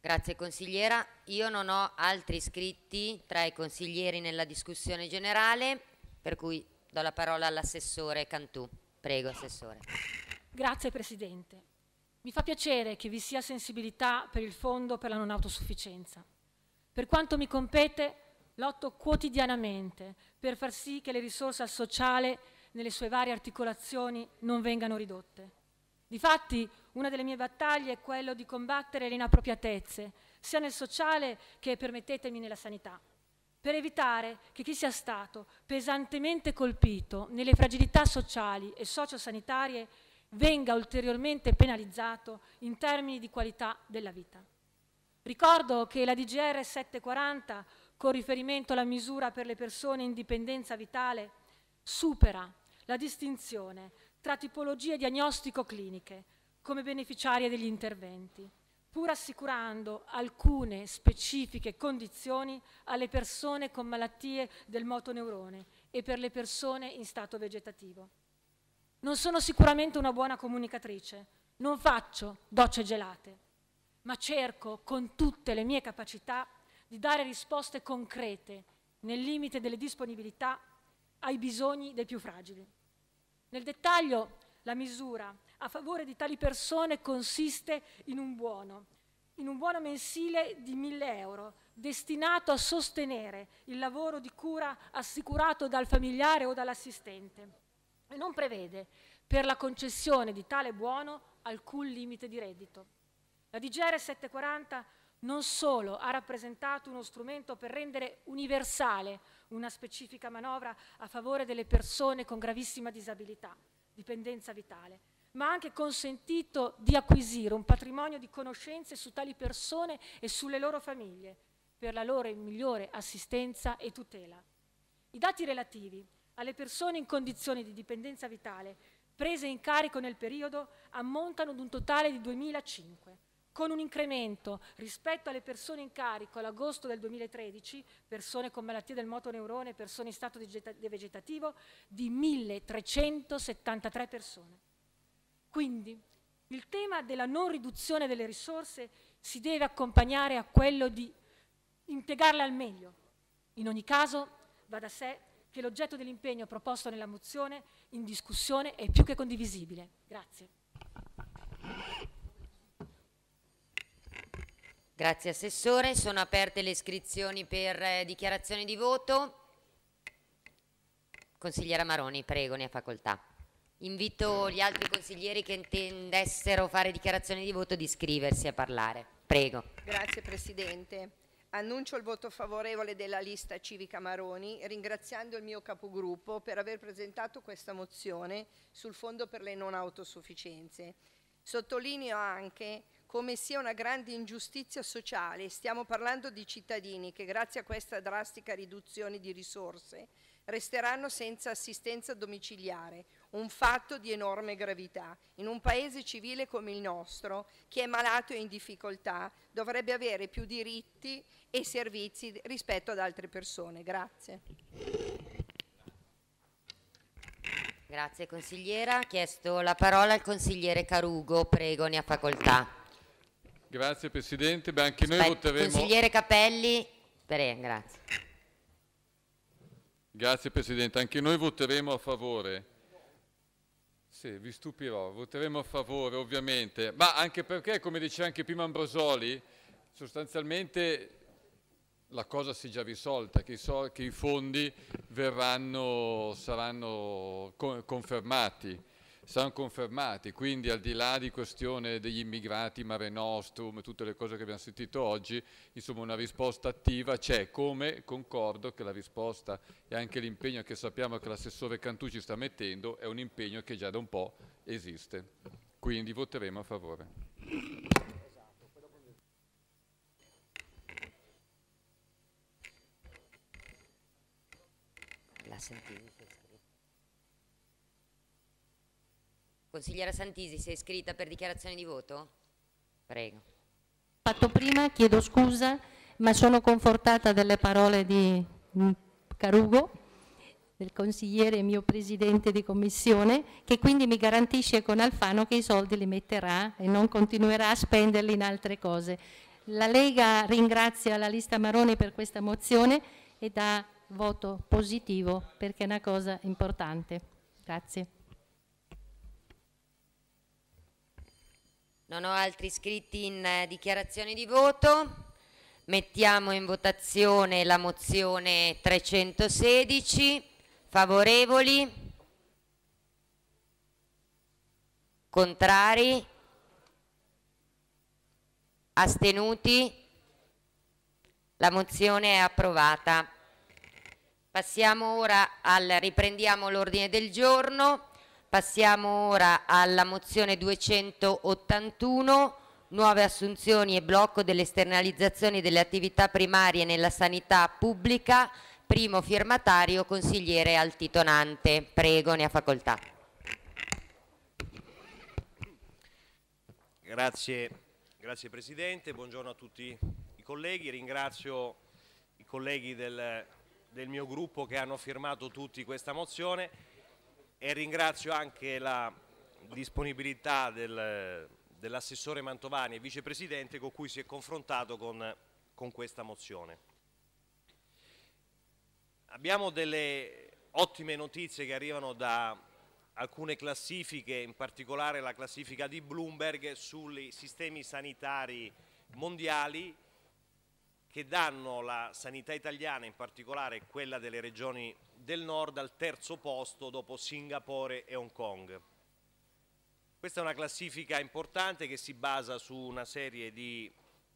Grazie consigliera. Io non ho altri iscritti tra i consiglieri nella discussione generale, per cui do la parola all'assessore Cantù. Prego, Assessore. Grazie Presidente. Mi fa piacere che vi sia sensibilità per il Fondo per la non autosufficienza. Per quanto mi compete, lotto quotidianamente per far sì che le risorse al sociale nelle sue varie articolazioni non vengano ridotte. Difatti, una delle mie battaglie è quella di combattere le inappropriatezze, sia nel sociale che, permettetemi, nella sanità per evitare che chi sia stato pesantemente colpito nelle fragilità sociali e sociosanitarie venga ulteriormente penalizzato in termini di qualità della vita. Ricordo che la DGR 740, con riferimento alla misura per le persone in dipendenza vitale, supera la distinzione tra tipologie diagnostico-cliniche come beneficiarie degli interventi pur assicurando alcune specifiche condizioni alle persone con malattie del motoneurone e per le persone in stato vegetativo. Non sono sicuramente una buona comunicatrice, non faccio docce gelate, ma cerco con tutte le mie capacità di dare risposte concrete, nel limite delle disponibilità, ai bisogni dei più fragili. Nel dettaglio, la misura a favore di tali persone consiste in un buono, in un buono mensile di 1000 euro, destinato a sostenere il lavoro di cura assicurato dal familiare o dall'assistente e non prevede per la concessione di tale buono alcun limite di reddito. La DGR 740 non solo ha rappresentato uno strumento per rendere universale una specifica manovra a favore delle persone con gravissima disabilità, dipendenza vitale, ma ha anche consentito di acquisire un patrimonio di conoscenze su tali persone e sulle loro famiglie, per la loro migliore assistenza e tutela. I dati relativi alle persone in condizioni di dipendenza vitale prese in carico nel periodo ammontano ad un totale di 2005, con un incremento rispetto alle persone in carico all'agosto del 2013, persone con malattie del motoneurone e persone in stato vegetativo, di 1373 persone. Quindi il tema della non riduzione delle risorse si deve accompagnare a quello di integrarle al meglio. In ogni caso va da sé che l'oggetto dell'impegno proposto nella mozione in discussione è più che condivisibile. Grazie. Grazie Assessore, sono aperte le iscrizioni per eh, dichiarazione di voto. Consigliera Maroni, prego, ne ha facoltà. Invito gli altri consiglieri che intendessero fare dichiarazione di voto di iscriversi a parlare. Prego. Grazie Presidente. Annuncio il voto favorevole della lista civica Maroni, ringraziando il mio capogruppo per aver presentato questa mozione sul Fondo per le non autosufficienze. Sottolineo anche come sia una grande ingiustizia sociale. Stiamo parlando di cittadini che grazie a questa drastica riduzione di risorse resteranno senza assistenza domiciliare un fatto di enorme gravità. In un paese civile come il nostro, chi è malato e in difficoltà dovrebbe avere più diritti e servizi rispetto ad altre persone. Grazie. Grazie consigliera. Ha chiesto la parola al consigliere Carugo. Prego, ne ha facoltà. Grazie Presidente. Beh, anche noi Aspetta, voteremo... Consigliere Capelli. Pre, grazie. Grazie Presidente. Anche noi voteremo a favore sì, vi stupirò, voteremo a favore ovviamente, ma anche perché, come diceva anche prima Ambrosoli, sostanzialmente la cosa si è già risolta, che i, so che i fondi verranno, saranno co confermati saranno confermati, quindi al di là di questione degli immigrati, Mare Nostrum, tutte le cose che abbiamo sentito oggi, insomma una risposta attiva c'è, come concordo che la risposta e anche l'impegno che sappiamo che l'assessore Cantucci sta mettendo è un impegno che già da un po' esiste, quindi voteremo a favore. la sentite. Consigliera Santisi, si è iscritta per dichiarazione di voto? Prego. Fatto prima, chiedo scusa, ma sono confortata dalle parole di Carugo, del consigliere e mio presidente di commissione, che quindi mi garantisce con Alfano che i soldi li metterà e non continuerà a spenderli in altre cose. La Lega ringrazia la lista Maroni per questa mozione e dà voto positivo perché è una cosa importante. Grazie. Non ho altri iscritti in eh, dichiarazione di voto. Mettiamo in votazione la mozione 316. Favorevoli? Contrari? Astenuti? La mozione è approvata. Passiamo ora al riprendiamo l'ordine del giorno Passiamo ora alla mozione 281, nuove assunzioni e blocco delle esternalizzazioni delle attività primarie nella sanità pubblica, primo firmatario consigliere altitonante. Prego, ne ha facoltà. Grazie, grazie Presidente, buongiorno a tutti i colleghi, ringrazio i colleghi del, del mio gruppo che hanno firmato tutti questa mozione e ringrazio anche la disponibilità del, dell'assessore Mantovani e vicepresidente con cui si è confrontato con, con questa mozione. Abbiamo delle ottime notizie che arrivano da alcune classifiche, in particolare la classifica di Bloomberg sui sistemi sanitari mondiali che danno la sanità italiana, in particolare quella delle regioni del Nord al terzo posto dopo Singapore e Hong Kong. Questa è una classifica importante che si basa su una serie di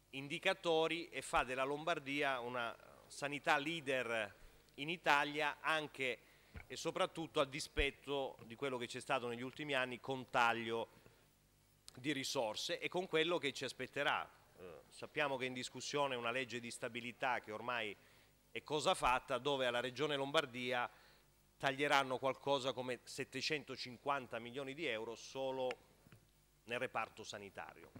indicatori e fa della Lombardia una sanità leader in Italia anche e soprattutto a dispetto di quello che c'è stato negli ultimi anni con taglio di risorse e con quello che ci aspetterà. Eh, sappiamo che è in discussione una legge di stabilità che ormai e cosa fatta dove alla Regione Lombardia taglieranno qualcosa come 750 milioni di euro solo nel reparto sanitario.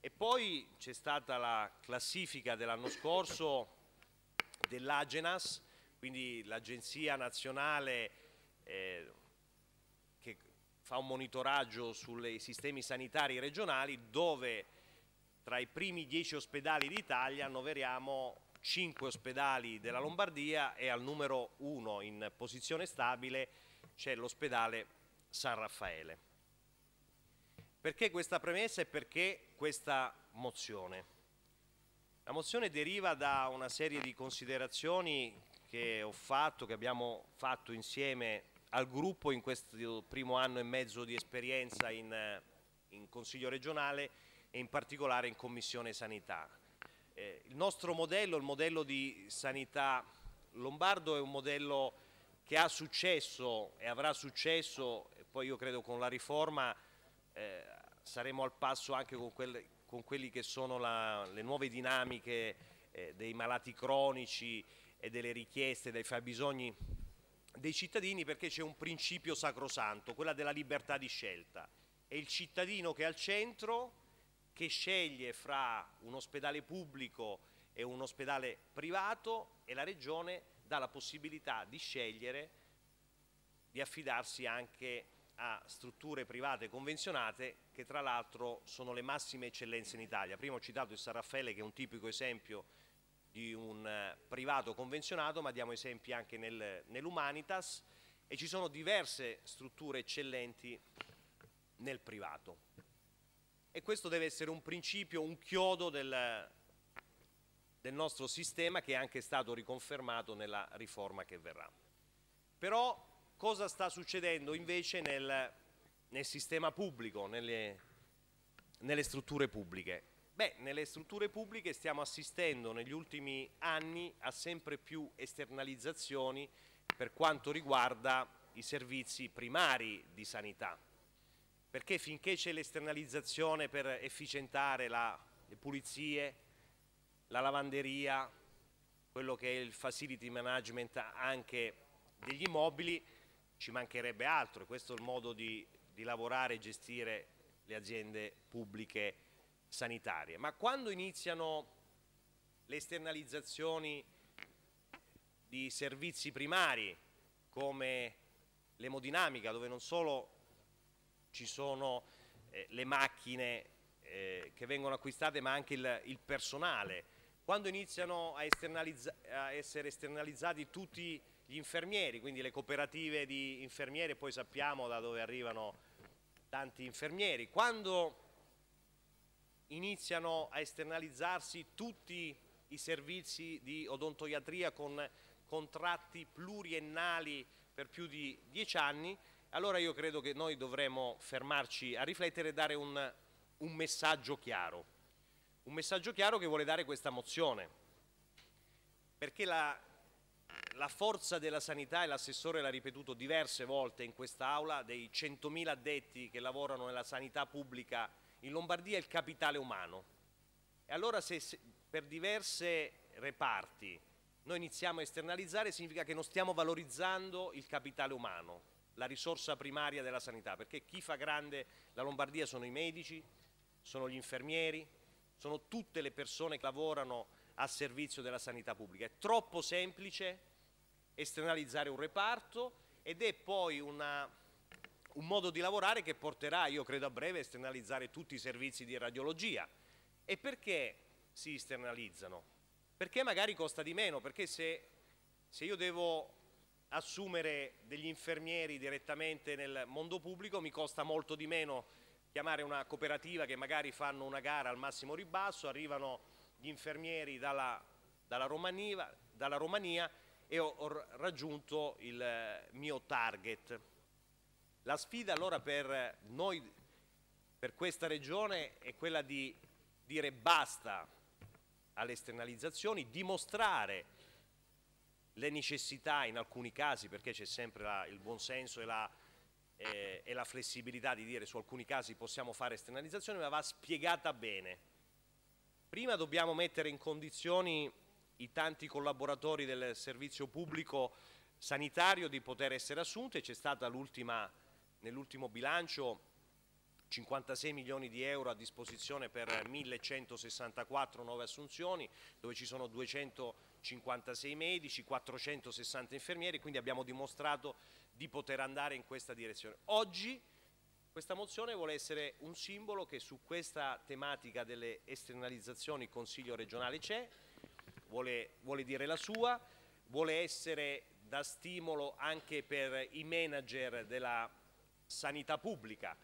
E poi c'è stata la classifica dell'anno scorso dell'Agenas, quindi l'Agenzia Nazionale eh, che fa un monitoraggio sui sistemi sanitari regionali dove tra i primi dieci ospedali d'Italia annoveriamo cinque ospedali della Lombardia e al numero uno in posizione stabile c'è l'ospedale San Raffaele. Perché questa premessa e perché questa mozione? La mozione deriva da una serie di considerazioni che ho fatto, che abbiamo fatto insieme al gruppo in questo primo anno e mezzo di esperienza in, eh, in Consiglio regionale e in particolare in Commissione Sanità eh, il nostro modello, il modello di sanità lombardo è un modello che ha successo e avrà successo, e poi io credo con la riforma eh, saremo al passo anche con, quelle, con quelli che sono la, le nuove dinamiche eh, dei malati cronici e delle richieste, dei fabbisogni dei cittadini perché c'è un principio sacrosanto, quella della libertà di scelta. È il cittadino che è al centro che sceglie fra un ospedale pubblico e un ospedale privato e la Regione dà la possibilità di scegliere di affidarsi anche a strutture private convenzionate che tra l'altro sono le massime eccellenze in Italia. Prima ho citato il San Raffaele che è un tipico esempio di un eh, privato convenzionato, ma diamo esempi anche nel, nell'Umanitas e ci sono diverse strutture eccellenti nel privato. E questo deve essere un principio, un chiodo del, del nostro sistema che è anche stato riconfermato nella riforma che verrà. Però cosa sta succedendo invece nel, nel sistema pubblico, nelle, nelle strutture pubbliche? Beh, nelle strutture pubbliche stiamo assistendo negli ultimi anni a sempre più esternalizzazioni per quanto riguarda i servizi primari di sanità perché finché c'è l'esternalizzazione per efficientare la, le pulizie, la lavanderia, quello che è il facility management anche degli immobili, ci mancherebbe altro, questo è il modo di, di lavorare e gestire le aziende pubbliche sanitarie. Ma quando iniziano le esternalizzazioni di servizi primari come l'emodinamica, dove non solo ci sono eh, le macchine eh, che vengono acquistate ma anche il, il personale. Quando iniziano a, a, essere esternalizzati tutti gli infermieri, quindi le cooperative di infermieri, poi sappiamo da dove arrivano tanti infermieri, quando iniziano a esternalizzarsi tutti i servizi di odontoiatria con contratti pluriennali per più di dieci anni, allora io credo che noi dovremmo fermarci a riflettere e dare un, un messaggio chiaro, un messaggio chiaro che vuole dare questa mozione, perché la, la forza della sanità, e l'assessore l'ha ripetuto diverse volte in quest'Aula, dei 100.000 addetti che lavorano nella sanità pubblica in Lombardia è il capitale umano. E allora se, se per diverse reparti noi iniziamo a esternalizzare significa che non stiamo valorizzando il capitale umano, la risorsa primaria della sanità, perché chi fa grande la Lombardia sono i medici, sono gli infermieri, sono tutte le persone che lavorano a servizio della sanità pubblica. È troppo semplice esternalizzare un reparto ed è poi una, un modo di lavorare che porterà, io credo a breve, a esternalizzare tutti i servizi di radiologia. E perché si esternalizzano? Perché magari costa di meno, perché se, se io devo assumere degli infermieri direttamente nel mondo pubblico, mi costa molto di meno chiamare una cooperativa che magari fanno una gara al massimo ribasso, arrivano gli infermieri dalla, dalla, Romania, dalla Romania, e ho, ho raggiunto il eh, mio target. La sfida allora per noi, per questa regione, è quella di dire basta alle esternalizzazioni, dimostrare le necessità in alcuni casi, perché c'è sempre la, il buonsenso e la, eh, e la flessibilità di dire su alcuni casi possiamo fare esternalizzazione, ma va spiegata bene. Prima dobbiamo mettere in condizioni i tanti collaboratori del servizio pubblico sanitario di poter essere assunti e c'è stata nell'ultimo bilancio 56 milioni di euro a disposizione per 1164 nuove assunzioni dove ci sono 200 56 medici, 460 infermieri, quindi abbiamo dimostrato di poter andare in questa direzione. Oggi questa mozione vuole essere un simbolo che su questa tematica delle esternalizzazioni il Consiglio regionale c'è, vuole, vuole dire la sua, vuole essere da stimolo anche per i manager della sanità pubblica,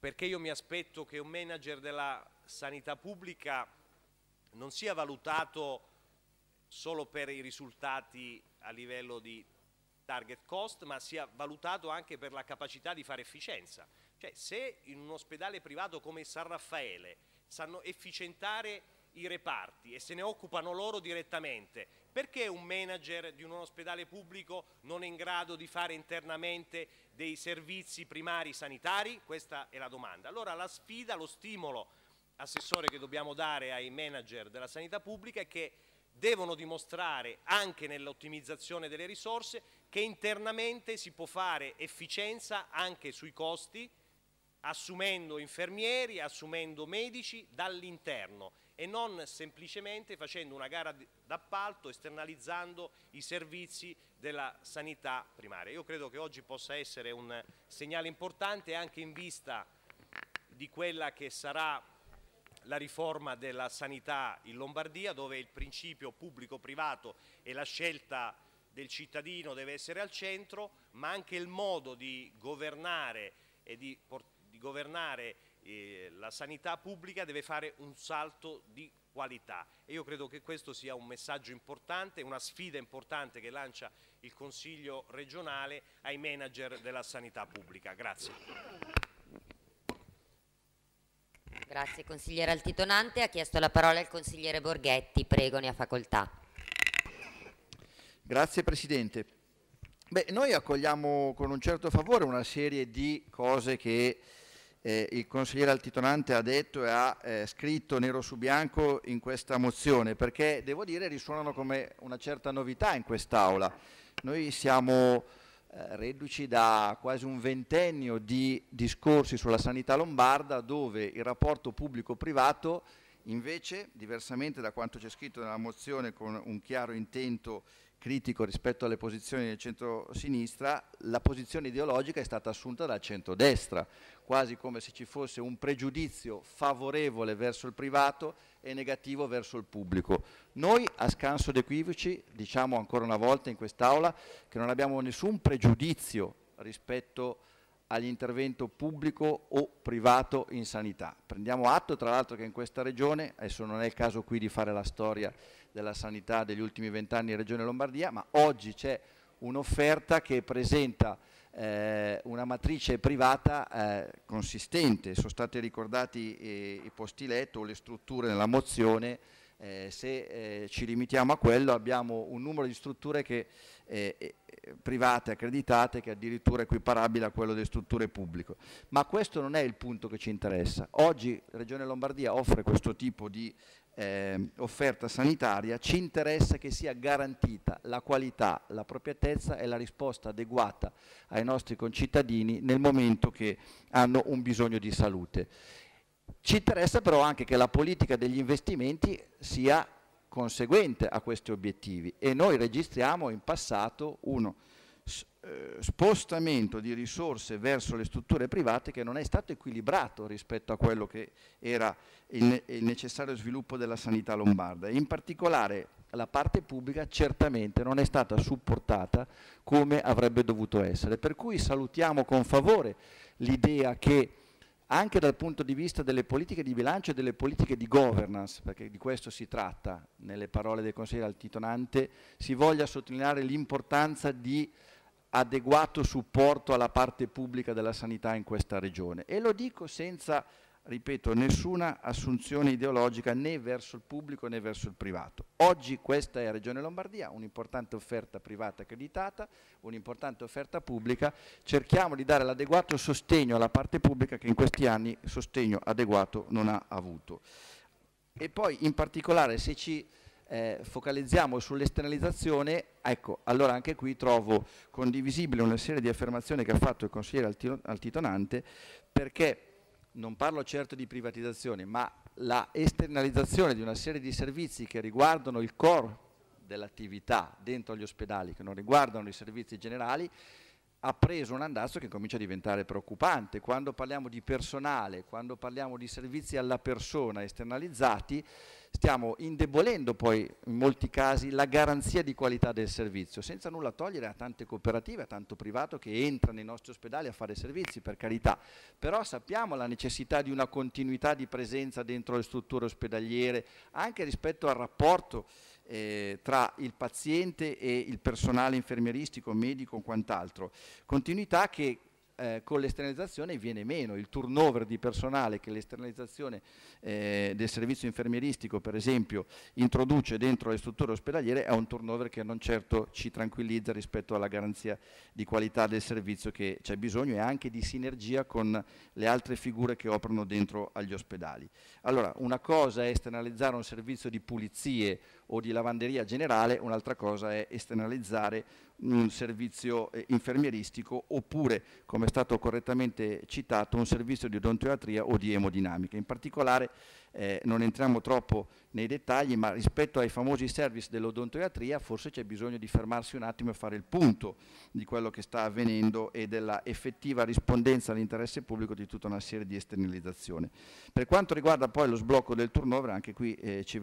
perché io mi aspetto che un manager della sanità pubblica non sia valutato solo per i risultati a livello di target cost, ma sia valutato anche per la capacità di fare efficienza. Cioè, se in un ospedale privato come San Raffaele sanno efficientare i reparti e se ne occupano loro direttamente, perché un manager di un ospedale pubblico non è in grado di fare internamente dei servizi primari sanitari? Questa è la domanda. Allora la sfida, lo stimolo, assessore, che dobbiamo dare ai manager della sanità pubblica è che devono dimostrare anche nell'ottimizzazione delle risorse che internamente si può fare efficienza anche sui costi assumendo infermieri, assumendo medici dall'interno e non semplicemente facendo una gara d'appalto, esternalizzando i servizi della sanità primaria. Io credo che oggi possa essere un segnale importante anche in vista di quella che sarà la riforma della sanità in Lombardia dove il principio pubblico-privato e la scelta del cittadino deve essere al centro, ma anche il modo di governare, di, di governare eh, la sanità pubblica deve fare un salto di qualità. E io credo che questo sia un messaggio importante, una sfida importante che lancia il Consiglio regionale ai manager della sanità pubblica. Grazie. Grazie consigliere Altitonante. Ha chiesto la parola il consigliere Borghetti. Prego, ne ha facoltà. Grazie Presidente. Beh, noi accogliamo con un certo favore una serie di cose che eh, il consigliere Altitonante ha detto e ha eh, scritto nero su bianco in questa mozione, perché devo dire risuonano come una certa novità in quest'Aula. Noi siamo eh, reduci da quasi un ventennio di discorsi sulla sanità lombarda dove il rapporto pubblico-privato invece, diversamente da quanto c'è scritto nella mozione con un chiaro intento critico rispetto alle posizioni del centro-sinistra, la posizione ideologica è stata assunta dal centro-destra, quasi come se ci fosse un pregiudizio favorevole verso il privato e negativo verso il pubblico. Noi, a scanso d'equivoci, diciamo ancora una volta in quest'Aula che non abbiamo nessun pregiudizio rispetto all'intervento pubblico o privato in sanità. Prendiamo atto, tra l'altro, che in questa Regione, adesso non è il caso qui di fare la storia della sanità degli ultimi vent'anni in Regione Lombardia, ma oggi c'è un'offerta che presenta eh, una matrice privata eh, consistente, sono stati ricordati eh, i posti letto, le strutture nella mozione, eh, se eh, ci limitiamo a quello abbiamo un numero di strutture che, eh, private accreditate che addirittura è equiparabile a quello delle strutture pubbliche, ma questo non è il punto che ci interessa. Oggi Regione Lombardia offre questo tipo di eh, offerta sanitaria, ci interessa che sia garantita la qualità, la l'appropriatezza e la risposta adeguata ai nostri concittadini nel momento che hanno un bisogno di salute. Ci interessa però anche che la politica degli investimenti sia conseguente a questi obiettivi e noi registriamo in passato uno eh, spostamento di risorse verso le strutture private che non è stato equilibrato rispetto a quello che era il, il necessario sviluppo della sanità lombarda. In particolare la parte pubblica certamente non è stata supportata come avrebbe dovuto essere, per cui salutiamo con favore l'idea che anche dal punto di vista delle politiche di bilancio e delle politiche di governance, perché di questo si tratta nelle parole del consigliere altitonante, si voglia sottolineare l'importanza di adeguato supporto alla parte pubblica della sanità in questa regione e lo dico senza, ripeto, nessuna assunzione ideologica né verso il pubblico né verso il privato. Oggi questa è la Regione Lombardia, un'importante offerta privata accreditata, un'importante offerta pubblica, cerchiamo di dare l'adeguato sostegno alla parte pubblica che in questi anni sostegno adeguato non ha avuto. E poi in particolare se ci eh, focalizziamo sull'esternalizzazione, ecco, allora anche qui trovo condivisibile una serie di affermazioni che ha fatto il consigliere Altitonante, perché non parlo certo di privatizzazione, ma la esternalizzazione di una serie di servizi che riguardano il core dell'attività dentro gli ospedali, che non riguardano i servizi generali, ha preso un andazzo che comincia a diventare preoccupante. Quando parliamo di personale, quando parliamo di servizi alla persona esternalizzati, stiamo indebolendo poi in molti casi la garanzia di qualità del servizio, senza nulla togliere a tante cooperative, a tanto privato che entra nei nostri ospedali a fare servizi, per carità. Però sappiamo la necessità di una continuità di presenza dentro le strutture ospedaliere, anche rispetto al rapporto eh, tra il paziente e il personale infermieristico, medico e quant'altro. Continuità che eh, con l'esternalizzazione viene meno, il turnover di personale che l'esternalizzazione eh, del servizio infermieristico per esempio introduce dentro le strutture ospedaliere è un turnover che non certo ci tranquillizza rispetto alla garanzia di qualità del servizio che c'è bisogno e anche di sinergia con le altre figure che operano dentro agli ospedali. Allora una cosa è esternalizzare un servizio di pulizie o di lavanderia generale, un'altra cosa è esternalizzare un servizio eh, infermieristico oppure, come è stato correttamente citato, un servizio di odontoiatria o di emodinamica. In particolare eh, non entriamo troppo nei dettagli, ma rispetto ai famosi service dell'odontoiatria forse c'è bisogno di fermarsi un attimo e fare il punto di quello che sta avvenendo e della effettiva rispondenza all'interesse pubblico di tutta una serie di esternalizzazioni. Per quanto riguarda poi lo sblocco del turnover, anche qui eh, ci,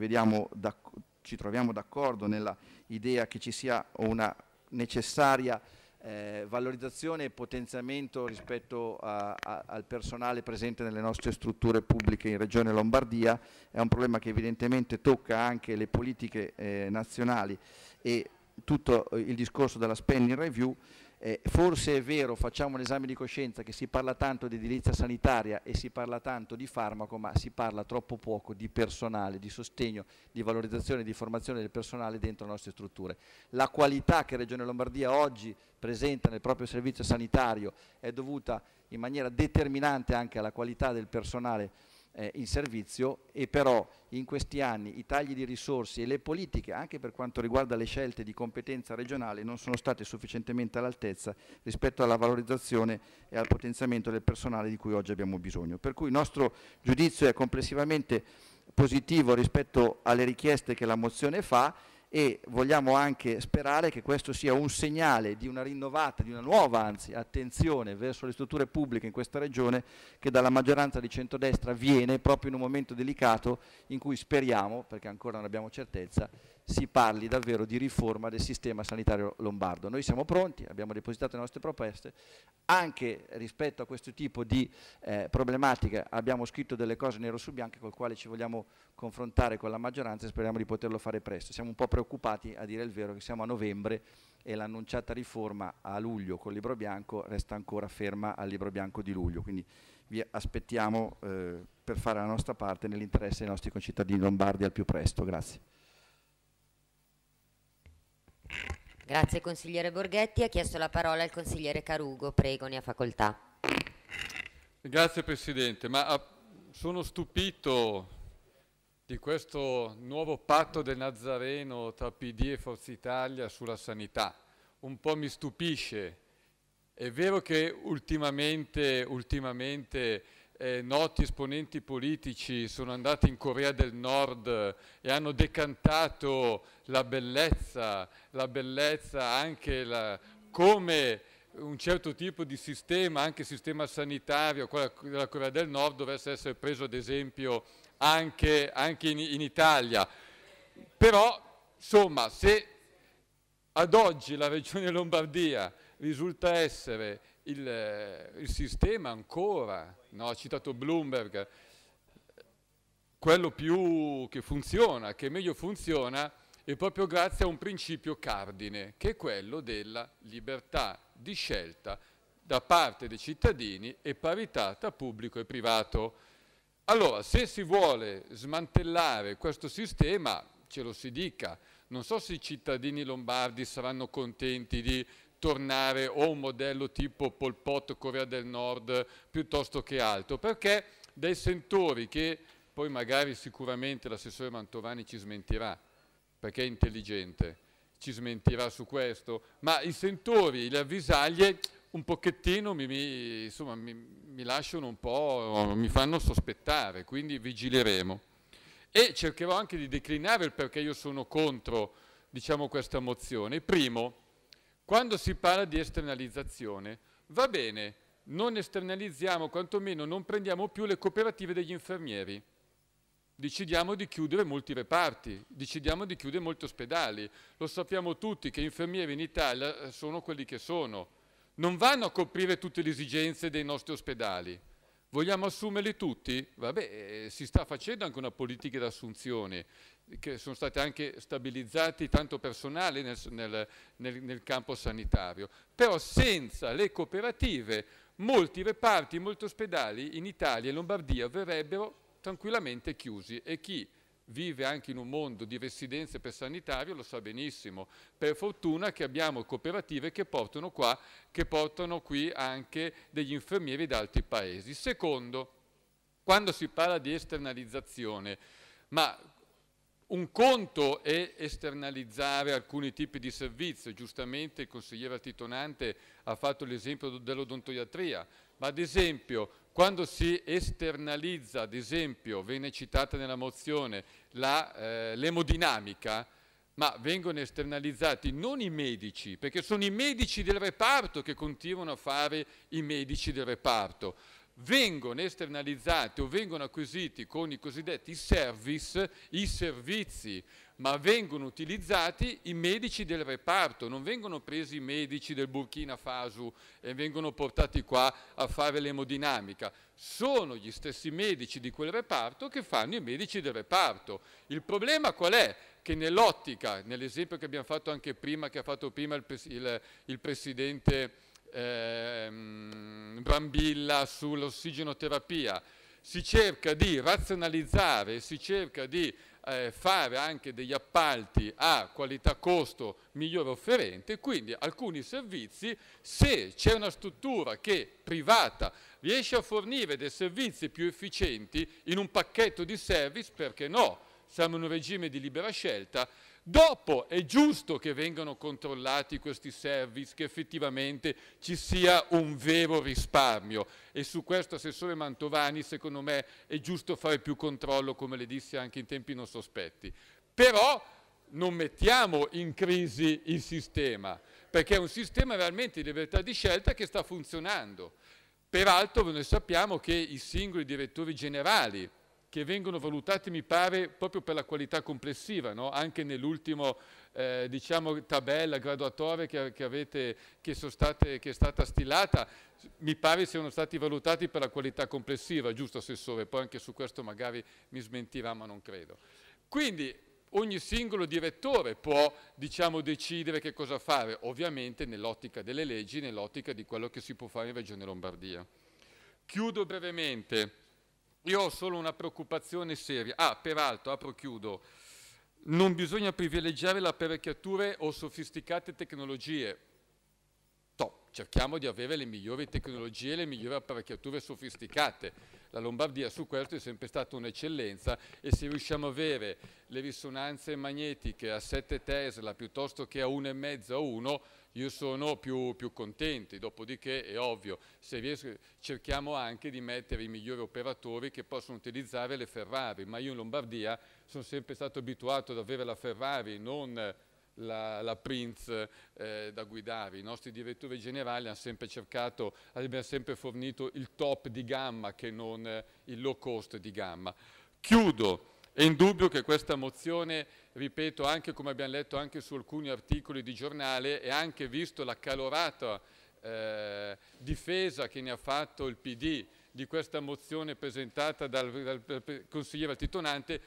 ci troviamo d'accordo nella idea che ci sia una necessaria eh, valorizzazione e potenziamento rispetto a, a, al personale presente nelle nostre strutture pubbliche in Regione Lombardia, è un problema che evidentemente tocca anche le politiche eh, nazionali e tutto eh, il discorso della spending review eh, forse è vero, facciamo un esame di coscienza, che si parla tanto di edilizia sanitaria e si parla tanto di farmaco, ma si parla troppo poco di personale, di sostegno, di valorizzazione, di formazione del personale dentro le nostre strutture. La qualità che Regione Lombardia oggi presenta nel proprio servizio sanitario è dovuta in maniera determinante anche alla qualità del personale eh, in servizio e però in questi anni i tagli di risorse e le politiche anche per quanto riguarda le scelte di competenza regionale non sono state sufficientemente all'altezza rispetto alla valorizzazione e al potenziamento del personale di cui oggi abbiamo bisogno. Per cui il nostro giudizio è complessivamente positivo rispetto alle richieste che la mozione fa e vogliamo anche sperare che questo sia un segnale di una rinnovata, di una nuova anzi attenzione verso le strutture pubbliche in questa regione che dalla maggioranza di centrodestra viene proprio in un momento delicato in cui speriamo, perché ancora non abbiamo certezza, si parli davvero di riforma del sistema sanitario lombardo. Noi siamo pronti, abbiamo depositato le nostre proposte, anche rispetto a questo tipo di eh, problematiche abbiamo scritto delle cose nero su bianco con le quali ci vogliamo confrontare con la maggioranza e speriamo di poterlo fare presto. Siamo un po' preoccupati, a dire il vero, che siamo a novembre e l'annunciata riforma a luglio col libro bianco resta ancora ferma al libro bianco di luglio, quindi vi aspettiamo eh, per fare la nostra parte nell'interesse dei nostri concittadini lombardi al più presto. Grazie. Grazie consigliere Borghetti. Ha chiesto la parola il consigliere Carugo. Prego, ne ha facoltà. Grazie Presidente, ma ah, sono stupito di questo nuovo patto del Nazareno tra PD e Forza Italia sulla sanità. Un po' mi stupisce. È vero che ultimamente, ultimamente eh, noti esponenti politici sono andati in Corea del Nord eh, e hanno decantato la bellezza, la bellezza anche la, come un certo tipo di sistema, anche il sistema sanitario della Corea del Nord dovesse essere preso ad esempio anche, anche in, in Italia. Però, insomma, se ad oggi la regione Lombardia risulta essere il, eh, il sistema ancora no, ho citato Bloomberg, quello più che funziona, che meglio funziona, è proprio grazie a un principio cardine, che è quello della libertà di scelta da parte dei cittadini e parità tra pubblico e privato. Allora, se si vuole smantellare questo sistema, ce lo si dica, non so se i cittadini lombardi saranno contenti di tornare o un modello tipo Pol Pot, Corea del Nord, piuttosto che altro, perché dei sentori che poi magari sicuramente l'assessore Mantovani ci smentirà, perché è intelligente, ci smentirà su questo, ma i sentori, le avvisaglie un pochettino mi, mi, insomma, mi, mi lasciano un po', mi fanno sospettare, quindi vigileremo. E cercherò anche di declinare il perché io sono contro diciamo, questa mozione. Primo, quando si parla di esternalizzazione, va bene, non esternalizziamo, quantomeno non prendiamo più le cooperative degli infermieri. Decidiamo di chiudere molti reparti, decidiamo di chiudere molti ospedali. Lo sappiamo tutti che gli infermieri in Italia eh, sono quelli che sono. Non vanno a coprire tutte le esigenze dei nostri ospedali Vogliamo assumerli tutti? Vabbè, eh, si sta facendo anche una politica di assunzione, che sono stati anche stabilizzati tanto personale nel, nel, nel, nel campo sanitario. Però senza le cooperative molti reparti, molti ospedali in Italia e Lombardia verrebbero tranquillamente chiusi e chi vive anche in un mondo di residenze per sanitario lo sa benissimo. Per fortuna che abbiamo cooperative che portano, qua, che portano qui anche degli infermieri da altri paesi. Secondo, quando si parla di esternalizzazione, ma un conto è esternalizzare alcuni tipi di servizi, giustamente il consigliere Altitonante ha fatto l'esempio dell'odontoiatria, ma ad esempio quando si esternalizza, ad esempio, viene citata nella mozione eh, l'emodinamica, eh, ma vengono esternalizzati non i medici, perché sono i medici del reparto che continuano a fare i medici del reparto, vengono esternalizzati o vengono acquisiti con i cosiddetti service, i servizi, ma vengono utilizzati i medici del reparto, non vengono presi i medici del Burkina Faso e vengono portati qua a fare l'emodinamica. Sono gli stessi medici di quel reparto che fanno i medici del reparto. Il problema qual è? Che nell'ottica, nell'esempio che abbiamo fatto anche prima, che ha fatto prima il, il, il Presidente ehm, Brambilla sull'ossigenoterapia. Si cerca di razionalizzare, si cerca di eh, fare anche degli appalti a qualità-costo migliore offerente, quindi alcuni servizi, se c'è una struttura che privata riesce a fornire dei servizi più efficienti in un pacchetto di service, perché no? Siamo in un regime di libera scelta, Dopo è giusto che vengano controllati questi service, che effettivamente ci sia un vero risparmio e su questo Assessore Mantovani secondo me è giusto fare più controllo come le disse anche in tempi non sospetti. Però non mettiamo in crisi il sistema perché è un sistema realmente di libertà di scelta che sta funzionando. Peraltro noi sappiamo che i singoli direttori generali che vengono valutati, mi pare, proprio per la qualità complessiva, no? anche nell'ultima eh, diciamo, tabella graduatoria che, che, avete, che, state, che, è stata stilata, mi pare siano stati valutati per la qualità complessiva, giusto Assessore? Poi anche su questo magari mi smentirà, ma non credo. Quindi ogni singolo direttore può diciamo, decidere che cosa fare, ovviamente nell'ottica delle leggi, nell'ottica di quello che si può fare in Regione Lombardia. Chiudo brevemente io ho solo una preoccupazione seria. Ah, peraltro, apro chiudo. Non bisogna privilegiare le apparecchiature o sofisticate tecnologie. No, cerchiamo di avere le migliori tecnologie e le migliori apparecchiature sofisticate. La Lombardia su questo è sempre stata un'eccellenza e se riusciamo a avere le risonanze magnetiche a 7 Tesla piuttosto che a 1,5 a 1, io sono più, più contenti, dopodiché è ovvio, riesco, cerchiamo anche di mettere i migliori operatori che possono utilizzare le Ferrari, ma io in Lombardia sono sempre stato abituato ad avere la Ferrari, non la, la Prince eh, da guidare. I nostri direttori generali hanno sempre cercato, abbiamo sempre fornito il top di gamma che non il low cost di gamma. Chiudo è indubbio che questa mozione, ripeto, anche come abbiamo letto anche su alcuni articoli di giornale e anche visto la calorata eh, difesa che ne ha fatto il PD di questa mozione presentata dal, dal consigliere Titonante,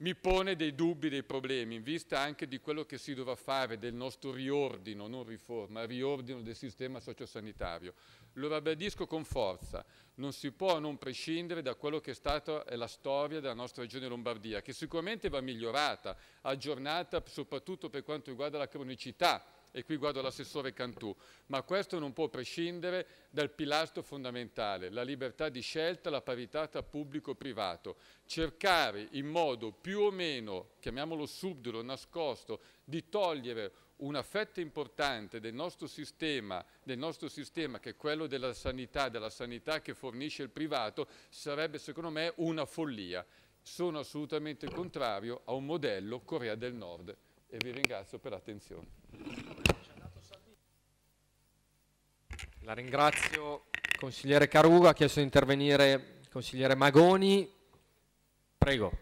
mi pone dei dubbi, dei problemi, in vista anche di quello che si dovrà fare del nostro riordino, non riforma, riordino del sistema sociosanitario. Lo ribadisco con forza, non si può non prescindere da quello che è stata la storia della nostra regione Lombardia, che sicuramente va migliorata, aggiornata soprattutto per quanto riguarda la cronicità, e qui guardo l'assessore Cantù, ma questo non può prescindere dal pilastro fondamentale, la libertà di scelta, la parità tra pubblico e privato. Cercare in modo più o meno, chiamiamolo subdolo, nascosto, di togliere una fetta importante del nostro, sistema, del nostro sistema, che è quello della sanità, della sanità che fornisce il privato, sarebbe secondo me una follia. Sono assolutamente contrario a un modello Corea del Nord e vi ringrazio per l'attenzione. La ringrazio consigliere Caruga, ha chiesto di intervenire consigliere Magoni. Prego.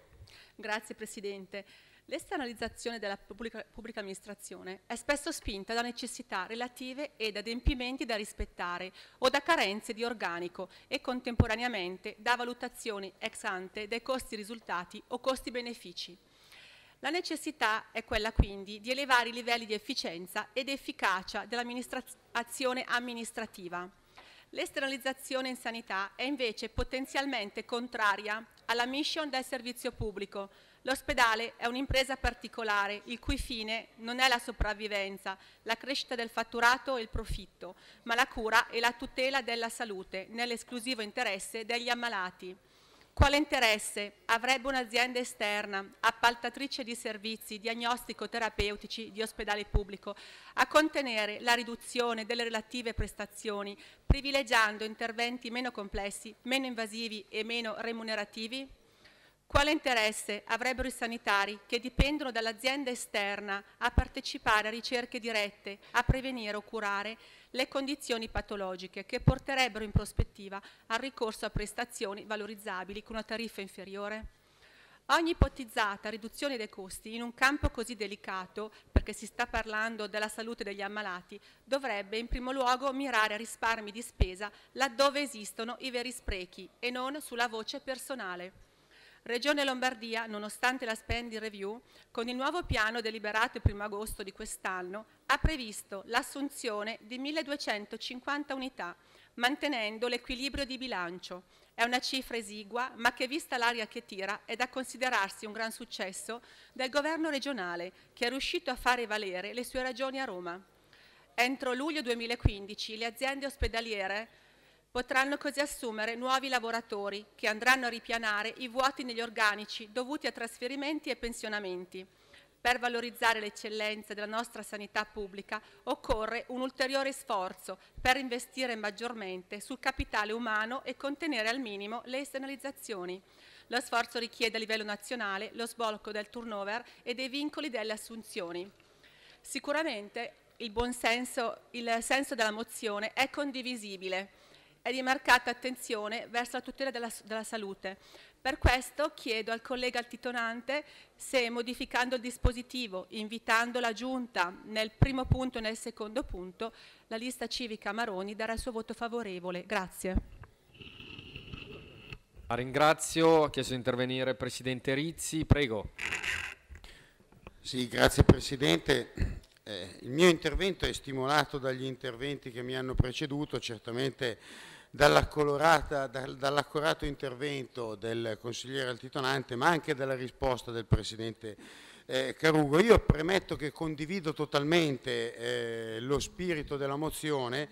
Grazie Presidente. L'esternalizzazione della pubblica, pubblica, amministrazione è spesso spinta da necessità relative ed adempimenti da rispettare o da carenze di organico e contemporaneamente da valutazioni ex ante dei costi risultati o costi benefici. La necessità è quella quindi di elevare i livelli di efficienza ed efficacia dell'azione amministrativa. L'esternalizzazione in sanità è invece potenzialmente contraria alla mission del servizio pubblico, L'ospedale è un'impresa particolare, il cui fine non è la sopravvivenza, la crescita del fatturato e il profitto, ma la cura e la tutela della salute, nell'esclusivo interesse degli ammalati. Quale interesse avrebbe un'azienda esterna, appaltatrice di servizi diagnostico-terapeutici di ospedale pubblico, a contenere la riduzione delle relative prestazioni, privilegiando interventi meno complessi, meno invasivi e meno remunerativi? Quale interesse avrebbero i sanitari che dipendono dall'azienda esterna a partecipare a ricerche dirette, a prevenire o curare le condizioni patologiche che porterebbero in prospettiva al ricorso a prestazioni valorizzabili con una tariffa inferiore? Ogni ipotizzata riduzione dei costi in un campo così delicato, perché si sta parlando della salute degli ammalati, dovrebbe in primo luogo mirare a risparmi di spesa laddove esistono i veri sprechi e non sulla voce personale. Regione Lombardia, nonostante la spending review, con il nuovo piano deliberato il 1 agosto di quest'anno, ha previsto l'assunzione di 1.250 unità, mantenendo l'equilibrio di bilancio. È una cifra esigua, ma che vista l'aria che tira è da considerarsi un gran successo del governo regionale, che è riuscito a fare valere le sue ragioni a Roma. Entro luglio 2015 le aziende ospedaliere Potranno così assumere nuovi lavoratori che andranno a ripianare i vuoti negli organici dovuti a trasferimenti e pensionamenti. Per valorizzare l'eccellenza della nostra sanità pubblica occorre un ulteriore sforzo per investire maggiormente sul capitale umano e contenere al minimo le esternalizzazioni. Lo sforzo richiede a livello nazionale lo sblocco del turnover e dei vincoli delle assunzioni. Sicuramente il buon senso, il senso della mozione è condivisibile è di marcata attenzione verso la tutela della, della salute. Per questo chiedo al collega altitonante se modificando il dispositivo, invitando la Giunta nel primo punto e nel secondo punto, la lista civica Maroni darà il suo voto favorevole. Grazie. La ringrazio, ha chiesto di intervenire il Presidente Rizzi, prego. Sì, grazie Presidente. Eh, il mio intervento è stimolato dagli interventi che mi hanno preceduto, certamente dall'accorato intervento del consigliere altitonante, ma anche dalla risposta del Presidente eh, Carugo. Io premetto che condivido totalmente eh, lo spirito della mozione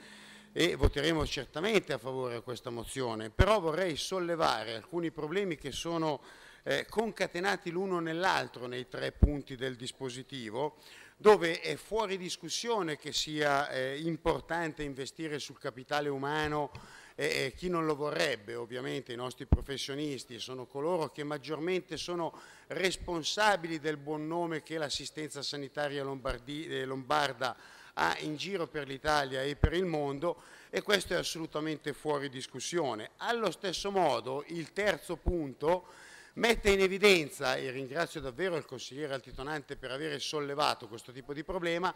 e voteremo certamente a favore di questa mozione, però vorrei sollevare alcuni problemi che sono eh, concatenati l'uno nell'altro nei tre punti del dispositivo, dove è fuori discussione che sia eh, importante investire sul capitale umano e, eh, eh, chi non lo vorrebbe, ovviamente i nostri professionisti sono coloro che maggiormente sono responsabili del buon nome che l'assistenza sanitaria eh, lombarda ha in giro per l'Italia e per il mondo e questo è assolutamente fuori discussione. Allo stesso modo il terzo punto mette in evidenza, e ringrazio davvero il consigliere Altitonante per aver sollevato questo tipo di problema,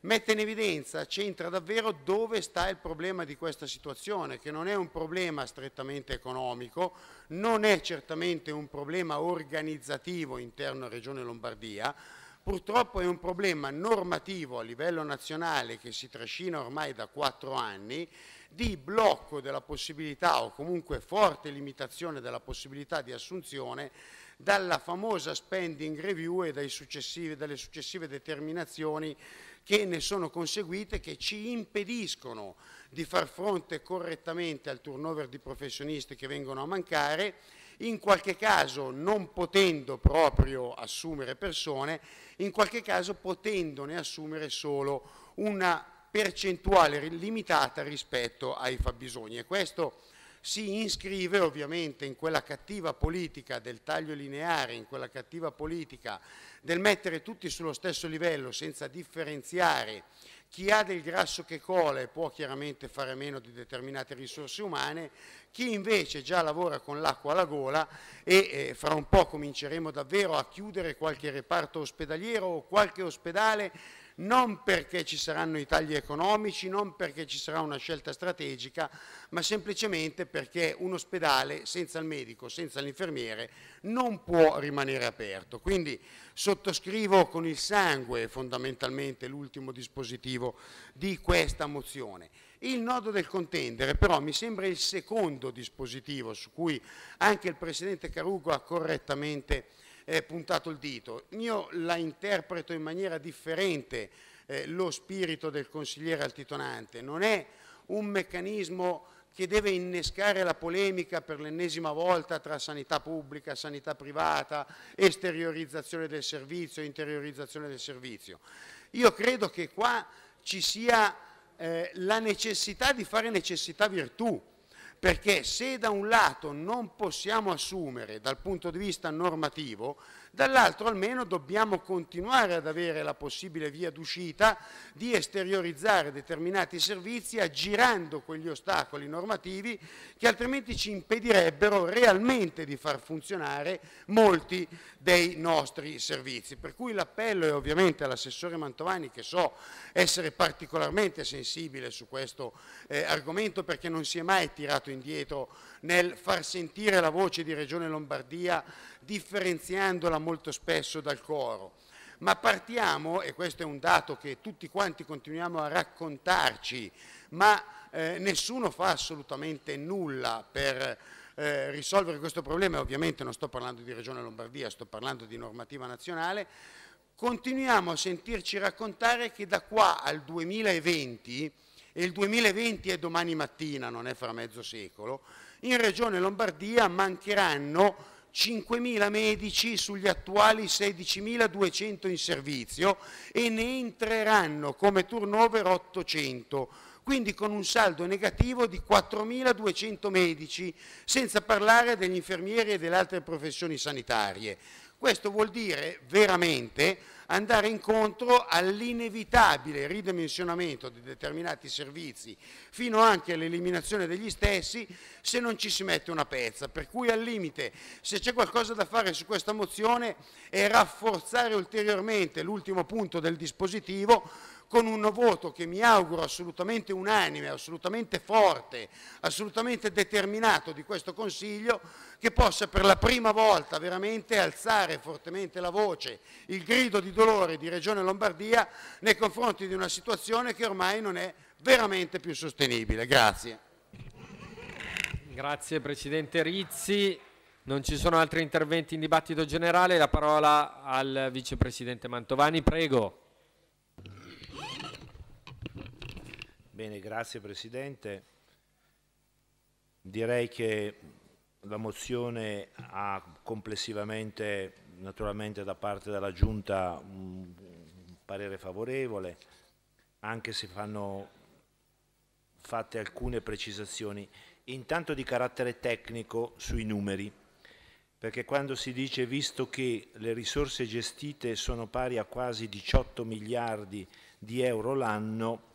mette in evidenza, c'entra davvero dove sta il problema di questa situazione, che non è un problema strettamente economico, non è certamente un problema organizzativo interno a Regione Lombardia, purtroppo è un problema normativo a livello nazionale che si trascina ormai da quattro anni di blocco della possibilità o comunque forte limitazione della possibilità di assunzione dalla famosa spending review e dalle successive determinazioni che ne sono conseguite che ci impediscono di far fronte correttamente al turnover di professionisti che vengono a mancare, in qualche caso non potendo proprio assumere persone, in qualche caso potendone assumere solo una percentuale limitata rispetto ai fabbisogni e questo si iscrive ovviamente in quella cattiva politica del taglio lineare, in quella cattiva politica del mettere tutti sullo stesso livello senza differenziare chi ha del grasso che cola e può chiaramente fare meno di determinate risorse umane, chi invece già lavora con l'acqua alla gola e eh, fra un po' cominceremo davvero a chiudere qualche reparto ospedaliero o qualche ospedale non perché ci saranno i tagli economici, non perché ci sarà una scelta strategica, ma semplicemente perché un ospedale senza il medico, senza l'infermiere, non può rimanere aperto. Quindi sottoscrivo con il sangue fondamentalmente l'ultimo dispositivo di questa mozione. Il nodo del contendere però mi sembra il secondo dispositivo su cui anche il Presidente Carugo ha correttamente eh, puntato il dito. Io la interpreto in maniera differente eh, lo spirito del consigliere altitonante, non è un meccanismo che deve innescare la polemica per l'ennesima volta tra sanità pubblica, sanità privata, esteriorizzazione del servizio, interiorizzazione del servizio. Io credo che qua ci sia eh, la necessità di fare necessità virtù, perché se da un lato non possiamo assumere dal punto di vista normativo dall'altro almeno dobbiamo continuare ad avere la possibile via d'uscita di esteriorizzare determinati servizi aggirando quegli ostacoli normativi che altrimenti ci impedirebbero realmente di far funzionare molti dei nostri servizi. Per cui l'appello è ovviamente all'assessore Mantovani che so essere particolarmente sensibile su questo eh, argomento perché non si è mai tirato indietro nel far sentire la voce di Regione Lombardia differenziandola molto molto spesso dal coro, ma partiamo, e questo è un dato che tutti quanti continuiamo a raccontarci, ma eh, nessuno fa assolutamente nulla per eh, risolvere questo problema, ovviamente non sto parlando di Regione Lombardia, sto parlando di normativa nazionale, continuiamo a sentirci raccontare che da qua al 2020, e il 2020 è domani mattina, non è fra mezzo secolo, in Regione Lombardia mancheranno 5.000 medici sugli attuali 16.200 in servizio e ne entreranno come turnover 800, quindi con un saldo negativo di 4.200 medici, senza parlare degli infermieri e delle altre professioni sanitarie. Questo vuol dire veramente andare incontro all'inevitabile ridimensionamento di determinati servizi, fino anche all'eliminazione degli stessi, se non ci si mette una pezza. Per cui al limite, se c'è qualcosa da fare su questa mozione, è rafforzare ulteriormente l'ultimo punto del dispositivo con un voto che mi auguro assolutamente unanime, assolutamente forte, assolutamente determinato di questo Consiglio, che possa per la prima volta veramente alzare fortemente la voce, il grido di dolore di Regione Lombardia nei confronti di una situazione che ormai non è veramente più sostenibile. Grazie. Grazie Presidente Rizzi. Non ci sono altri interventi in dibattito generale. La parola al Vicepresidente Mantovani. Prego. Bene, grazie Presidente. Direi che la mozione ha complessivamente, naturalmente da parte della Giunta, un parere favorevole, anche se fanno fatte alcune precisazioni, intanto di carattere tecnico sui numeri, perché quando si dice visto che le risorse gestite sono pari a quasi 18 miliardi di euro l'anno,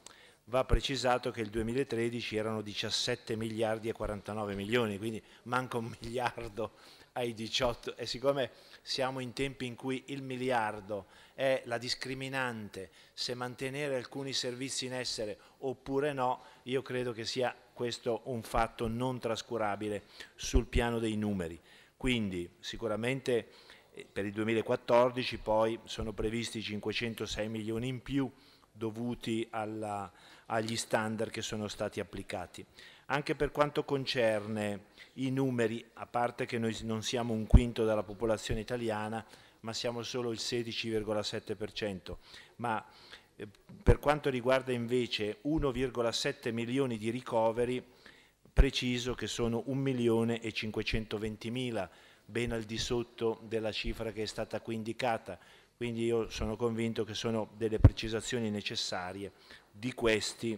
va precisato che il 2013 erano 17 miliardi e 49 milioni, quindi manca un miliardo ai 18 e siccome siamo in tempi in cui il miliardo è la discriminante se mantenere alcuni servizi in essere oppure no, io credo che sia questo un fatto non trascurabile sul piano dei numeri. Quindi sicuramente eh, per il 2014 poi sono previsti 506 milioni in più dovuti alla agli standard che sono stati applicati. Anche per quanto concerne i numeri, a parte che noi non siamo un quinto della popolazione italiana, ma siamo solo il 16,7%, ma eh, per quanto riguarda invece 1,7 milioni di ricoveri, preciso che sono 1 milione e 520 mila, ben al di sotto della cifra che è stata qui indicata, quindi io sono convinto che sono delle precisazioni necessarie. Di questi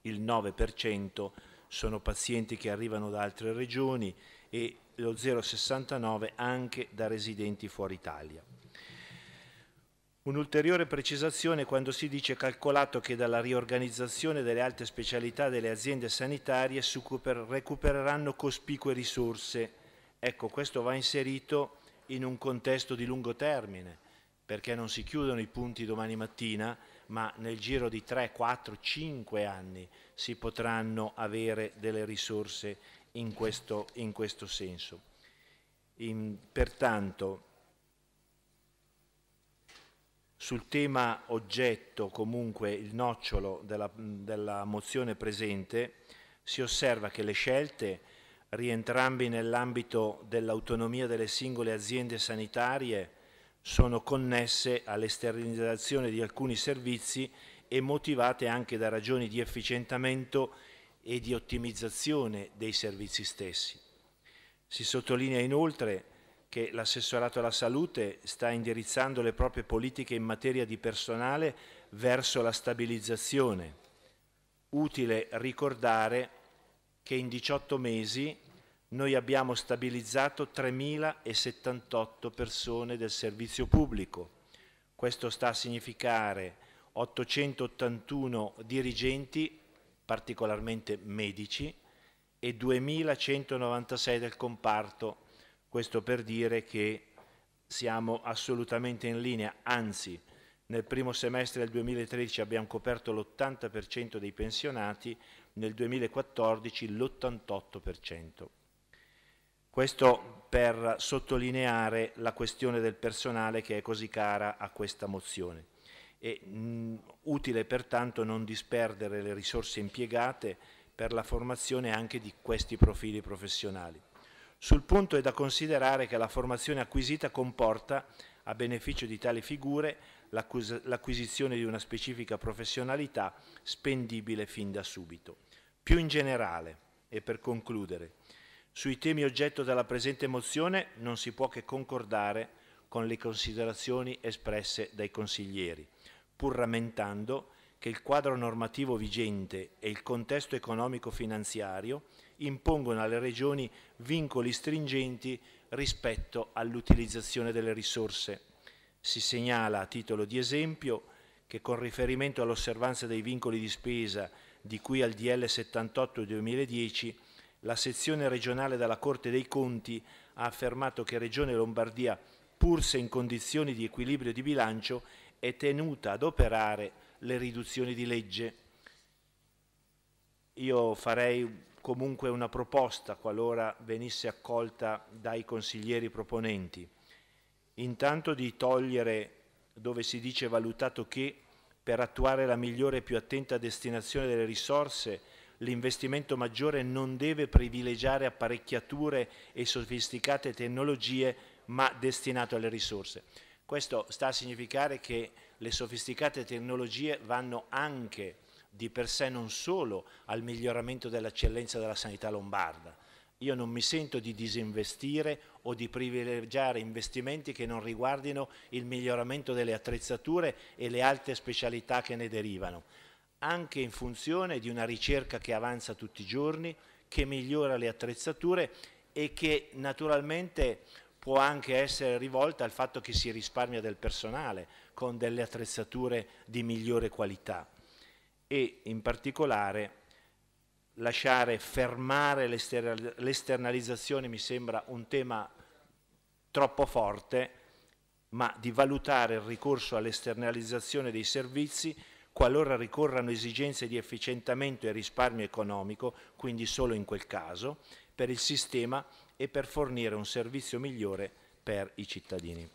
il 9% sono pazienti che arrivano da altre regioni e lo 0,69 anche da residenti fuori Italia. Un'ulteriore precisazione quando si dice calcolato che dalla riorganizzazione delle alte specialità delle aziende sanitarie recupereranno cospicue risorse. Ecco, questo va inserito in un contesto di lungo termine, perché non si chiudono i punti domani mattina, ma nel giro di 3, 4, 5 anni si potranno avere delle risorse in questo, in questo senso. In, pertanto, sul tema oggetto, comunque il nocciolo della, della mozione presente, si osserva che le scelte, rientrambi nell'ambito dell'autonomia delle singole aziende sanitarie, sono connesse all'esternizzazione di alcuni servizi e motivate anche da ragioni di efficientamento e di ottimizzazione dei servizi stessi. Si sottolinea inoltre che l'assessorato alla salute sta indirizzando le proprie politiche in materia di personale verso la stabilizzazione. Utile ricordare che in 18 mesi noi abbiamo stabilizzato 3.078 persone del servizio pubblico. Questo sta a significare 881 dirigenti, particolarmente medici, e 2.196 del comparto. Questo per dire che siamo assolutamente in linea, anzi nel primo semestre del 2013 abbiamo coperto l'80% dei pensionati, nel 2014 l'88%. Questo per sottolineare la questione del personale che è così cara a questa mozione. È utile pertanto non disperdere le risorse impiegate per la formazione anche di questi profili professionali. Sul punto è da considerare che la formazione acquisita comporta, a beneficio di tali figure, l'acquisizione di una specifica professionalità spendibile fin da subito. Più in generale, e per concludere, sui temi oggetto della presente mozione non si può che concordare con le considerazioni espresse dai consiglieri, pur rammentando che il quadro normativo vigente e il contesto economico-finanziario impongono alle regioni vincoli stringenti rispetto all'utilizzazione delle risorse. Si segnala a titolo di esempio che con riferimento all'osservanza dei vincoli di spesa di cui al DL 78 2010 la sezione regionale della Corte dei Conti ha affermato che Regione Lombardia, pur se in condizioni di equilibrio di bilancio, è tenuta ad operare le riduzioni di legge. Io farei comunque una proposta qualora venisse accolta dai consiglieri proponenti. Intanto di togliere dove si dice valutato che per attuare la migliore e più attenta destinazione delle risorse l'investimento maggiore non deve privilegiare apparecchiature e sofisticate tecnologie, ma destinato alle risorse. Questo sta a significare che le sofisticate tecnologie vanno anche di per sé non solo al miglioramento dell'eccellenza della sanità lombarda. Io non mi sento di disinvestire o di privilegiare investimenti che non riguardino il miglioramento delle attrezzature e le altre specialità che ne derivano anche in funzione di una ricerca che avanza tutti i giorni, che migliora le attrezzature e che naturalmente può anche essere rivolta al fatto che si risparmia del personale con delle attrezzature di migliore qualità e in particolare lasciare fermare l'esternalizzazione mi sembra un tema troppo forte, ma di valutare il ricorso all'esternalizzazione dei servizi qualora ricorrano esigenze di efficientamento e risparmio economico, quindi solo in quel caso, per il sistema e per fornire un servizio migliore per i cittadini.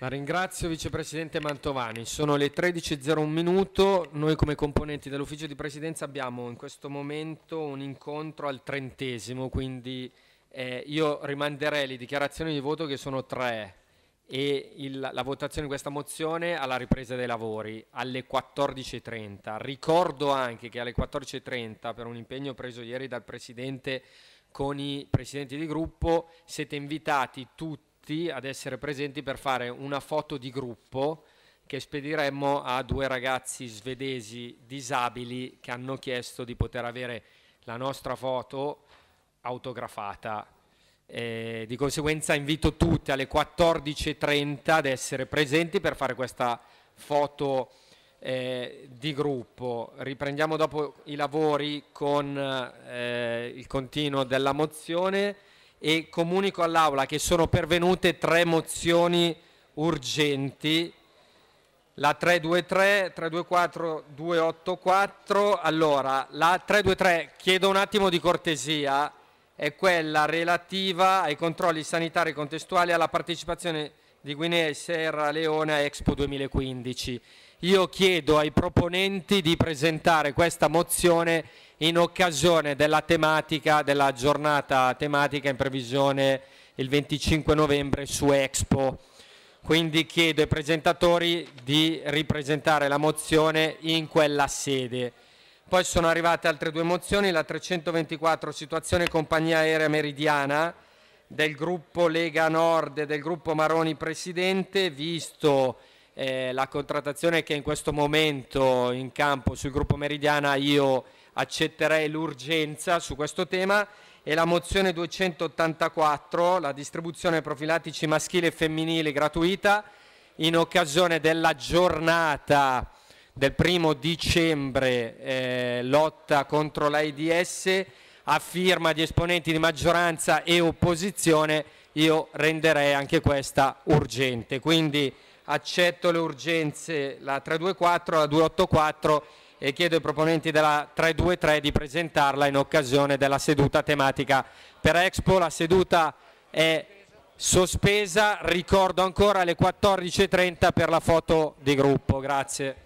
La ringrazio Vicepresidente Mantovani, sono le 13.01 minuto, noi come componenti dell'Ufficio di Presidenza abbiamo in questo momento un incontro al trentesimo, quindi eh, io rimanderei le dichiarazioni di voto che sono tre, e il, la votazione di questa mozione alla ripresa dei lavori alle 14.30. Ricordo anche che alle 14.30, per un impegno preso ieri dal Presidente con i Presidenti di gruppo, siete invitati tutti ad essere presenti per fare una foto di gruppo che spediremmo a due ragazzi svedesi disabili che hanno chiesto di poter avere la nostra foto autografata eh, di conseguenza invito tutti alle 14.30 ad essere presenti per fare questa foto eh, di gruppo. Riprendiamo dopo i lavori con eh, il continuo della mozione e comunico all'Aula che sono pervenute tre mozioni urgenti. La 323, 324, 284. Allora, la 323 chiedo un attimo di cortesia è quella relativa ai controlli sanitari contestuali alla partecipazione di Guinea e Sierra Leone a Expo 2015. Io chiedo ai proponenti di presentare questa mozione in occasione della tematica, della giornata tematica in previsione il 25 novembre su Expo. Quindi chiedo ai presentatori di ripresentare la mozione in quella sede. Poi sono arrivate altre due mozioni, la 324 situazione compagnia aerea meridiana del gruppo Lega Nord e del gruppo Maroni Presidente, visto eh, la contrattazione che in questo momento in campo sul gruppo meridiana io accetterei l'urgenza su questo tema e la mozione 284, la distribuzione profilattici maschile e femminile gratuita in occasione della giornata del primo dicembre eh, lotta contro l'AIDS a firma di esponenti di maggioranza e opposizione, io renderei anche questa urgente. Quindi accetto le urgenze la 324, la 284 e chiedo ai proponenti della 323 di presentarla in occasione della seduta tematica per Expo. La seduta è sospesa, ricordo ancora alle 14.30 per la foto di gruppo. Grazie.